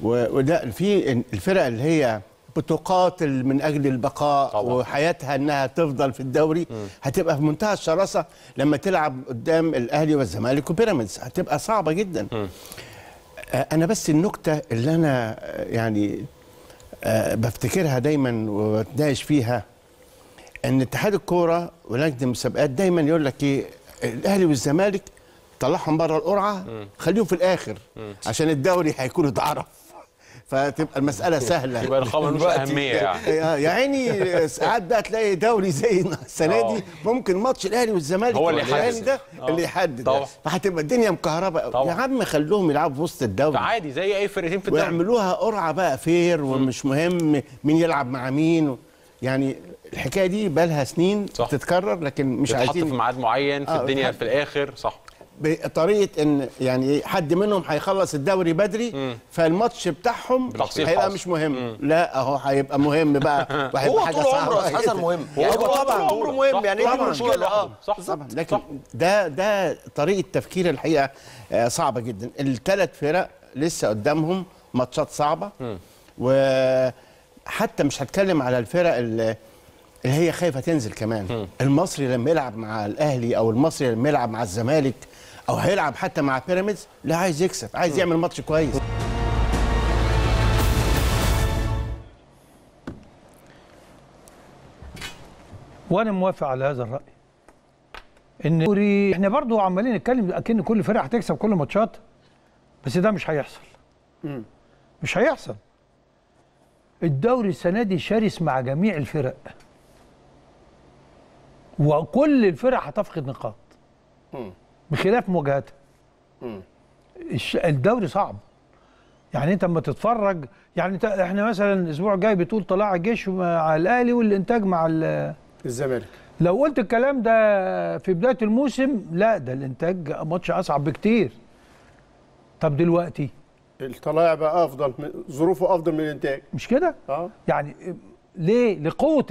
وده في الفرق اللي هي بتقاتل من اجل البقاء طبعا. وحياتها انها تفضل في الدوري م. هتبقى في منتهى الشراسه لما تلعب قدام الاهلي والزمالك وبيراميدز هتبقى صعبه جدا م. انا بس النكته اللي انا يعني بفتكرها دايما وبتناقش فيها ان اتحاد الكوره ولجنه المسابقات دايما يقول لك ايه الاهلي والزمالك طلعهم بره القرعه خليهم في الاخر عشان الدوري هيكون اتعرف فتبقى المساله سهله يبقى الارقام مش اهميه يعني يا عيني ساعات بقى تلاقي دوري زي السنه دي اه. ممكن ماتش الاهلي والزمالك هو اللي يحدد ده اه. اللي يحدد فهتبقى الدنيا مكهربه قوي يا عم خلوهم يلعبوا في وسط الدوري عادي زي اي فرقتين في الدوري ويعملوها قرعه بقى فير ومش مهم مين يلعب مع مين و... يعني الحكايه دي بقى لها سنين صح. بتتكرر لكن مش عايزين في ميعاد معين في آه الدنيا في الاخر صح بطريقه ان يعني حد منهم هيخلص الدوري بدري فالماتش بتاعهم هيبقى مش مهم لا اهو هيبقى مهم بقى وهيبقى حاجه صعبه هو طول عمره حسن مهم هو طبعا طول عمره مهم يعني ايه المشكله اه صح طبعا لكن صح. ده ده طريقه تفكير الحقيقه آه، صعبه جدا الثلاث فرق لسه قدامهم ماتشات صعبه وحتى مش هتكلم على الفرق اللي هي خايفه تنزل كمان م. المصري لما يلعب مع الاهلي او المصري لما يلعب مع الزمالك او هيلعب حتى مع بيراميدز لا عايز يكسب عايز يعمل ماتش كويس وانا موافق على هذا الراي ان الدوري احنا برضو عمالين نتكلم اكن كل فرقه هتكسب كل ماتشات بس ده مش هيحصل مش هيحصل الدوري السنه دي شرس مع جميع الفرق وكل الفرق هتفقد نقاط بخلاف مواجهتها الدوري صعب يعني انت اما تتفرج يعني انت احنا مثلا الاسبوع الجاي بتقول طلائع الجيش مع الاهلي والانتاج مع الزمالك لو قلت الكلام ده في بدايه الموسم لا ده الانتاج ماتش اصعب بكتير طب دلوقتي الطلائع بقى افضل ظروفه افضل من الانتاج مش كده اه يعني ليه لقوه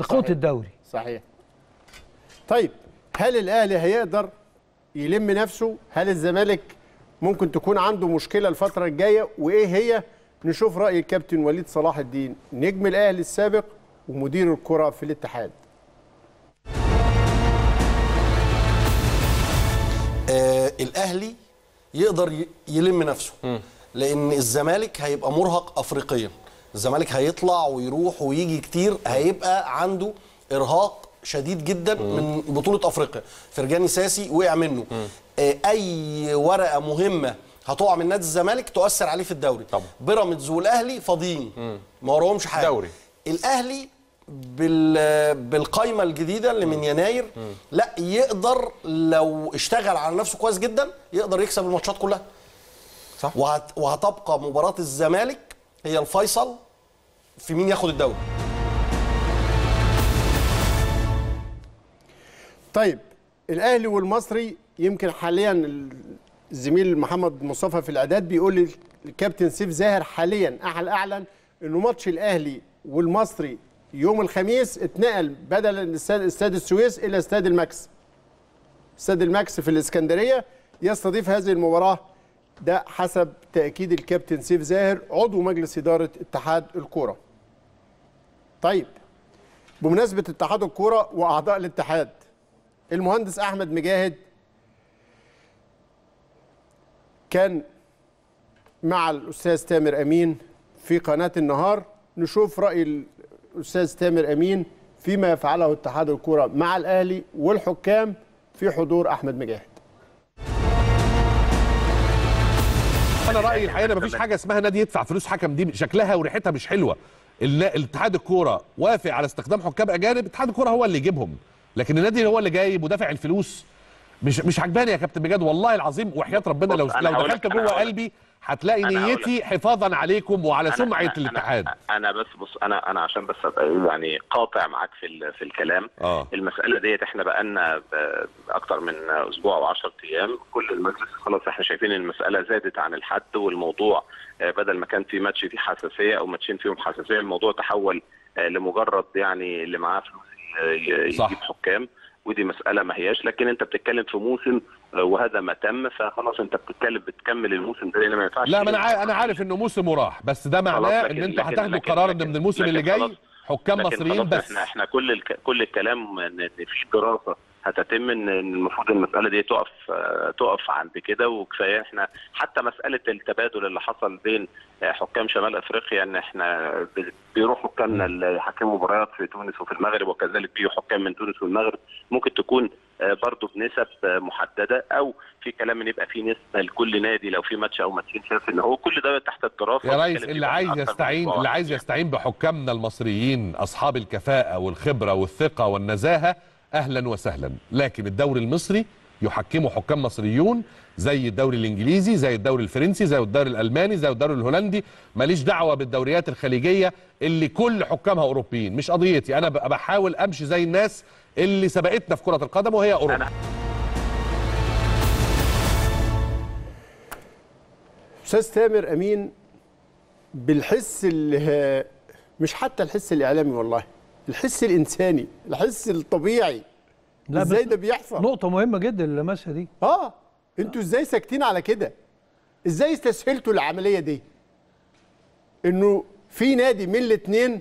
لقوه صحيح. الدوري صحيح طيب هل الاهلي هيقدر يلم نفسه هل الزمالك ممكن تكون عنده مشكله الفتره الجايه وايه هي نشوف راي الكابتن وليد صلاح الدين نجم الاهلي السابق ومدير الكره في الاتحاد آه الاهلي يقدر يلم نفسه م. لان الزمالك هيبقى مرهق افريقيا الزمالك هيطلع ويروح ويجي كتير هيبقى عنده ارهاق شديد جدا مم. من بطوله افريقيا فرجاني ساسي وقع منه مم. آه، اي ورقه مهمه هتقع من نادي الزمالك تؤثر عليه في الدوري بيراميدز والاهلي فاضيين ما وراهمش حاجه دوري الاهلي بال... بالقايمه الجديده اللي من يناير مم. لا يقدر لو اشتغل على نفسه كويس جدا يقدر يكسب الماتشات كلها صح وهت... وهتبقى مباراه الزمالك هي الفيصل في مين ياخد الدوري طيب الاهلي والمصري يمكن حاليا الزميل محمد مصطفى في الاعداد بيقول الكابتن سيف زاهر حاليا احل اعلن انه ماتش الاهلي والمصري يوم الخميس اتنقل بدل استاد السويس الى استاد الماكس استاد الماكس في الاسكندريه يستضيف هذه المباراه ده حسب تاكيد الكابتن سيف زاهر عضو مجلس اداره اتحاد الكوره طيب بمناسبه اتحاد الكوره واعضاء الاتحاد المهندس احمد مجاهد كان مع الاستاذ تامر امين في قناه النهار نشوف راي الاستاذ تامر امين فيما يفعله اتحاد الكره مع الاهلي والحكام في حضور احمد مجاهد انا رايي الحقيقه ان مفيش حاجه اسمها نادي يدفع فلوس حكم دي شكلها وريحتها مش حلوه الاتحاد الكوره وافق على استخدام حكام اجانب اتحاد الكوره هو اللي يجيبهم لكن النادي هو اللي جاي مدافع الفلوس مش مش عجباني يا كابتن بجد والله العظيم وحياه ربنا لو لو دخلت جوه قلبي هتلاقي نيتي حفاظا عليكم وعلى سمعه الاتحاد انا بس بص انا انا عشان بس ابقى إيه، يعني قاطع معاك في في الكلام آه. المساله ديت احنا بقالنا اكتر من اسبوع او 10 ايام كل المجلس خلاص احنا شايفين المساله زادت عن الحد والموضوع آه، بدل ما كان في ماتش فيه حساسيه او ماتشين فيهم حساسيه الموضوع تحول آه، لمجرد يعني اللي معاه فلوس يجيب حكام ودي مساله ما هياش لكن انت بتتكلم في موسم آه، وهذا ما تم فخلاص انت بتتكلم بتكمل الموسم ده ما ينفعش لا ما انا انا عارف انه موسم وراح بس ده معناه ان انتوا هتاخدوا قرار ان من الموسم اللي جاي حكام مصريين بس احنا احنا كل الك... كل الكلام ان في دراسه هتتم ان المفروض المساله دي تقف تقف عند كده وكفايه احنا حتى مساله التبادل اللي حصل بين حكام شمال افريقيا ان احنا بيروح حكامنا حكام مباريات في تونس وفي المغرب وكذلك بيجوا حكام من تونس والمغرب ممكن تكون آه، برضه بنسب آه، محدده او في كلام ان يبقى في نسبه لكل نادي لو في ماتش او ماتشين شايف ان هو كل ده تحت الدراسه يا ريس اللي عايز يستعين اللي عايز يستعين بحكامنا المصريين اصحاب الكفاءه والخبره والثقه والنزاهه اهلا وسهلا لكن الدوري المصري يحكمه حكام مصريون زي الدوري الانجليزي زي الدوري الفرنسي زي الدوري الالماني زي الدوري الهولندي ماليش دعوه بالدوريات الخليجيه اللي كل حكامها اوروبيين مش قضيتي انا بحاول امشي زي الناس اللي سبقتنا في كره القدم وهي اوروبا استاذ تامر امين بالحس اللي مش حتى الحس الاعلامي والله الحس الانساني الحس الطبيعي لا ازاي ده بيحصل نقطه مهمه جدا اللي دي اه انتوا ازاي ساكتين على كده ازاي استسهلتوا العمليه دي انه في نادي من الاثنين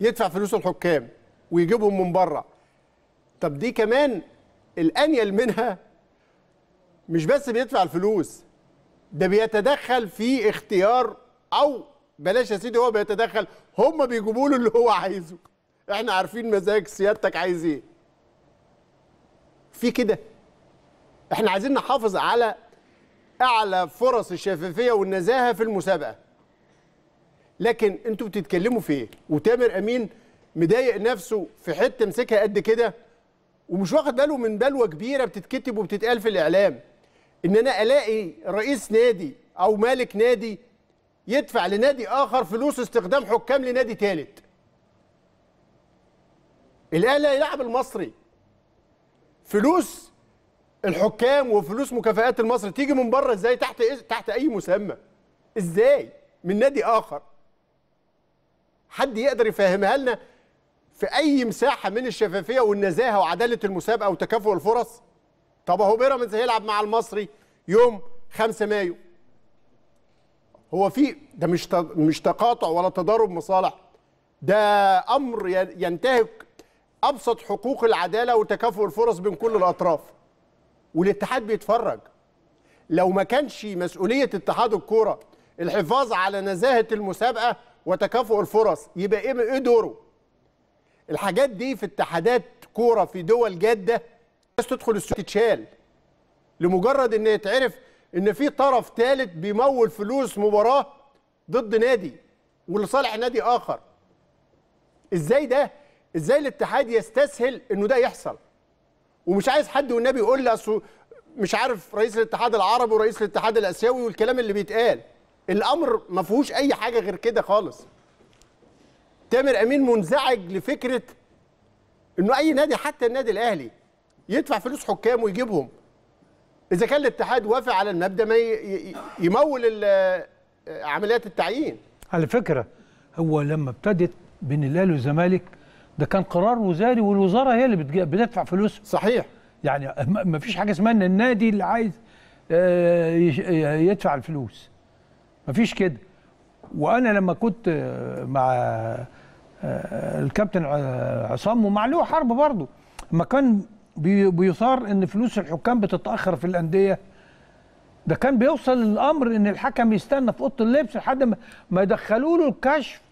يدفع فلوس الحكام ويجيبهم من بره طب دي كمان الانيل منها مش بس بيدفع الفلوس ده بيتدخل في اختيار او بلاش يا سيدي هو بيتدخل هم بيجيبوا له اللي هو عايزه احنا عارفين مزاج سيادتك عايز ايه في كده احنا عايزين نحافظ على اعلى فرص الشفافيه والنزاهه في المسابقه لكن انتوا بتتكلموا في ايه وتامر امين مضايق نفسه في حته مسكها قد كده ومش واخد باله من بلوه كبيره بتتكتب وبتتقال في الاعلام ان انا الاقي رئيس نادي او مالك نادي يدفع لنادي اخر فلوس استخدام حكام لنادي ثالث الاهلي هيلاعب المصري فلوس الحكام وفلوس مكافآت المصري تيجي من بره ازاي تحت إز... تحت اي مسمى ازاي من نادي اخر حد يقدر يفهمها لنا في اي مساحه من الشفافيه والنزاهه وعداله المسابقه وتكافؤ الفرص طب اهو بيراميدز هيلعب مع المصري يوم 5 مايو هو في ده مش مش تقاطع ولا تضارب مصالح ده امر ينتهك ابسط حقوق العداله وتكافؤ الفرص بين كل الاطراف والاتحاد بيتفرج لو ما كانش مسؤوليه اتحاد الكوره الحفاظ على نزاهه المسابقه وتكافؤ الفرص يبقى ايه ايه دوره الحاجات دي في اتحادات كوره في دول جاده بس تدخل السوق تتشال لمجرد ان يتعرف ان في طرف ثالث بيمول فلوس مباراه ضد نادي ولصالح نادي اخر ازاي ده ازاي الاتحاد يستسهل انه ده يحصل ومش عايز حد والنبي يقول لي اصل مش عارف رئيس الاتحاد العربي ورئيس الاتحاد الاسيوي والكلام اللي بيتقال الامر ما فيهوش اي حاجه غير كده خالص تامر امين منزعج لفكره انه اي نادي حتى النادي الاهلي يدفع فلوس حكام ويجيبهم اذا كان الاتحاد وافق على المبدا ما يمول عمليات التعيين على فكره هو لما ابتدت بين الاهلي والزمالك ده كان قرار وزاري والوزاره هي اللي بتدفع فلوسه صحيح يعني ما فيش حاجه اسمها ان النادي اللي عايز آه، آه، يدفع الفلوس ما فيش كده وانا لما كنت آه، مع الكابتن عصام ومع له حرب برضه ما كان بيثار ان فلوس الحكام بتتاخر في الانديه ده كان بيوصل الامر ان الحكم يستنى في اوضه اللبس لحد ما يدخلوا له الكشف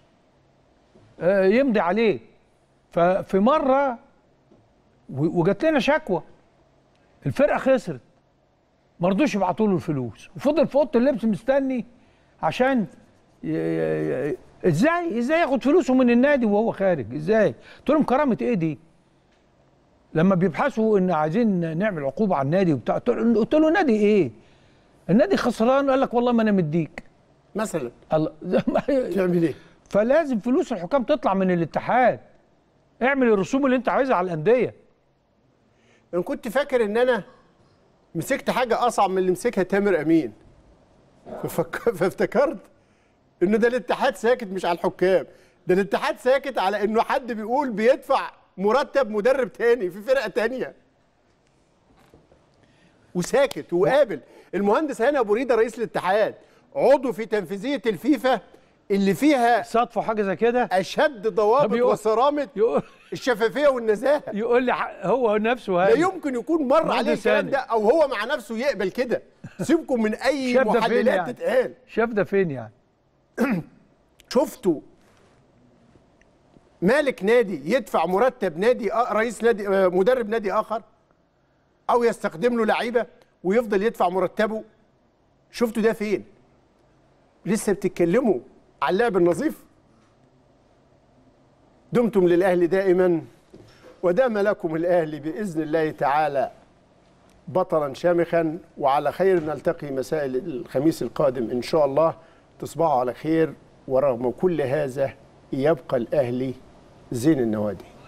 يمضي عليه ففي مره وجات لنا شكوى الفرقه خسرت ما رضوش يبعتوا له الفلوس وفضل في اوضه اللبس مستني عشان ازاي ازاي ياخد فلوسه من النادي وهو خارج ازاي قلت لهم كرامه ايه دي لما بيبحثوا ان عايزين نعمل عقوبه على النادي وبتاع قلت له نادي ايه النادي خسران قال لك والله ما انا مديك مثلا الله تعمل ايه فلازم فلوس الحكام تطلع من الاتحاد اعمل الرسوم اللي انت عايزها على الانديه انا كنت فاكر ان انا مسكت حاجه اصعب من اللي مسكها تامر امين ففك... فافتكرت ان ده الاتحاد ساكت مش على الحكام ده الاتحاد ساكت على انه حد بيقول بيدفع مرتب مدرب تاني في فرقه تانيه وساكت وقابل المهندس هاني ابو ريده رئيس الاتحاد عضو في تنفيذيه الفيفا اللي فيها صدفه حاجه زي كده اشد ضوابط وصرامه الشفافيه والنزاهه يقول لي هو نفسه هاي. لا يمكن يكون مر عليه الكلام ده او هو مع نفسه يقبل كده سيبكم من اي محللات يعني. تتقال شاف ده فين يعني شفتوا مالك نادي يدفع مرتب نادي رئيس نادي آه، مدرب نادي اخر او يستخدم له لعيبه ويفضل يدفع مرتبه شفتوا ده فين لسه بتتكلموا على اللعب النظيف دمتم للأهلي دائما ودام لكم الأهلي بإذن الله تعالى بطلا شامخا وعلى خير نلتقي مساء الخميس القادم إن شاء الله تصبحوا على خير ورغم كل هذا يبقى الأهلي زين النوادي